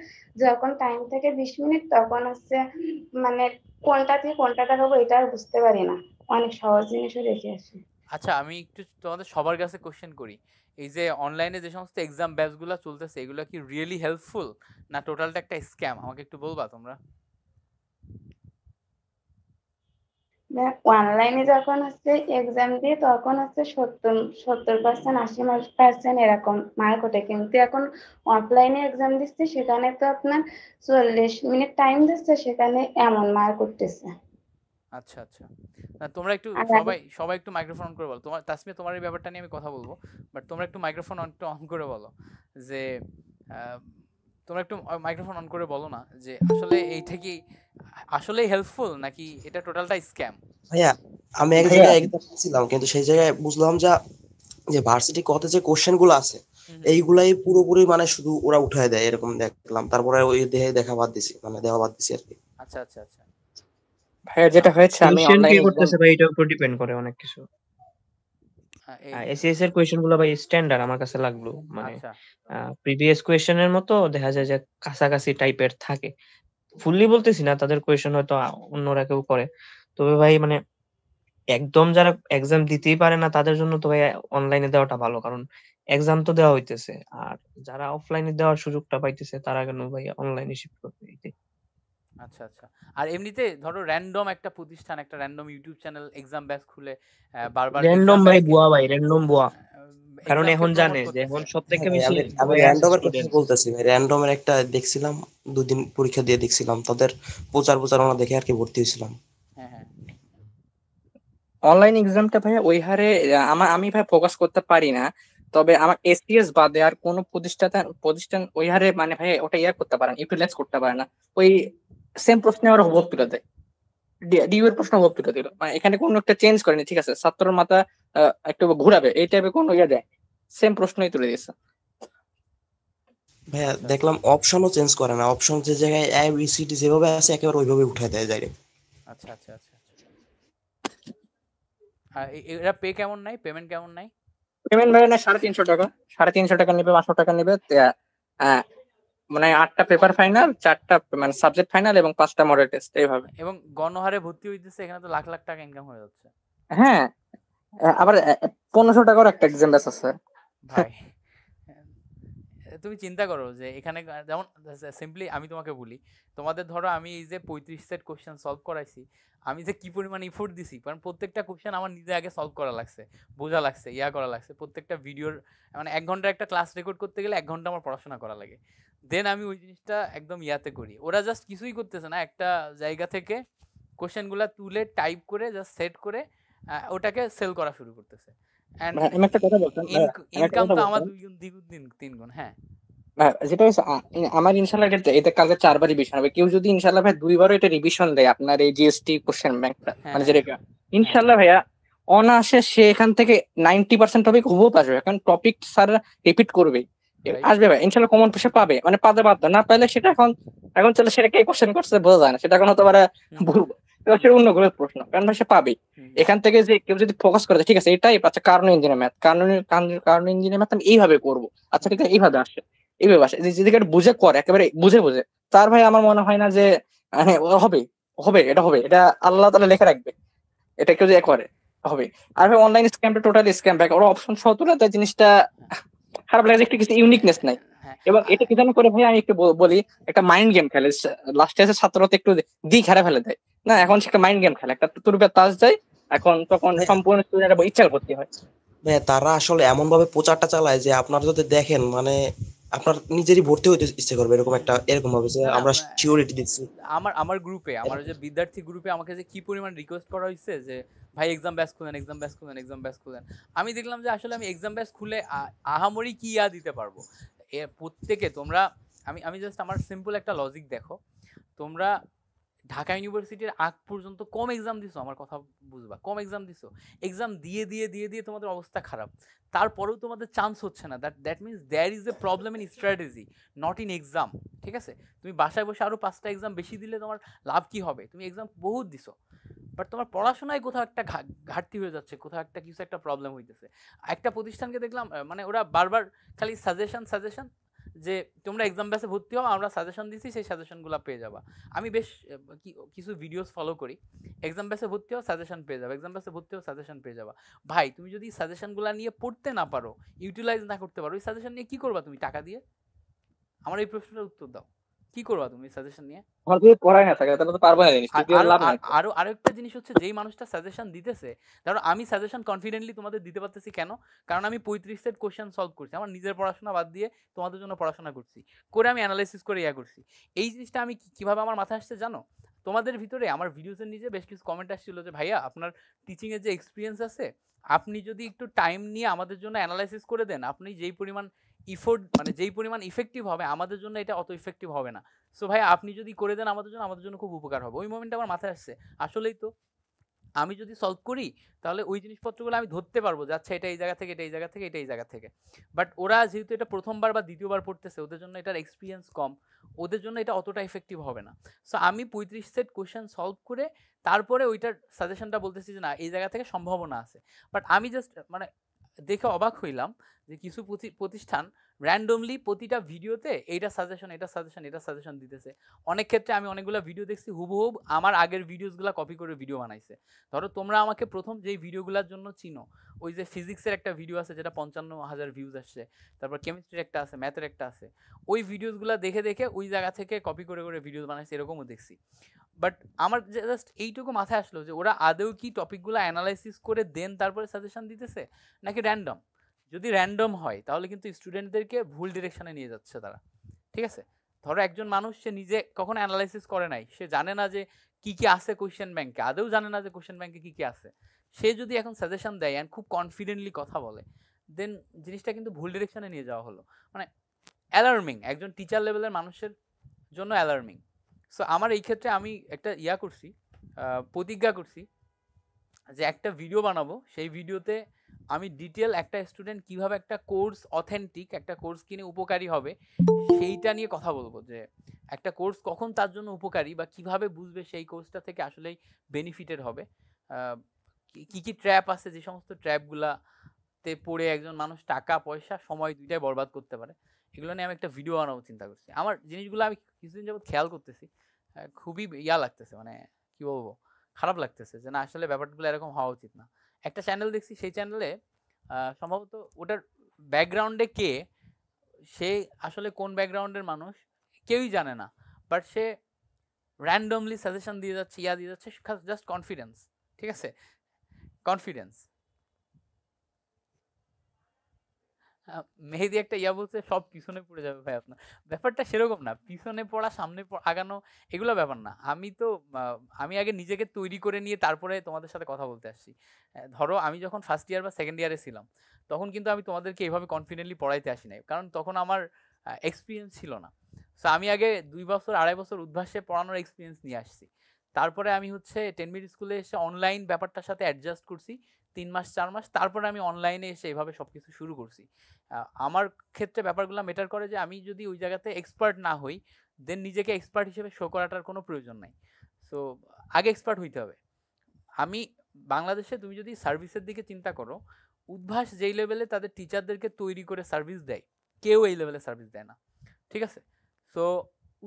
যখন টাইম থাকে বিশ মিনিট তখন হচ্ছে মানে কোনটা থেকে কোনটা দাগাবো এটা আর বুঝতে পারি না অনেক সহজ জিনিসও দেখে আসি আচ্ছা আমি একটু তোমাদের সবার কাছে কোশ্চেন করি এই যে অনলাইনে যে সমস্ত এক্সাম ব্যাচগুলো চলতেছে এগুলো কি রিয়েলি হেল্পফুল না টোটালটা একটা স্ক্যাম আমাকে একটু বলবা তোমরা অনলাইনে যখন হচ্ছে এক্সাম দিয়ে তখন হচ্ছে সত্তর সত্তর পার্সেন্ট আশি পার্সেন্ট এরকম মার্ক ওঠে কিন্তু এখন অফলাইনে এক্সাম দিচ্ছে সেখানে তো আপনার চল্লিশ মিনিট টাইম দিচ্ছে সেখানে এমন মার্ক উঠতেছে আচ্ছা আচ্ছা তোমরা একটু সবাই সবাই একটু মাইক্রোফোন করে বলো তোমার তাসমিয়া তোমার এই ব্যাপারটা নিয়ে আমি কথা বলবো বাট তোমরা একটু মাইক্রোফোন অন অন করে বলো যে তোমরা একটু মাইক্রোফোন অন করে বলো না যে আসলে এইটা কি আসলে হেল্পফুল নাকি এটা টোটালটা স্ক্যাম ভাইয়া আমি এক জায়গায় একদম ছিলাম কিন্তু সেই জায়গায় বুঝলাম যা যে ভার্সিটি কত যে কোশ্চেন গুলো আছে এইগুলাই পুরোপুরি মানে শুধু ওরা উঠায় দেয় এরকম দেখলাম তারপরে ওই দেহে দেখা বাদ দিছি মানে দেওয়া বাদ দিছি আর কি আচ্ছা আচ্ছা আচ্ছা ভাইয়া যেটা হয়েছে আমি অনলাইনে করতেছে ভাই এটা উপর ডিপেন্ড করে অনেক কিছু হ্যাঁ, এসিএস ভাই স্ট্যান্ডার্ড আমার কাছে লাগলো মানে প্রিভিয়াস আচ্ছা। মতো দেখা যায় যে কাছাকাছি টাইপের থাকে ফুললি বলতেছি না তাদের হয়তো অন্যরা কেউ করে তবে ভাই মানে একদম যারা এক্সাম দিতেই পারে না তাদের জন্য তো ভাই অনলাইনে দেওয়াটা ভালো কারণ এক্সাম তো দেওয়া হইতেছে আর যারা অফলাইনে দেওয়ার সুযোগটা পাইতেছে তারা কেন ভাই অনলাইনে শিফট করবে আচ্ছা আচ্ছা আর এমনিতে ধরো র্যান্ডম একটা প্রতিষ্ঠান একটা random YouTube channel exam batch খুলে বারবার র্যান্ডম মানে ভাই বুয়া ভাই র্যান্ডম বুয়া কারণ এখন জানে যে এখন সবথেকে হ্যাঁ, বেশি আমি এর কথা বলতেছি ভাই এর একটা দেখছিলাম দুদিন পরীক্ষা দিয়ে দেখছিলাম তাদের প্রচার প্রচারণা দেখে আর কি ভর্তি হয়েছিলাম অনলাইন এক্সামটা ভাই ওই হারে আমার আমি ভাই ফোকাস করতে পারি না তবে আমার এসটিএস বাদে আর কোনো প্রতিষ্ঠান প্রতিষ্ঠান ওই হারে মানে ভাই ওটা ইয়ার করতে পারে না ইউটিলাইজ করতে পারে না ওই সেম প্রশ্নে আবার হোমওয়ার্ক তুলে দেয় ডিউ এর প্রশ্ন হোমওয়ার্ক তুলে মানে এখানে কোনো একটা চেঞ্জ করেনি ঠিক আছে ছাত্রর মাথা একটু ঘুরাবে এই টাইপের কোনো ইয়ে দেয় সেম প্রশ্নই তুলে দিয়েছে ভাইয়া দেখলাম অপশনও চেঞ্জ করে না অপশন যে জায়গায় এ বি সি ডি যেভাবে আছে একেবারে ওইভাবে উঠে দেয় ডাইরেক্ট আচ্ছা আচ্ছা আচ্ছা, আচ্ছা। এরা পে কেমন নাই পেমেন্ট কেমন নাই পেমেন্ট ভাই না সাড়ে তিনশো টাকা সাড়ে তিনশো টাকা নেবে পাঁচশো টাকা নেবে মানে আটটা পেপার ফাইনাল চারটা মানে সাবজেক্ট ফাইনাল এবং পাঁচটা মডেল টেস্ট এইভাবে এবং গণহারে ভর্তি হইতেছে এখানে তো লাখ লাখ টাকা ইনকাম হয়ে যাচ্ছে হ্যাঁ আবার পনেরোশো টাকার একটা এক্সাম আছে ভাই তুমি চিন্তা করো যে এখানে যেমন সিম্পলি আমি তোমাকে বলি তোমাদের ধরো আমি এই যে পঁয়ত্রিশ সেট কোশ্চেন সলভ করাইছি আমি যে কি পরিমাণ ইফোর্ট দিছি কারণ প্রত্যেকটা কোশ্চেন আমার নিজে আগে সলভ করা লাগছে বোঝা লাগছে ইয়া করা লাগছে প্রত্যেকটা ভিডিওর মানে এক ঘন্টা একটা ক্লাস রেকর্ড করতে গেলে এক ঘন্টা আমার পড়াশোনা করা লাগে দেন আমি ওই জিনিসটা একদম ইয়াতে করি ওরা জাস্ট কিছুই করতেছে না একটা জায়গা থেকে কোশ্চেনগুলো তুলে টাইপ করে জাস্ট সেট করে ওটাকে সেল করা শুরু করতেছে মানে, হ্যাঁ, হ্যাঁ।, হ্যাঁ।, হ্যাঁ যেটা হচ্ছে আমার ইনশাল্লাহ এটা কালকে চারবার রিভিশন হবে কেউ যদি ইনশাল্লাহ ভাই এটা রিভিশন আপনার এই জিএসটি মানে ইনশাল্লাহ ভাইয়া অনায়াসে সে এখান থেকে নাইনটি পার্সেন্ট টপিক পাশ হবে কারণ টপিক স্যার রিপিট করবেই আসবে ভাই ইনশাল্লাহ কমন পেশা পাবে মানে পাতে বাধ্য না পাইলে সেটা এখন এখন চলে সেটা কে কোশ্চেন করছে বোঝা যায় না সেটা এখন হতে পারে ভুল অন্য গ্রহের প্রশ্ন কারণ সে পাবে এখান থেকে যে কেউ যদি ফোকাস করে ঠিক আছে এটাই আচ্ছা কারণ ইঞ্জিনিয়ার ম্যাথ কারণ কারণ ইঞ্জিনিয়ার ম্যাথ আমি এইভাবে করবো আচ্ছা ঠিক আছে এইভাবে আসছে এইভাবে আসে যদি বুঝে করে একেবারে বুঝে বুঝে তার ভাই আমার মনে হয় না যে মানে হবে হবে এটা হবে এটা আল্লাহ তালা লেখা রাখবে এটা কেউ যে করে হবে আর ভাই অনলাইন স্ক্যামটা টোটালি স্ক্যাম ব্যাক ওরা অপশন সহ তুলে জিনিসটা খারাপ লাগে একটু কিছু ইউনিকনেস নাই হ্যাঁ। এবং এটা কি করে ভাই আমি একটু বলি একটা মাইন্ড গেম খেলে লাস্টে এসে ছাত্ররা একটু দি হারা ফেলে দেয় না এখন একটা মাইন্ড গেম খেলে একটা তুরুপের তাস দেয় এখন তখন সম্পূর্ণ স্টুডেন্ট ইচ্ছা করতে হয় তারা আসলে এমন ভাবে প্রচারটা চালায় যে আপনারা যদি দেখেন মানে আপনার নিজেরই ভর্তি হতে ইচ্ছে করবে এরকম একটা এরকম ভাবে যে আমরা সিওরিটি দিচ্ছি আমার আমার গ্রুপে আমার যে বিদ্যার্থী গ্রুপে আমাকে যে কি পরিমাণ রিকোয়েস্ট করা হয়েছে যে ভাই এক্সাম ব্যাস খুলেন এক্সাম ব্যাস খুলেন এক্সাম ব্যাস খুলেন আমি দেখলাম যে আসলে আমি এক্সাম ব্যাস খুলে আহামরি কি ইয়া দিতে পারবো প্রত্যেকে তোমরা আমি আমি জাস্ট আমার সিম্পল একটা লজিক দেখো তোমরা ঢাকা ইউনিভার্সিটির আগ পর্যন্ত কম এক্সাম দিছো আমার কথা বুঝবা কম এক্সাম দিছো এক্সাম দিয়ে দিয়ে দিয়ে দিয়ে তোমাদের অবস্থা খারাপ তারপরেও তোমাদের চান্স হচ্ছে না that that means there is a problem in strategy not in exam ঠিক আছে তুমি বাসায় বসে আরও পাঁচটা এক্সাম বেশি দিলে তোমার লাভ কি হবে তুমি এক্সাম বহুত দিছো বাট তোমার পড়াশোনায় কোথাও একটা ঘাটতি হয়ে যাচ্ছে কোথাও একটা কিছু একটা প্রবলেম হইতেছে একটা প্রতিষ্ঠানকে দেখলাম মানে ওরা বারবার খালি সাজেশন সাজেশন যে তোমরা এক্সাম ব্যাসে ভর্তি হও আমরা সাজেশন দিছি সেই সাজেশনগুলো পেয়ে যাবা আমি বেশ কিছু ভিডিওস ফলো করি এক্সাম ব্যাসে ভর্তি হও সাজেশন পেয়ে যাবা এক্সাম ব্যাসে ভর্তি হও সাজেশন পেয়ে যাবা ভাই তুমি যদি সাজেশনগুলো নিয়ে পড়তে না পারো ইউটিলাইজ না করতে পারো ওই সাজেশন নিয়ে কী করবা তুমি টাকা দিয়ে আমার এই প্রশ্নের উত্তর দাও কি করবা তুমি সাজেশন নিয়ে আমার যদি পড়ায় না থাকে তো পারবো না জিনিস লাভ নাই আরো আরো একটা জিনিস হচ্ছে যেই মানুষটা সাজেশন দিতেছে ধরো আমি সাজেশন কনফিডেন্টলি তোমাদের দিতে পারতেছি কেন কারণ আমি 35 সেট কোশ্চেন সলভ করছি আমার নিজের পড়াশোনা বাদ দিয়ে তোমাদের জন্য পড়াশোনা করছি করে আমি অ্যানালাইসিস করে ইয়া করছি এই জিনিসটা আমি কিভাবে আমার মাথায় আসছে জানো তোমাদের ভিতরে আমার ভিডিওসের নিচে বেশ কিছু কমেন্ট আসছিল যে ভাইয়া আপনার টিচিংয়ের যে এক্সপিরিয়েন্স আছে আপনি যদি একটু টাইম নিয়ে আমাদের জন্য অ্যানালাইসিস করে দেন আপনি যেই পরিমাণ ইফোর্ট মানে যেই পরিমাণ ইফেক্টিভ হবে আমাদের জন্য এটা অত ইফেক্টিভ হবে না সো ভাই আপনি যদি করে দেন আমাদের জন্য আমাদের জন্য খুব উপকার হবে ওই মোমেন্টটা আমার মাথায় আসছে আসলেই তো আমি যদি সলভ করি তাহলে ওই জিনিসপত্রগুলো আমি ধরতে পারবো যে আচ্ছা এটা এই জায়গা থেকে এটা এই জায়গা থেকে এটা এই জায়গা থেকে বাট ওরা যেহেতু এটা প্রথমবার বা দ্বিতীয়বার পড়তেছে ওদের জন্য এটার এক্সপিরিয়েন্স কম ওদের জন্য এটা অতটা এফেক্টিভ হবে না সো আমি পঁয়ত্রিশ সেট কোয়েশ্চেন সলভ করে তারপরে ওইটার সাজেশনটা বলতেছি যে না এই জায়গা থেকে সম্ভাবনা আছে বাট আমি জাস্ট মানে দেখে অবাক হইলাম যে কিছু প্রতিষ্ঠান র্যান্ডমলি প্রতিটা ভিডিওতে এইটা সাজেশন এটা সাজেশন এটা সাজেশন দিতেছে অনেক ক্ষেত্রে আমি অনেকগুলো ভিডিও দেখছি হুবহুব আমার আগের ভিডিওসগুলো কপি করে ভিডিও বানাইছে ধরো তোমরা আমাকে প্রথম যেই ভিডিওগুলোর জন্য চিনো ওই যে ফিজিক্সের একটা ভিডিও আছে যেটা পঞ্চান্ন হাজার ভিউজ আসছে তারপর কেমিস্ট্রির একটা আছে ম্যাথের একটা আছে ওই ভিডিওসগুলো দেখে দেখে ওই জায়গা থেকে কপি করে করে ভিডিও বানাইছে এরকমও দেখছি বাট আমার জাস্ট এইটুকু মাথায় আসলো যে ওরা আদেও কি টপিকগুলো অ্যানালাইসিস করে দেন তারপরে সাজেশন দিতেছে নাকি র্যান্ডম যদি র্যান্ডম হয় তাহলে কিন্তু স্টুডেন্টদেরকে ভুল ডিরেকশনে নিয়ে যাচ্ছে তারা ঠিক আছে ধরো একজন মানুষ সে নিজে কখনো অ্যানালাইসিস করে নাই সে জানে না যে কি কি আছে কোয়েশ্চেন ব্যাংকে আদেও জানে না যে কোয়েশ্চেন ব্যাংকে কী কী আছে সে যদি এখন সাজেশন দেয় অ্যান্ড খুব কনফিডেন্টলি কথা বলে দেন জিনিসটা কিন্তু ভুল ডিরেকশনে নিয়ে যাওয়া হলো মানে অ্যালার্মিং একজন টিচার লেভেলের মানুষের জন্য অ্যালার্মিং সো আমার এই ক্ষেত্রে আমি একটা ইয়া করছি প্রতিজ্ঞা করছি যে একটা ভিডিও বানাবো সেই ভিডিওতে আমি ডিটেল একটা স্টুডেন্ট কিভাবে একটা কোর্স অথেন্টিক একটা কোর্স কিনে উপকারী হবে সেইটা নিয়ে কথা বলবো যে একটা কোর্স কখন তার জন্য উপকারী বা কিভাবে বুঝবে সেই কোর্সটা থেকে আসলেই বেনিফিটেড হবে কি কি ট্র্যাপ আছে যে সমস্ত ট্র্যাপগুলাতে পড়ে একজন মানুষ টাকা পয়সা সময় দুইটাই বরবাদ করতে পারে এগুলো নিয়ে আমি একটা ভিডিও বানাবো চিন্তা করছি আমার জিনিসগুলো আমি কিছুদিন যাবৎ খেয়াল করতেছি খুবই ইয়া লাগতেছে মানে কি বলবো খারাপ লাগতেছে যে না আসলে ব্যাপারগুলো এরকম হওয়া উচিত না একটা চ্যানেল দেখছি সেই চ্যানেলে সম্ভবত ওটার ব্যাকগ্রাউন্ডে কে সে আসলে কোন ব্যাকগ্রাউন্ডের মানুষ কেউই জানে না বাট সে র্যান্ডমলি সাজেশন দিয়ে যাচ্ছে ইয়া দিয়ে যাচ্ছে জাস্ট কনফিডেন্স ঠিক আছে কনফিডেন্স মেহেদি একটা ইয়া বলছে সব পিছনে পড়ে যাবে ভাই আপনার ব্যাপারটা সেরকম না পিছনে পড়া সামনে আগানো এগুলো ব্যাপার না আমি তো আমি আগে নিজেকে তৈরি করে নিয়ে তারপরে তোমাদের সাথে কথা বলতে আসছি ধরো আমি যখন ফার্স্ট ইয়ার বা সেকেন্ড ইয়ারে ছিলাম তখন কিন্তু আমি তোমাদেরকে এইভাবে কনফিডেন্টলি পড়াইতে আসি নাই কারণ তখন আমার এক্সপিরিয়েন্স ছিল না সো আমি আগে দুই বছর আড়াই বছর উদ্ভাসে পড়ানোর এক্সপিরিয়েন্স নিয়ে আসছি তারপরে আমি হচ্ছে টেন মিনিট স্কুলে এসে অনলাইন ব্যাপারটার সাথে অ্যাডজাস্ট করছি তিন মাস চার মাস তারপরে আমি অনলাইনে এসে এভাবে সব কিছু শুরু করছি আমার ক্ষেত্রে ব্যাপারগুলো মেটার করে যে আমি যদি ওই জায়গাতে এক্সপার্ট না হই দেন নিজেকে এক্সপার্ট হিসেবে শো করাটার কোনো প্রয়োজন নাই সো আগে এক্সপার্ট হইতে হবে আমি বাংলাদেশে তুমি যদি সার্ভিসের দিকে চিন্তা করো উদ্ভাস যেই লেভেলে তাদের টিচারদেরকে তৈরি করে সার্ভিস দেয় কেউ এই লেভেলে সার্ভিস দেয় না ঠিক আছে সো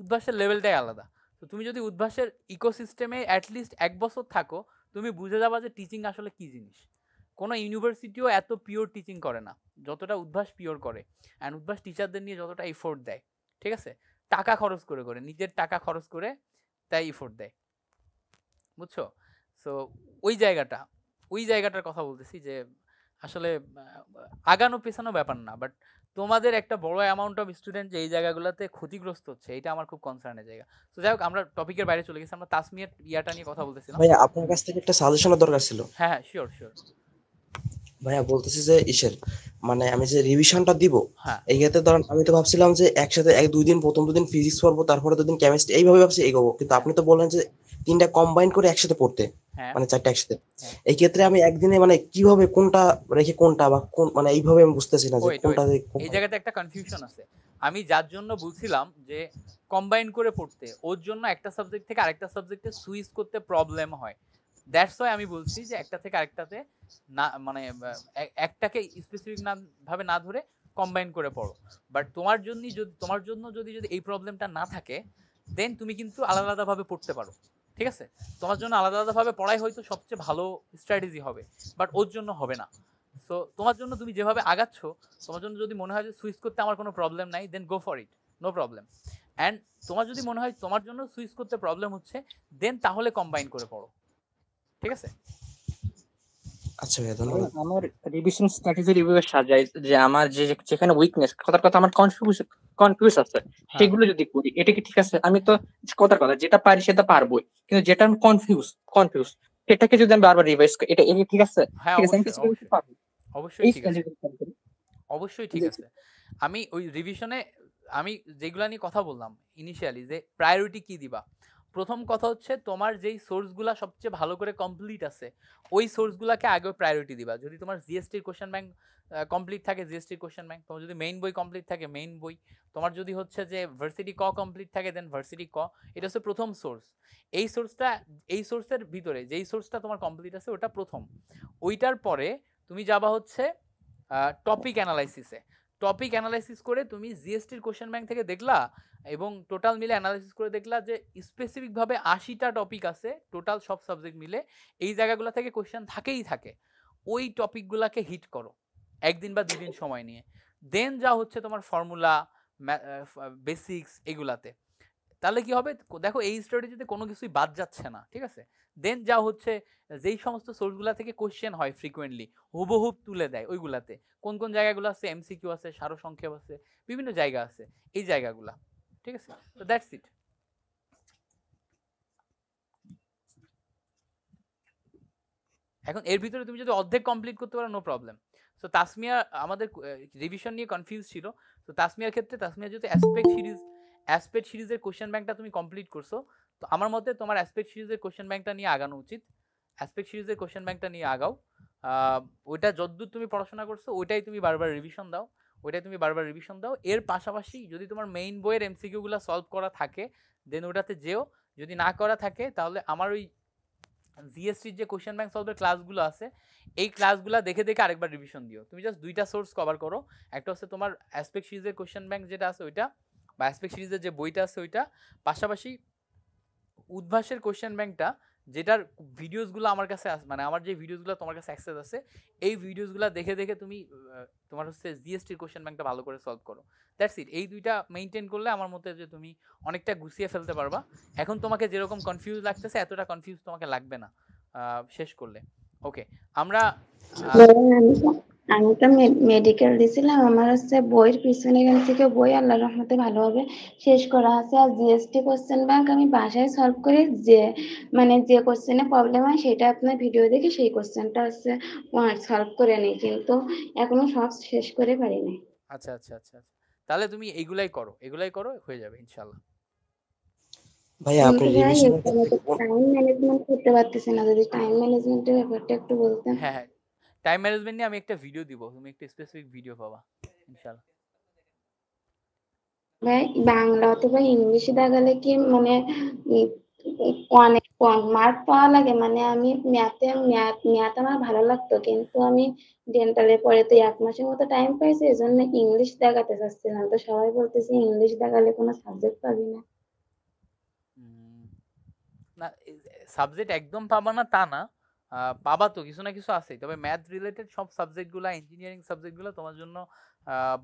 উদ্ভাসের লেভেলটাই আলাদা তো তুমি যদি উদ্ভাসের ইকোসিস্টেমে অ্যাটলিস্ট এক বছর থাকো তুমি বুঝে যাবা যে টিচিং আসলে কী জিনিস কোনো ইউনিভার্সিটিও এত পিওর টিচিং করে না যতটা উদ্ভাস পিওর করে অ্যান্ড উদ্ভাস টিচারদের নিয়ে যতটা এফোর্ট দেয় ঠিক আছে টাকা খরচ করে করে নিজের টাকা খরচ করে তাই এফোর্ট দেয় বুঝছো সো ওই জায়গাটা ওই জায়গাটার কথা বলতেছি যে আসলে আগানো পেছানো ব্যাপার না বাট তোমাদের একটা বড় অ্যামাউন্ট অফ স্টুডেন্ট যে এই জায়গাগুলোতে ক্ষতিগ্রস্ত হচ্ছে এটা আমার খুব কনসার্নের জায়গা তো যাই হোক আমরা টপিকের বাইরে চলে গেছি আমরা তাসমিয়ার ইয়াটা নিয়ে কথা বলতেছিলাম ভাই আপনার কাছ থেকে একটা সাজেশনের দরকার ছিল হ্যাঁ হ্যাঁ শিওর শিওর ভাইয়া বলতেছি যে ইসের মানে আমি যে রিভিশনটা দিব হ্যাঁ। এই ক্ষেত্রে ধরেন আমি তো ভাবছিলাম যে একসাথে এক দুই দিন প্রথম দুদিন ফিজিক্স পড়বো তারপরে দুদিন কেমিস্ট্রি এইভাবে ভাবছি এগোবো কিন্তু আপনি তো বললেন যে তিনটা কম্বাইন করে একসাথে পড়তে হ্যাঁ। মানে চারটা একসাথে হ্যাঁ। এই ক্ষেত্রে আমি একদিনে মানে কিভাবে কোনটা রেখে কোনটা বা কোন মানে এইভাবে আমি বুঝতেছি না যে কোনটা এই জায়গাতে একটা কনফিউশন আছে আমি যার জন্য বলছিলাম যে কম্বাইন করে পড়তে ওর জন্য একটা সাবজেক্ট থেকে আরেকটা সাবজেক্টে সুইচ করতে প্রবলেম হয় দ্যাটস ওয়াই আমি বলছি যে একটা থেকে আরেকটাতে না মানে একটাকে স্পেসিফিক না ভাবে না ধরে কম্বাইন করে পড়ো বাট তোমার জন্য যদি তোমার জন্য যদি যদি এই প্রবলেমটা না থাকে দেন তুমি কিন্তু আলাদা আলাদাভাবে পড়তে পারো ঠিক আছে তোমার জন্য আলাদা আলাদাভাবে পড়াই হয়তো সবচেয়ে ভালো স্ট্র্যাটেজি হবে বাট ওর জন্য হবে না সো তোমার জন্য তুমি যেভাবে আগাচ্ছ তোমার জন্য যদি মনে হয় যে সুইচ করতে আমার কোনো প্রবলেম নাই then go for it no problem and তোমার যদি মনে হয় তোমার জন্য সুইচ করতে প্রবলেম হচ্ছে দেন তাহলে কম্বাইন করে পড়ো ঠিক আছে আচ্ছা ভাই ধন্যবাদ আমার রিভিশন স্ট্র্যাটেজি রিভিউ সাজাই যে আমার যে যেখানে উইকনেস কথার কথা আমার কনফিউশন কনফিউজ আছে হ্যাঁ। সেগুলো যদি করি এটা কি ঠিক আছে আমি তো কথার কথা যেটা পারি সেটা পারবই কিন্তু যেটা আমি কনফিউজ কনফিউজ সেটাকে যদি আমি বারবার রিভাইজ করি এটা এটা ঠিক আছে হ্যাঁ অবশ্যই ঠিক আছে অবশ্যই ঠিক আছে আমি ওই রিভিশনে আমি যেগুলা নিয়ে কথা বললাম ইনিশিয়ালি যে প্রায়োরিটি কি দিবা প্রথম কথা হচ্ছে তোমার যেই সোর্সগুলো সবচেয়ে ভালো করে কমপ্লিট আছে ওই সোর্সগুলোকে আগে প্রায়োরিটি দিবা যদি তোমার জিএসটির কোশ্চেন ব্যাংক কমপ্লিট থাকে জিএসটি কোশ্চেন ব্যাংক তোমার যদি মেইন বই কমপ্লিট থাকে মেইন বই তোমার যদি হচ্ছে যে ভার্সিটি ক কমপ্লিট থাকে দেন ভার্সিটি ক এটা হচ্ছে প্রথম সোর্স এই সোর্সটা এই সোর্সের ভিতরে যেই সোর্সটা তোমার কমপ্লিট আছে ওটা প্রথম ওইটার পরে তুমি যাবা হচ্ছে টপিক অ্যানালাইসিসে টপিক অ্যানালাইসিস করে তুমি জিএসটির কোশ্চেন ব্যাংক থেকে দেখলা এবং টোটাল মিলে অ্যানালাইসিস করে দেখলাম যে স্পেসিফিকভাবে আশিটা টপিক আছে টোটাল সব সাবজেক্ট মিলে এই জায়গাগুলো থেকে কোয়েশ্চেন থাকেই থাকে ওই টপিকগুলোকে হিট করো একদিন বা দুদিন সময় নিয়ে দেন যা হচ্ছে তোমার ফর্মুলা বেসিক্স এগুলাতে তাহলে কি হবে দেখো এই স্ট্র্যাটেজিতে কোনো কিছুই বাদ যাচ্ছে না ঠিক আছে দেন যা হচ্ছে যেই সমস্ত সোর্সগুলো থেকে কোশ্চেন হয় ফ্রিকোয়েন্টলি হুবহুব তুলে দেয় ওইগুলাতে কোন কোন জায়গাগুলো আছে এমসিকিউ আছে সারসংক্ষেপ আছে বিভিন্ন জায়গা আছে এই জায়গাগুলা ঠিক আছে তো দ্যাটস ইট এখন এর ভিতরে তুমি যদি অর্ধেক কমপ্লিট করতে পারো নো প্রবলেম সো তাসমিয়া আমাদের রিভিশন নিয়ে কনফিউজ ছিল তো তাসমিয়ার ক্ষেত্রে তাসমিয়া যেহেতু অ্যাসপেক্ট সিরিজ অ্যাসপেক্ট সিরিজের কোশ্চেন ব্যাংকটা তুমি কমপ্লিট করছো তো আমার মতে তোমার অ্যাসপেক্ট সিরিজের কোশ্চেন ব্যাংকটা নিয়ে আগানো উচিত অ্যাসপেক্ট সিরিজের কোশ্চেন ব্যাংকটা নিয়ে আগাও ওইটা যদ্দূর তুমি পড়াশোনা করছো ওইটাই তুমি বারবার রিভিশন দাও ওইটাই তুমি বারবার রিভিশন দাও এর পাশাপাশি যদি তোমার মেইন বইয়ের এমসিকিউগুলো সলভ করা থাকে দেন ওটাতে যেও যদি না করা থাকে তাহলে আমার ওই জিএসটির যে কোয়েশ্চেন ব্যাংক সলভের ক্লাসগুলো আছে এই ক্লাসগুলো দেখে দেখে আরেকবার রিভিশন দিও তুমি জাস্ট দুইটা সোর্স কভার করো একটা হচ্ছে তোমার অ্যাসপেক্ট সিরিজের কোয়েশ্চেন ব্যাংক যেটা আছে ওইটা বা অ্যাসপেক্ট সিরিজের যে বইটা আছে ওইটা পাশাপাশি উদ্ভাসের কোয়েশ্চেন ব্যাংকটা যেটার ভিডিওসগুলো আমার কাছে মানে আমার যে ভিডিওসগুলো তোমার কাছে অ্যাক্সেস আছে এই ভিডিওসগুলো দেখে দেখে তুমি তোমার হচ্ছে জিএসটির কোশ্চেন ব্যাংকটা ভালো করে সলভ করো দ্যাটস ইট এই দুইটা মেনটেন করলে আমার মতে যে তুমি অনেকটা গুছিয়ে ফেলতে পারবা এখন তোমাকে যেরকম কনফিউজ লাগতেছে এতটা কনফিউজ তোমাকে লাগবে না শেষ করলে ওকে আমরা আমি তো মেডিকেল দিছিলাম আমার হচ্ছে বইয়ের পিছনে এখান থেকে বই আল্লাহ রহমতে ভালোভাবে শেষ করা আছে আর জিএসটি কোশ্চেন ব্যাংক আমি বাসায় সলভ করে যে মানে যে কোশ্চেনে প্রবলেম হয় সেটা আপনার ভিডিও দেখে সেই কোশ্চেনটা হচ্ছে সলভ করে নিই কিন্তু এখনো সব শেষ করে পারিনি আচ্ছা, আচ্ছা আচ্ছা আচ্ছা তাহলে তুমি এগুলাই করো এগুলাই করো হয়ে যাবে ইনশাআল্লাহ ভাই আপনি রিভিশন টাইম ম্যানেজমেন্ট করতে পারতেছেন না যদি টাইম ম্যানেজমেন্টের ব্যাপারটা একটু বলতেন হ্যাঁ, হ্যাঁ। টাইম ম্যানেজমেন্ট নিয়ে আমি একটা ভিডিও দিব তুমি একটা স্পেসিফিক ভিডিও পাবা ইনশাআল্লাহ ভাই বাংলা অথবা ইংলিশে দেখালে কি মানে অনেক মার্ক পাওয়া লাগে মানে আমি ম্যাথে ম্যাথ আমার ভালো লাগতো কিন্তু আমি ডেন্টালে পরে তো এক মাসের মতো টাইম পাইছি এই জন্য ইংলিশ দেখাতে চাচ্ছিলাম তো সবাই বলতেছে ইংলিশ দেখালে কোনো সাবজেক্ট পাবি না না সাবজেক্ট একদম পাবা না তা না পাবা তো কিছু না কিছু আছে তবে ম্যাথ রিলেটেড সব সাবজেক্টগুলো ইঞ্জিনিয়ারিং সাবজেক্টগুলো তোমার জন্য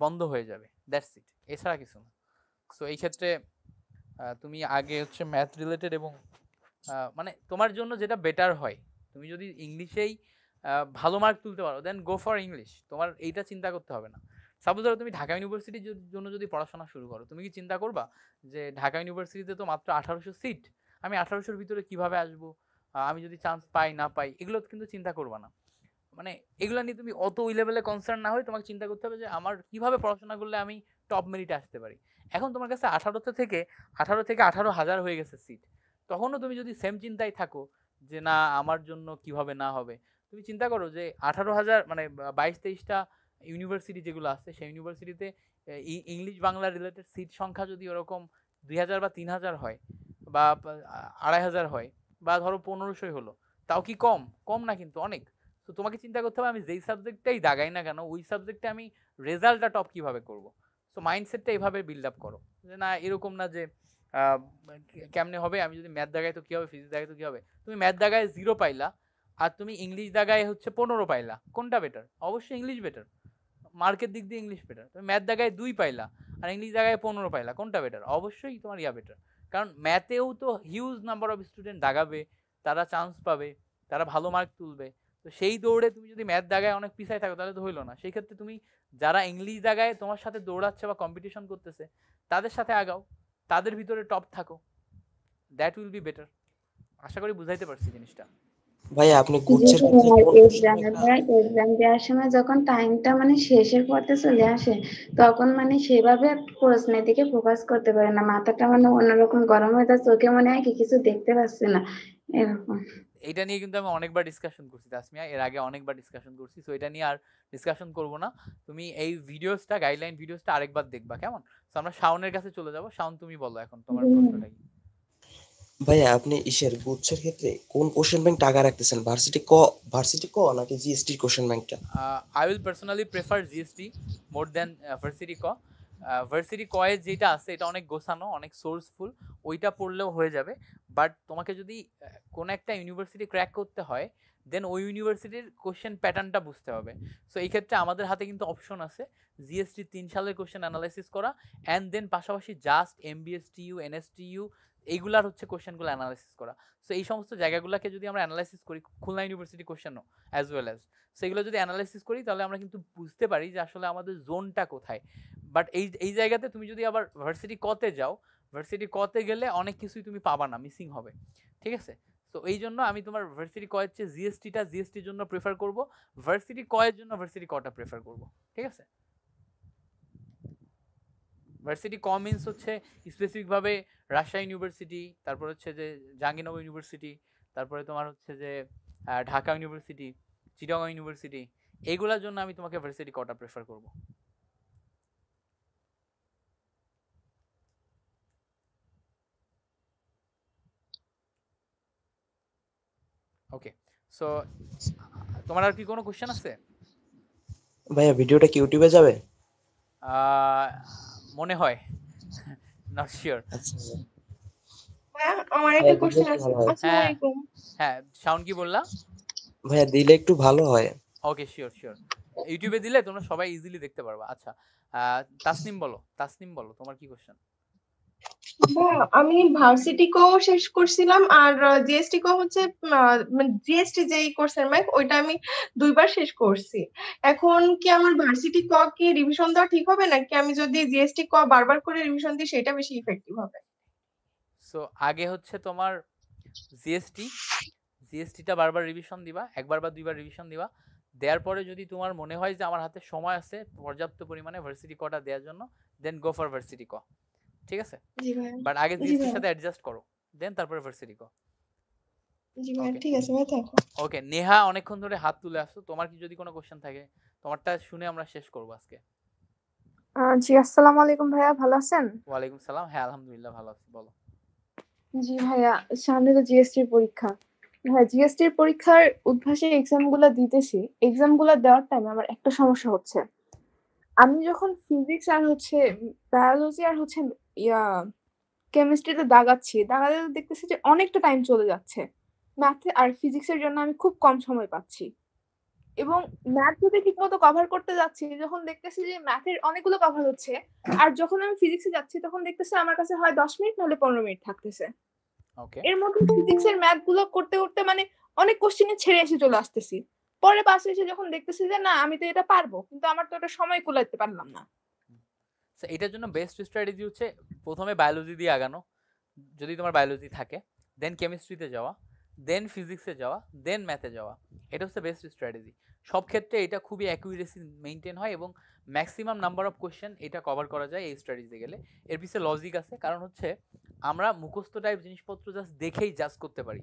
বন্ধ হয়ে যাবে দ্যাটস ইট এছাড়া কিছু না সো এই ক্ষেত্রে তুমি আগে হচ্ছে ম্যাথ রিলেটেড এবং মানে তোমার জন্য যেটা বেটার হয় তুমি যদি ইংলিশেই ভালো মার্ক তুলতে পারো দেন গো ফর ইংলিশ তোমার এইটা চিন্তা করতে হবে না সাপোজ ধরো তুমি ঢাকা ইউনিভার্সিটির জন্য যদি পড়াশোনা শুরু করো তুমি কি চিন্তা করবা যে ঢাকা ইউনিভার্সিটিতে তো মাত্র আঠারোশো সিট আমি আঠারোশোর ভিতরে কিভাবে আসবো আমি যদি চান্স পাই না পাই এগুলো কিন্তু চিন্তা করবা না মানে এগুলো নিয়ে তুমি অত ওই লেভেলে কনসার্ন না হয়ে তোমাকে চিন্তা করতে হবে যে আমার কীভাবে পড়াশোনা করলে আমি টপ মেরিটে আসতে পারি এখন তোমার কাছে আঠারোতে থেকে আঠারো থেকে আঠারো হাজার হয়ে গেছে সিট তখনও তুমি যদি সেম চিন্তায় থাকো যে না আমার জন্য কিভাবে না হবে তুমি চিন্তা করো যে আঠারো হাজার মানে বাইশ তেইশটা ইউনিভার্সিটি যেগুলো আছে সেই ইউনিভার্সিটিতে ইংলিশ বাংলা রিলেটেড সিট সংখ্যা যদি ওরকম দুই হাজার বা তিন হাজার হয় বা আড়াই হাজার হয় বা ধরো পনেরোশোই হলো তাও কি কম কম না কিন্তু অনেক তো তোমাকে চিন্তা করতে হবে আমি যেই সাবজেক্টটাই দাগাই না কেন ওই সাবজেক্টে আমি রেজাল্টটা টপ কীভাবে করব সো মাইন্ডসেটটা এইভাবে বিল্ড আপ করো যে না এরকম না যে কেমনে হবে আমি যদি ম্যাথ দাগাই তো কী হবে ফিজিক্স দাগাই তো কী হবে তুমি ম্যাথ দাগায় জিরো পাইলা আর তুমি ইংলিশ দাগায় হচ্ছে পনেরো পাইলা কোনটা বেটার অবশ্যই ইংলিশ বেটার মার্কের দিক দিয়ে ইংলিশ বেটার তুমি ম্যাথ দাগায় দুই পাইলা আর ইংলিশ দাগায় পনেরো পাইলা কোনটা বেটার অবশ্যই তোমার ইয়া বেটার কারণ ম্যাথেও তো হিউজ নাম্বার অফ স্টুডেন্ট দাগাবে তারা চান্স পাবে তারা ভালো মার্ক তুলবে তো সেই দৌড়ে তুমি যদি ম্যাথ দাগায় অনেক পিছায় থাকো তাহলে তো হইলো না সেই ক্ষেত্রে তুমি যারা ইংলিশ দাগায় তোমার সাথে দৌড়াচ্ছে বা কম্পিটিশন করতেছে তাদের সাথে আগাও তাদের ভিতরে টপ থাকো দ্যাট উইল বি বেটার আশা করি বুঝাইতে পারছি জিনিসটা ভাই আপনি গুডসের এক্সাম দেওয়ার সময় যখন টাইমটা মানে শেষের পথে চলে আসে তখন মানে সেভাবে প্রশ্নের দিকে ফোকাস করতে পারে না মাথাটা মানে অন্যরকম গরম হয়ে যায় চোখে মনে হয় কি কিছু দেখতে পাচ্ছে না এরকম এটা নিয়ে কিন্তু আমি অনেকবার ডিসকাশন করছি তাসমিয়া এর আগে অনেকবার ডিসকাশন করছি সো এটা নিয়ে আর ডিসকাশন করব না তুমি এই ভিডিওসটা গাইডলাইন ভিডিওসটা আরেকবার দেখবা কেমন সো আমরা শাওনের কাছে চলে যাব শাওন তুমি বলো এখন তোমার প্রশ্নটা কি ভাইয়া আপনি ইসের গুচ্ছের ক্ষেত্রে কোন কোশ্চেন ব্যাংক টাকা রাখতেছেন ভার্সিটি ক ভার্সিটি ক নাকি জিএসটি কোশ্চেন ব্যাংকটা I will personally prefer GST more than varsity ক ভার্সিটি কয়ে যেটা আছে এটা অনেক গোছানো অনেক সোর্সফুল ওইটা পড়লেও হয়ে যাবে বাট তোমাকে যদি কোনো একটা ইউনিভার্সিটি ক্র্যাক করতে হয় দেন ওই ইউনিভার্সিটির কোশ্চেন প্যাটার্নটা বুঝতে হবে সো এই ক্ষেত্রে আমাদের হাতে কিন্তু অপশন আছে জিএসটি তিন সালের কোশ্চেন অ্যানালাইসিস করা অ্যান্ড দেন পাশাপাশি জাস্ট এমবিএসটিইউ এনএসটিইউ এইগুলার হচ্ছে কোশ্চেনগুলো অ্যানালাইসিস করা সো এই সমস্ত জায়গাগুলোকে যদি আমরা অ্যানালাইসিস করি খুলনা ইউনিভার্সিটি কোশ্চেনও অ্যাজ ওয়েল অ্যাজ সেগুলো যদি অ্যানালাইসিস করি তাহলে আমরা কিন্তু বুঝতে পারি যে আসলে আমাদের জোনটা কোথায় বাট এই এই জায়গাতে তুমি যদি আবার ভার্সিটি কতে যাও ভার্সিটি কতে গেলে অনেক কিছুই তুমি পাবা না মিসিং হবে ঠিক আছে তো এই জন্য আমি তোমার ভার্সিটি কয়ের চেয়ে জিএসটিটা জিএসটির জন্য প্রেফার করব ভার্সিটি কয়ের জন্য ভার্সিটি কটা প্রেফার করব ঠিক আছে ভার্সিটি ক হচ্ছে স্পেসিফিকভাবে রাজশাহী ইউনিভার্সিটি তারপর হচ্ছে যে জাহাঙ্গীরনগর ইউনিভার্সিটি তারপরে তোমার হচ্ছে যে ঢাকা ইউনিভার্সিটি চিটাগাং ইউনিভার্সিটি এগুলোর জন্য আমি তোমাকে ভার্সিটি কটা প্রেফার করব ওকে সো তোমার আর কি কোনো কোশ্চেন আছে ভাইয়া ভিডিওটা কি ইউটিউবে যাবে মনে হয় নট শিওর আচ্ছা। আমার হ্যাঁ শাওন হ্যাঁ। হ্যাঁ, কি বললাম ভাইয়া দিলে একটু ভালো হয় ওকে শিওর শিওর ইউটিউবে দিলে তোমরা সবাই ইজিলি দেখতে পারবা আচ্ছা তাসনিম বলো তাসনিম বলো তোমার কি কোশ্চেন আমি ভার্সিটি কো শেষ করছিলাম আর জিএসটি কো হচ্ছে মানে জিএসটি যেই কোর্সের মাইক ওইটা আমি দুইবার শেষ করছি এখন কি আমার ভার্সিটি ক কি রিভিশন দেওয়া ঠিক হবে নাকি আমি যদি জিএসটি ক বারবার করে রিভিশন দিই সেটা বেশি ইফেক্টিভ হবে সো আগে হচ্ছে তোমার জিএসটি জিএসটিটা বারবার রিভিশন দিবা একবার বা দুইবার রিভিশন দিবা দেওয়ার পরে যদি তোমার মনে হয় যে আমার হাতে সময় আছে পর্যাপ্ত পরিমাণে ভার্সিটি কোটা দেওয়ার জন্য দেন গো ফর ভার্সিটি ক ঠিক আছে বাট আগে জিএসটির সাথে অ্যাডজাস্ট করো দেন তারপরে ভার্সিটি কো ঠিক আছে ভাই থাকো ওকে নেহা অনেকক্ষণ ধরে হাত তুলে আসছো তোমার কি যদি কোনো কোশ্চেন থাকে তোমারটা শুনে আমরা শেষ করব আজকে জি আসসালামু আলাইকুম ভাইয়া ভালো আছেন ওয়ালাইকুম সালাম হ্যাঁ আলহামদুলিল্লাহ ভালো আছি বলো জি ভাইয়া সামনে তো জিএসটির পরীক্ষা হ্যাঁ জিএসটির পরীক্ষার উদ্ভাসে এক্সামগুলো দিতেছি এক্সামগুলো দেওয়ার টাইমে আমার একটা সমস্যা হচ্ছে আমি যখন ফিজিক্স আর হচ্ছে বায়োলজি আর হচ্ছে ইয়া কেমিস্ট্রিতে দাগাচ্ছি দাগাতে দেখতেছি যে অনেকটা টাইম চলে যাচ্ছে ম্যাথে আর ফিজিক্সের জন্য আমি খুব কম সময় পাচ্ছি এবং ম্যাথ যদি ঠিক মতো কভার করতে যাচ্ছি যখন দেখতেছি যে ম্যাথের অনেকগুলো কভার হচ্ছে আর যখন আমি ফিজিক্সে যাচ্ছি তখন দেখতেছি আমার কাছে হয় দশ মিনিট নাহলে পনেরো মিনিট থাকতেছে এর মধ্যে ফিজিক্সের ম্যাথ গুলো করতে করতে মানে অনেক কোশ্চেনে ছেড়ে এসে চলে আসতেছি পরে পাশে এসে যখন দেখতেছি যে না আমি তো এটা পারবো কিন্তু আমার তো এটা সময় কুলাইতে পারলাম না সো এটার জন্য বেস্ট স্ট্র্যাটেজি হচ্ছে প্রথমে বায়োলজি দিয়ে আগানো যদি তোমার বায়োলজি থাকে দেন কেমিস্ট্রিতে যাওয়া দেন ফিজিক্সে যাওয়া দেন ম্যাথে যাওয়া এটা হচ্ছে বেস্ট স্ট্র্যাটেজি সব ক্ষেত্রে এটা খুবই অ্যাকুরেসি মেনটেন হয় এবং ম্যাক্সিমাম নাম্বার অফ কোয়েশ্চেন এটা কভার করা যায় এই স্ট্র্যাটেজিতে গেলে এর পিছিয়ে লজিক আছে কারণ হচ্ছে আমরা মুখস্থ টাইপ জিনিসপত্র জাস্ট দেখেই জাজ করতে পারি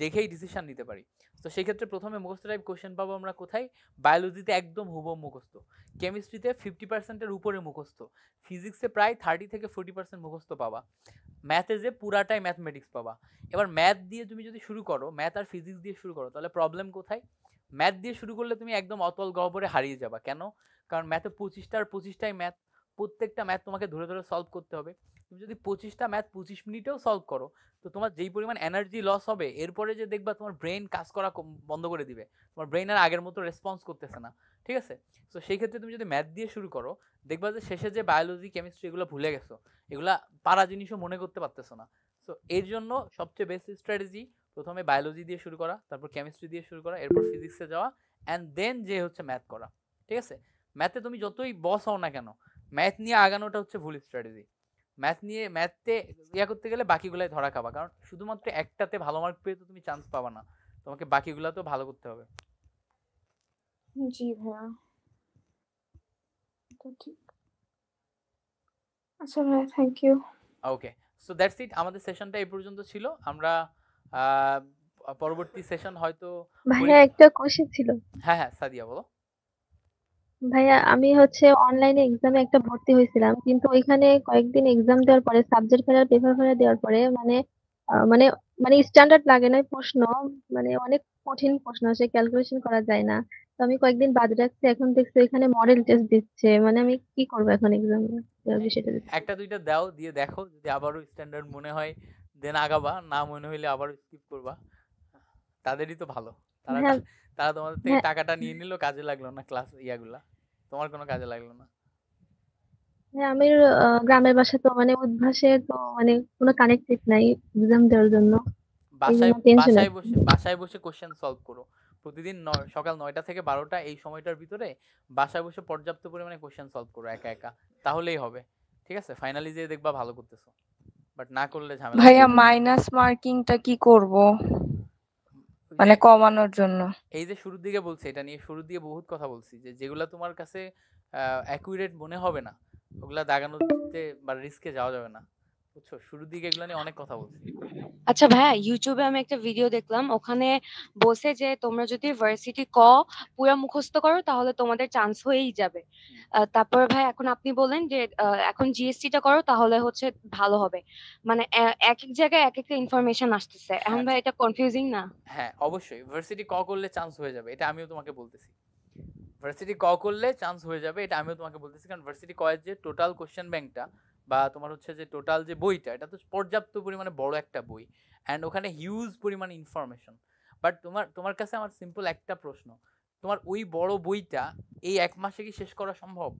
দেখেই ডিসিশান নিতে পারি তো সেক্ষেত্রে প্রথমে মুখস্থ টাইপ কোশ্চেন পাবো আমরা কোথায় বায়োলজিতে একদম হুব মুখস্থ কেমিস্ট্রিতে ফিফটি পার্সেন্টের উপরে মুখস্থ ফিজিক্সে প্রায় থার্টি থেকে ফোর্টি পার্সেন্ট মুখস্থ পাবা ম্যাথে যে পুরাটাই ম্যাথমেটিক্স পাবা এবার ম্যাথ দিয়ে তুমি যদি শুরু করো ম্যাথ আর ফিজিক্স দিয়ে শুরু করো তাহলে প্রবলেম কোথায় ম্যাথ দিয়ে শুরু করলে তুমি একদম অতল গহবরে হারিয়ে যাবা কেন কারণ ম্যাথে পঁচিশটার পঁচিশটাই ম্যাথ প্রত্যেকটা ম্যাথ তোমাকে ধরে ধরে সলভ করতে হবে তুমি যদি পঁচিশটা ম্যাথ পঁচিশ মিনিটেও সলভ করো তো তোমার যেই পরিমাণ এনার্জি লস হবে এরপরে যে দেখবা তোমার ব্রেন কাজ করা বন্ধ করে দিবে তোমার ব্রেন আর আগের মতো রেসপন্স করতেছে না ঠিক আছে তো সেই ক্ষেত্রে তুমি যদি ম্যাথ দিয়ে শুরু করো দেখবা যে শেষে যে বায়োলজি কেমিস্ট্রি এগুলো ভুলে গেছো এগুলা পারা জিনিসও মনে করতে পারতেছো না সো এর জন্য সবচেয়ে বেস্ট স্ট্র্যাটেজি প্রথমে বায়োলজি দিয়ে শুরু করা তারপর কেমিস্ট্রি দিয়ে শুরু করা এরপর ফিজিক্সে যাওয়া অ্যান্ড দেন যে হচ্ছে ম্যাথ করা ঠিক আছে ম্যাথে তুমি যতই বস হও না কেন ম্যাথ নিয়ে আগানোটা হচ্ছে ভুল স্ট্র্যাটেজি ম্যাথ নিয়ে ম্যাথতে ইয়া করতে গেলে বাকিগুলাই ধরা খাবা কারণ শুধুমাত্র একটাতে ভালো মার্ক পেয়ে তো তুমি চান্স পাবা না তোমাকে বাকিগুলা তো ভালো করতে হবে জি ভাইয়া আচ্ছা ভাই thank you okay so that's it আমাদের সেশনটা এই পর্যন্ত ছিল আমরা পরবর্তী সেশন হয়তো ভাইয়া একটা কোশ্চেন ছিল হ্যাঁ হ্যাঁ সাদিয়া বলো ভাইয়া আমি হচ্ছে অনলাইনে এক্সামে একটা ভর্তি হয়েছিলাম কিন্তু ওইখানে কয়েকদিন এক্সাম দেওয়ার পরে সাবজেক্ট ফেলার পেপার ফেলার দেওয়ার পরে মানে আহ, মানে মানে স্ট্যান্ডার্ড লাগে না প্রশ্ন মানে অনেক কঠিন প্রশ্ন সে ক্যালকুলেশন করা যায় না তো আমি কয়েকদিন বাদ রাখছি এখন দেখছি এখানে মডেল টেস্ট দিচ্ছে মানে আমি কি করবো এখন এক্সামে হ্যাঁ, সেটা বিষয়টা একটা দুইটা দাও দিয়ে দেখো যদি আবারও স্ট্যান্ডার্ড মনে হয় দেন আগাবা না মনে হইলে আবারও স্কিপ করবা তাদেরই তো ভালো তারা হ্যাঁ, তারা তোমাদের থেকে হ্যাঁ। টাকাটা নিয়ে নিল কাজে লাগলো না ক্লাস ইয়াগুলা তোমার কোনো কাজে লাগলো না হ্যাঁ আমি গ্রামের বাসা তো মানে উদ্ভাসে তো মানে কোনো কানেক্টেড নাই এক্সাম দেওয়ার জন্য বাসায় বাসায় বসে বাসায় বসে কোশ্চেন সলভ করো প্রতিদিন সকাল নয়টা থেকে বারোটা এই সময়টার ভিতরে বাসায় বসে পর্যাপ্ত পরিমাণে কোশ্চেন সলভ করো একা একা তাহলেই হবে ঠিক আছে ফাইনালি যেয়ে দেখবা ভালো করতেছো বাট না করলে ঝামেলা ভাইয়া মাইনাস মার্কিংটা কি করব মানে কমানোর জন্য এই যে শুরুর দিকে বলছি এটা নিয়ে শুরুর দিকে বহুত কথা বলছি যে যেগুলো তোমার কাছে অ্যাকুরেট মনে হবে না ওগুলা দাগানোতে বা রিস্কে যাওয়া যাবে না বুঝছো শুরুর দিকে এগুলো নিয়ে অনেক কথা বলছি আচ্ছা ভাই ইউটিউবে আমি একটা ভিডিও দেখলাম ওখানে বসে যে তোমরা যদি ভার্সিটি ক পুরো মুখস্থ করো তাহলে তোমাদের চান্স হয়েই যাবে তারপর ভাই এখন আপনি বলেন যে এখন জিএসটিটা করো তাহলে হচ্ছে ভালো হবে মানে এক এক জায়গায় এক একটা ইনফরমেশন আসতেছে এখন হ্যাঁ। ভাই এটা কনফিউজিং না হ্যাঁ অবশ্যই ভার্সিটি ক করলে চান্স হয়ে যাবে এটা আমিও তোমাকে বলতেছি ভার্সিটি ক করলে চান্স হয়ে যাবে এটা আমিও তোমাকে বলতেছি কারণ ভার্সিটি কয়ের যে টোটাল কোশ্চেন ব্যাংকটা বা তোমার হচ্ছে যে টোটাল যে বইটা এটা তো পর্যাপ্ত পরিমাণে বড় একটা বই অ্যান্ড ওখানে হিউজ পরিমাণ ইনফরমেশন বাট তোমার তোমার কাছে আমার সিম্পল একটা প্রশ্ন তোমার ওই বড় বইটা এই এক মাসে কি শেষ করা সম্ভব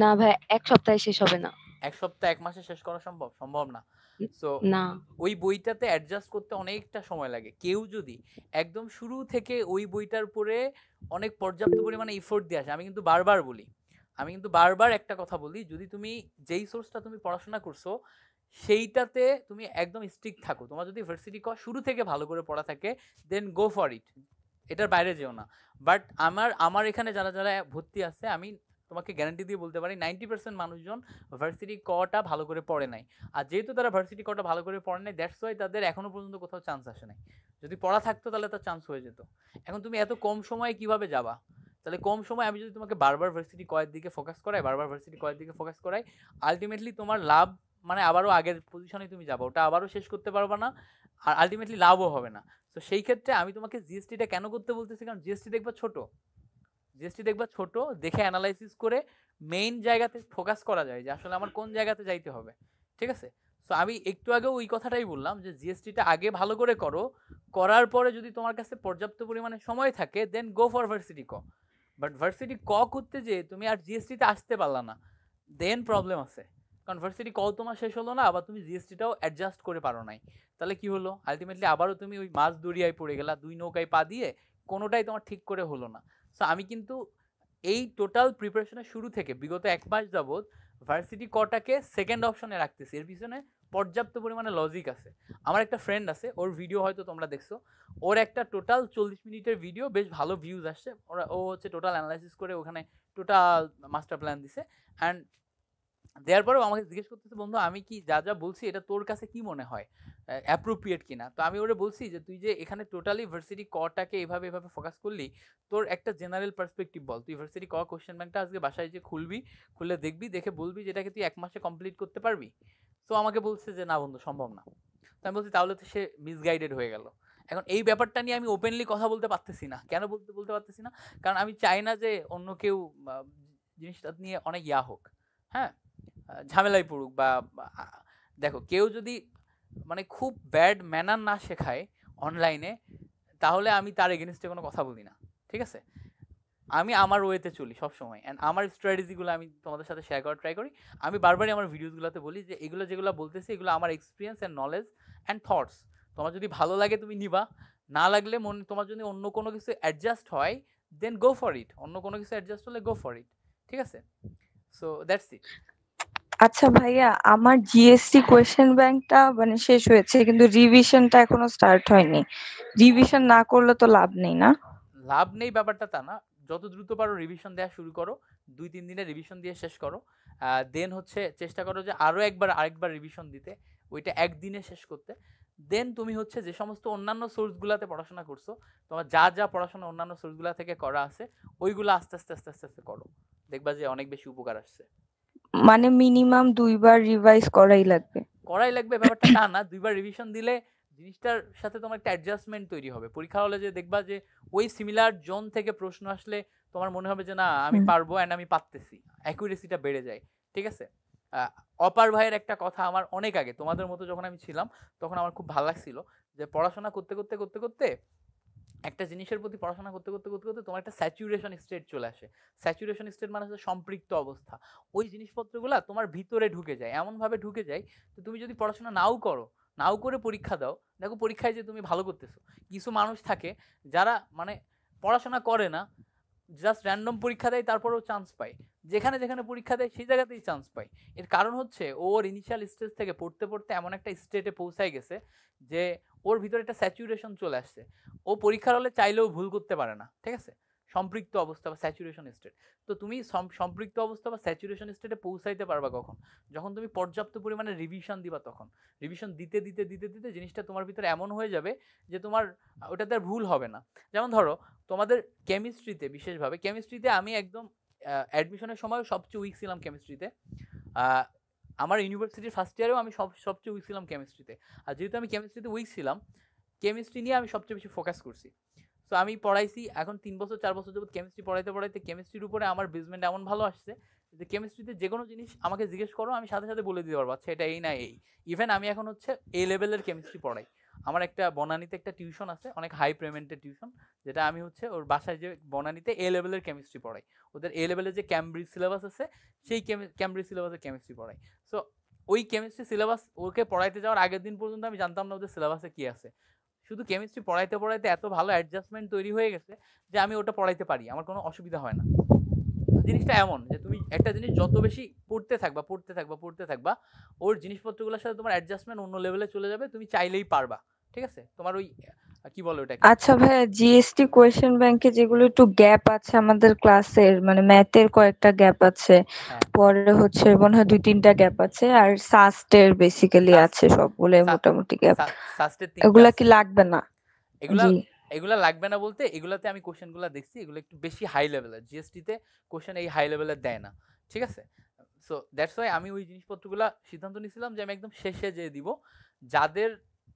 না ভাই এক সপ্তাহে শেষ হবে না এক সপ্তাহ এক মাসে শেষ করা সম্ভব সম্ভব না সো না ওই বইটাতে অ্যাডজাস্ট করতে অনেকটা সময় লাগে কেউ যদি একদম শুরু থেকে ওই বইটার উপরে অনেক পর্যাপ্ত পরিমাণে ইফোর্ট দিয়ে আসে আমি কিন্তু বারবার বলি আমি কিন্তু বারবার একটা কথা বলি যদি তুমি যেই সোর্সটা তুমি পড়াশোনা করছো সেইটাতে তুমি একদম স্ট্রিক থাকো তোমার যদি ভার্সিটি ক শুরু থেকে ভালো করে পড়া থাকে দেন গো ফর ইট এটার বাইরে যেও না বাট আমার আমার এখানে যারা যারা ভর্তি আছে আমি তোমাকে গ্যারান্টি দিয়ে বলতে পারি নাইনটি পার্সেন্ট মানুষজন ভার্সিটি কটা ভালো করে পড়ে নাই আর যেহেতু তারা ভার্সিটি কটা ভালো করে পড়ে নাই দ্যাটস ওয়াই তাদের এখনও পর্যন্ত কোথাও চান্স আসে নাই যদি পড়া থাকতো তাহলে তার চান্স হয়ে যেত এখন তুমি এত কম সময়ে কিভাবে যাবা তাহলে কম সময় আমি যদি তোমাকে বারবার ভার্সিটি কয়ের দিকে ফোকাস করাই বারবার ভার্সিটি কয়ের দিকে ফোকাস করাই আলটিমেটলি তোমার লাভ মানে আবারও আগের পজিশনে তুমি যাবো ওটা আবারও শেষ করতে পারবে না আর আলটিমেটলি লাভও হবে না তো সেই ক্ষেত্রে আমি তোমাকে জিএসটিটা কেন করতে বলতেছি কারণ জিএসটি দেখবা ছোট জিএসটি দেখবা ছোট দেখে অ্যানালাইসিস করে মেইন জায়গাতে ফোকাস করা যায় যে আসলে আমার কোন জায়গাতে যাইতে হবে ঠিক আছে তো আমি একটু আগেও ওই কথাটাই বললাম যে জিএসটিটা আগে ভালো করে করো করার পরে যদি তোমার কাছে পর্যাপ্ত পরিমাণে সময় থাকে দেন গো ফর ভার্সিটি ক বাট ভার্সিটি ক করতে যেয়ে তুমি আর জিএসটিতে আসতে পারলা না দেন প্রবলেম আছে কারণ ভার্সিটি ক তোমার শেষ হলো না আবার তুমি জিএসটিটাও অ্যাডজাস্ট করে পারো নাই তাহলে কি হলো আলটিমেটলি আবারও তুমি ওই মাছ দরিয়ায় পড়ে গেলা দুই নৌকায় পা দিয়ে কোনোটাই তোমার ঠিক করে হলো না সো আমি কিন্তু এই টোটাল প্রিপারেশনের শুরু থেকে বিগত এক মাস যাবৎ ভার্সিটি কটাকে সেকেন্ড অপশনে রাখতেছি এর পিছনে পর্যাপ্ত পরিমাণে লজিক আছে আমার একটা ফ্রেন্ড আছে ওর ভিডিও হয়তো তোমরা দেখছো ওর একটা টোটাল চল্লিশ মিনিটের ভিডিও বেশ ভালো ভিউজ আসছে ওরা ও হচ্ছে টোটাল অ্যানালাইসিস করে ওখানে টোটাল মাস্টার প্ল্যান দিছে অ্যান্ড দেওয়ার পরেও আমাকে জিজ্ঞেস করতেছে বন্ধু আমি কি যা যা বলছি এটা তোর কাছে কি মনে হয় অ্যাপ্রোপ্রিয়েট কিনা তো আমি ওরে বলছি যে তুই যে এখানে টোটালি ভার্সিটি কটাকে এভাবে এভাবে ফোকাস করলি তোর একটা জেনারেল পার্সপেক্টিভ বল তুই ভার্সিটি ক কোশ্চেন ব্যাংকটা আজকে বাসায় যে খুলবি খুলে দেখবি দেখে বলবি যেটাকে তুই এক মাসে কমপ্লিট করতে পারবি তো আমাকে বলছে যে না বন্ধু সম্ভব না তো আমি বলছি তাহলে তো সে মিসগাইডেড হয়ে গেল এখন এই ব্যাপারটা নিয়ে আমি ওপেনলি কথা বলতে পারতেছি না কেন বলতে বলতে পারতেছি না কারণ আমি চাই না যে অন্য কেউ জিনিসটা নিয়ে অনেক ইয়া হোক হ্যাঁ ঝামেলায় পড়ুক বা দেখো কেউ যদি মানে খুব ব্যাড ম্যানার না শেখায় অনলাইনে তাহলে আমি তার এগেনস্টে কোনো কথা বলি না ঠিক আছে আমি আমার ওয়েতে চলি সবসময় অ্যান্ড আমার স্ট্র্যাটেজিগুলো আমি তোমাদের সাথে শেয়ার করার ট্রাই করি আমি বারবারই আমার ভিডিওসগুলোতে বলি যে এগুলো যেগুলো বলতেছি এগুলো আমার experience and knowledge and thoughts তোমার যদি ভালো লাগে তুমি নিবা না লাগলে মনে তোমার যদি অন্য কোনো কিছু অ্যাডজাস্ট হয় দেন গো ফর ইট অন্য কোনো কিছু অ্যাডজাস্ট হলে গো ফর ইট ঠিক আছে সো দ্যাটস ইট আচ্ছা ভাইয়া আমার জিএসটি কোয়েশ্চেন ব্যাংকটা মানে শেষ হয়েছে কিন্তু রিভিশনটা এখনো স্টার্ট হয়নি রিভিশন না করলে তো লাভ নেই না লাভ নেই ব্যাপারটা তা না যত দ্রুত পারো রিভিশন দেওয়া শুরু করো দুই তিন দিনে রিভিশন দিয়ে শেষ করো দেন হচ্ছে চেষ্টা করো যে আরও একবার আরেকবার রিভিশন দিতে ওইটা একদিনে শেষ করতে দেন তুমি হচ্ছে যে সমস্ত অন্যান্য সোর্সগুলোতে পড়াশোনা করছো তোমার যা যা পড়াশোনা অন্যান্য সোর্সগুলো থেকে করা আছে ওইগুলো আস্তে আস্তে আস্তে আস্তে আস্তে করো দেখবা যে অনেক বেশি উপকার আসছে মানে মিনিমাম দুইবার রিভাইজ করাই লাগবে করাই লাগবে ব্যাপারটা তা না দুইবার রিভিশন দিলে জিনিসটার সাথে তোমার একটা অ্যাডজাস্টমেন্ট তৈরি হবে পরীক্ষা হলে যে দেখবা যে ওই সিমিলার জোন থেকে প্রশ্ন আসলে তোমার মনে হবে যে না আমি পারবো অ্যান্ড আমি পারতেছি অ্যাকুরেসিটা বেড়ে যায় ঠিক আছে অপার ভাইয়ের একটা কথা আমার অনেক আগে তোমাদের মতো যখন আমি ছিলাম তখন আমার খুব ভালো লাগছিল যে পড়াশোনা করতে করতে করতে করতে একটা জিনিসের প্রতি পড়াশোনা করতে করতে করতে করতে তোমার একটা স্যাচুরেশন স্টেট চলে আসে স্যাচুরেশন স্টেট মানে হচ্ছে সম্পৃক্ত অবস্থা ওই জিনিসপত্রগুলো তোমার ভিতরে ঢুকে যায় এমনভাবে ঢুকে যায় তো তুমি যদি পড়াশোনা নাও করো নাও করে পরীক্ষা দাও দেখো পরীক্ষায় যে তুমি ভালো করতেছো কিছু মানুষ থাকে যারা মানে পড়াশোনা করে না জাস্ট র্যান্ডম পরীক্ষা দেয় তারপরেও চান্স পায় যেখানে যেখানে পরীক্ষা দেয় সেই জায়গাতেই চান্স পায় এর কারণ হচ্ছে ওর ইনিশিয়াল স্টেজ থেকে পড়তে পড়তে এমন একটা স্টেটে পৌঁছায় গেছে যে ওর ভিতরে একটা স্যাচুরেশন চলে আসছে ও পরীক্ষার হলে চাইলেও ভুল করতে পারে না ঠিক আছে সম্পৃক্ত অবস্থা বা স্যাচুরেশন স্টেট তো তুমি সম্পৃক্ত অবস্থা বা স্যাচুরেশন স্টেটে পৌঁছাইতে পারবা কখন যখন তুমি পর্যাপ্ত পরিমাণে রিভিশন দিবা তখন রিভিশন দিতে দিতে দিতে দিতে জিনিসটা তোমার ভিতরে এমন হয়ে যাবে যে তোমার ওটাতে আর ভুল হবে না যেমন ধরো তোমাদের কেমিস্ট্রিতে বিশেষভাবে কেমিস্ট্রিতে আমি একদম অ্যাডমিশনের সময় সবচেয়ে উইক ছিলাম কেমিস্ট্রিতে আমার ইউনিভার্সিটির ফার্স্ট ইয়ারেও আমি সব সবচেয়ে উইক ছিলাম কেমিস্ট্রিতে আর যেহেতু আমি কেমিস্ট্রিতে উইক ছিলাম কেমিস্ট্রি নিয়ে আমি সবচেয়ে বেশি ফোকাস করছি সো আমি পড়াইছি এখন তিন বছর চার বছর যাবত কেমিস্ট্রি পড়াইতে পড়াইতে কেমিস্ট্রির উপরে আমার বেসমেন্ট এমন ভালো আসছে যে কেমিস্ট্রিতে যে কোনো জিনিস আমাকে জিজ্ঞেস করো আমি সাথে সাথে বলে দিতে পারবো আচ্ছা এটা এই না এই ইভেন আমি এখন হচ্ছে এ লেভেলের কেমিস্ট্রি পড়াই আমার একটা বনানীতে একটা টিউশন আছে অনেক হাই পেমেন্টের টিউশন যেটা আমি হচ্ছে ওর বাসায় যে বনানীতে এ লেভেলের কেমিস্ট্রি পড়াই ওদের এ লেভেলের যে ক্যামব্রিজ সিলেবাস আছে সেই ক্যাম্ব্রিজ সিলেবাসের কেমিস্ট্রি পড়াই সো ওই কেমিস্ট্রি সিলেবাস ওকে পড়াইতে যাওয়ার আগের দিন পর্যন্ত আমি জানতাম না ওদের সিলেবাসে কী আছে শুধু কেমিস্ট্রি পড়াইতে পড়াইতে এত ভালো অ্যাডজাস্টমেন্ট তৈরি হয়ে গেছে যে আমি ওটা পড়াইতে পারি আমার কোনো অসুবিধা হয় না জিনিসটা এমন যে তুমি একটা জিনিস যত বেশি পড়তে থাকবা পড়তে থাকবা পড়তে থাকবা ওর জিনিসপত্রগুলোর সাথে তোমার অ্যাডজাস্টমেন্ট অন্য লেভেলে চলে যাবে তুমি চাইলেই পারবা ঠিক আছে তোমার ওই কি বলো আচ্ছা ভাইয়া জিএসটি কোয়েশ্চেন ব্যাংকে যেগুলো একটু গ্যাপ আছে আমাদের ক্লাসের মানে ম্যাথের কয়েকটা গ্যাপ আছে হ্যাঁ। পরে হচ্ছে মনে হয় দুই তিনটা গ্যাপ আছে আর সাস্টের বেসিক্যালি আছে সবগুলো মোটামুটি গ্যাপ এগুলা কি লাগবে না এগুলা এগুলা লাগবে না বলতে এগুলাতে আমি কোশ্চেন গুলা দেখছি এগুলো একটু বেশি হাই লেভেলের তে কোশ্চেন এই হাই লেভেলের দেয় না ঠিক আছে সো দ্যাটস ওয়াই আমি ওই জিনিসপত্রগুলো সিদ্ধান্ত নিয়েছিলাম যে আমি একদম শেষে যেয়ে দিব যাদের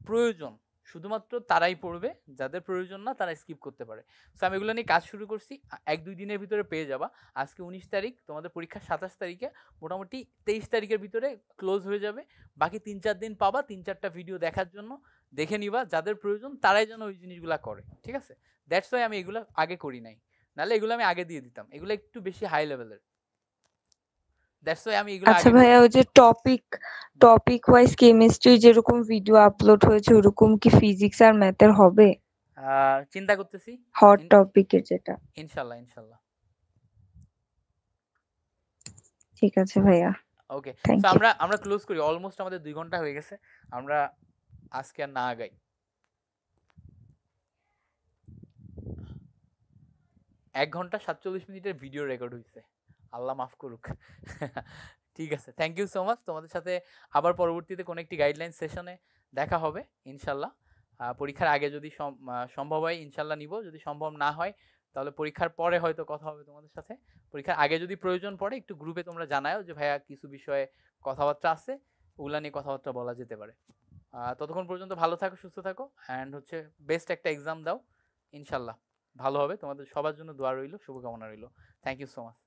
প্রয়োজন শুধুমাত্র তারাই পড়বে যাদের প্রয়োজন না তারা স্কিপ করতে পারে সো আমি এগুলো নিয়ে কাজ শুরু করছি এক দুই দিনের ভিতরে পেয়ে যাবা আজকে উনিশ তারিখ তোমাদের পরীক্ষা সাতাশ তারিখে মোটামুটি তেইশ তারিখের ভিতরে ক্লোজ হয়ে যাবে বাকি তিন চার দিন পাবা তিন চারটা ভিডিও দেখার জন্য দেখে নিবা যাদের প্রয়োজন তারাই যেন ওই জিনিসগুলো করে ঠিক আছে দ্যাটস ওয়াই আমি এগুলো আগে করি নাই নাহলে এগুলো আমি আগে দিয়ে দিতাম এগুলো একটু বেশি হাই লেভেলের দ্যাটস ওয়াই আমি এগুলো আচ্ছা ভাইয়া ওই যে টপিক টপিক ওয়াইজ কেমিস্ট্রি যেরকম ভিডিও আপলোড হয়েছে ওরকম কি ফিজিক্স আর ম্যাথের হবে চিন্তা করতেছি হট টপিকে যেটা ইনশাআল্লাহ ইনশাআল্লাহ ঠিক আছে ভাইয়া ওকে তো আমরা আমরা ক্লোজ করি অলমোস্ট আমাদের দুই ঘন্টা হয়ে গেছে আমরা আজকে আর না আগাই এক ঘন্টা সাতচল্লিশ মিনিটের ভিডিও রেকর্ড হয়েছে আল্লাহ মাফ করুক ঠিক আছে থ্যাংক ইউ সো মাচ তোমাদের সাথে আবার পরবর্তীতে কোনো একটি গাইডলাইন সেশনে দেখা হবে ইনশাল্লাহ পরীক্ষার আগে যদি সম্ভব হয় ইনশাল্লাহ নিব যদি সম্ভব না হয় তাহলে পরীক্ষার পরে হয়তো কথা হবে তোমাদের সাথে পরীক্ষার আগে যদি প্রয়োজন পড়ে একটু গ্রুপে তোমরা জানাও যে ভাইয়া কিছু বিষয়ে কথাবার্তা আছে ওগুলা নিয়ে কথাবার্তা বলা যেতে পারে ততক্ষণ পর্যন্ত ভালো থাকো সুস্থ থাকো অ্যান্ড হচ্ছে বেস্ট একটা এক্সাম দাও ইনশাল্লাহ ভালো হবে তোমাদের সবার জন্য দোয়া রইল শুভকামনা রইল থ্যাংক ইউ সো মাচ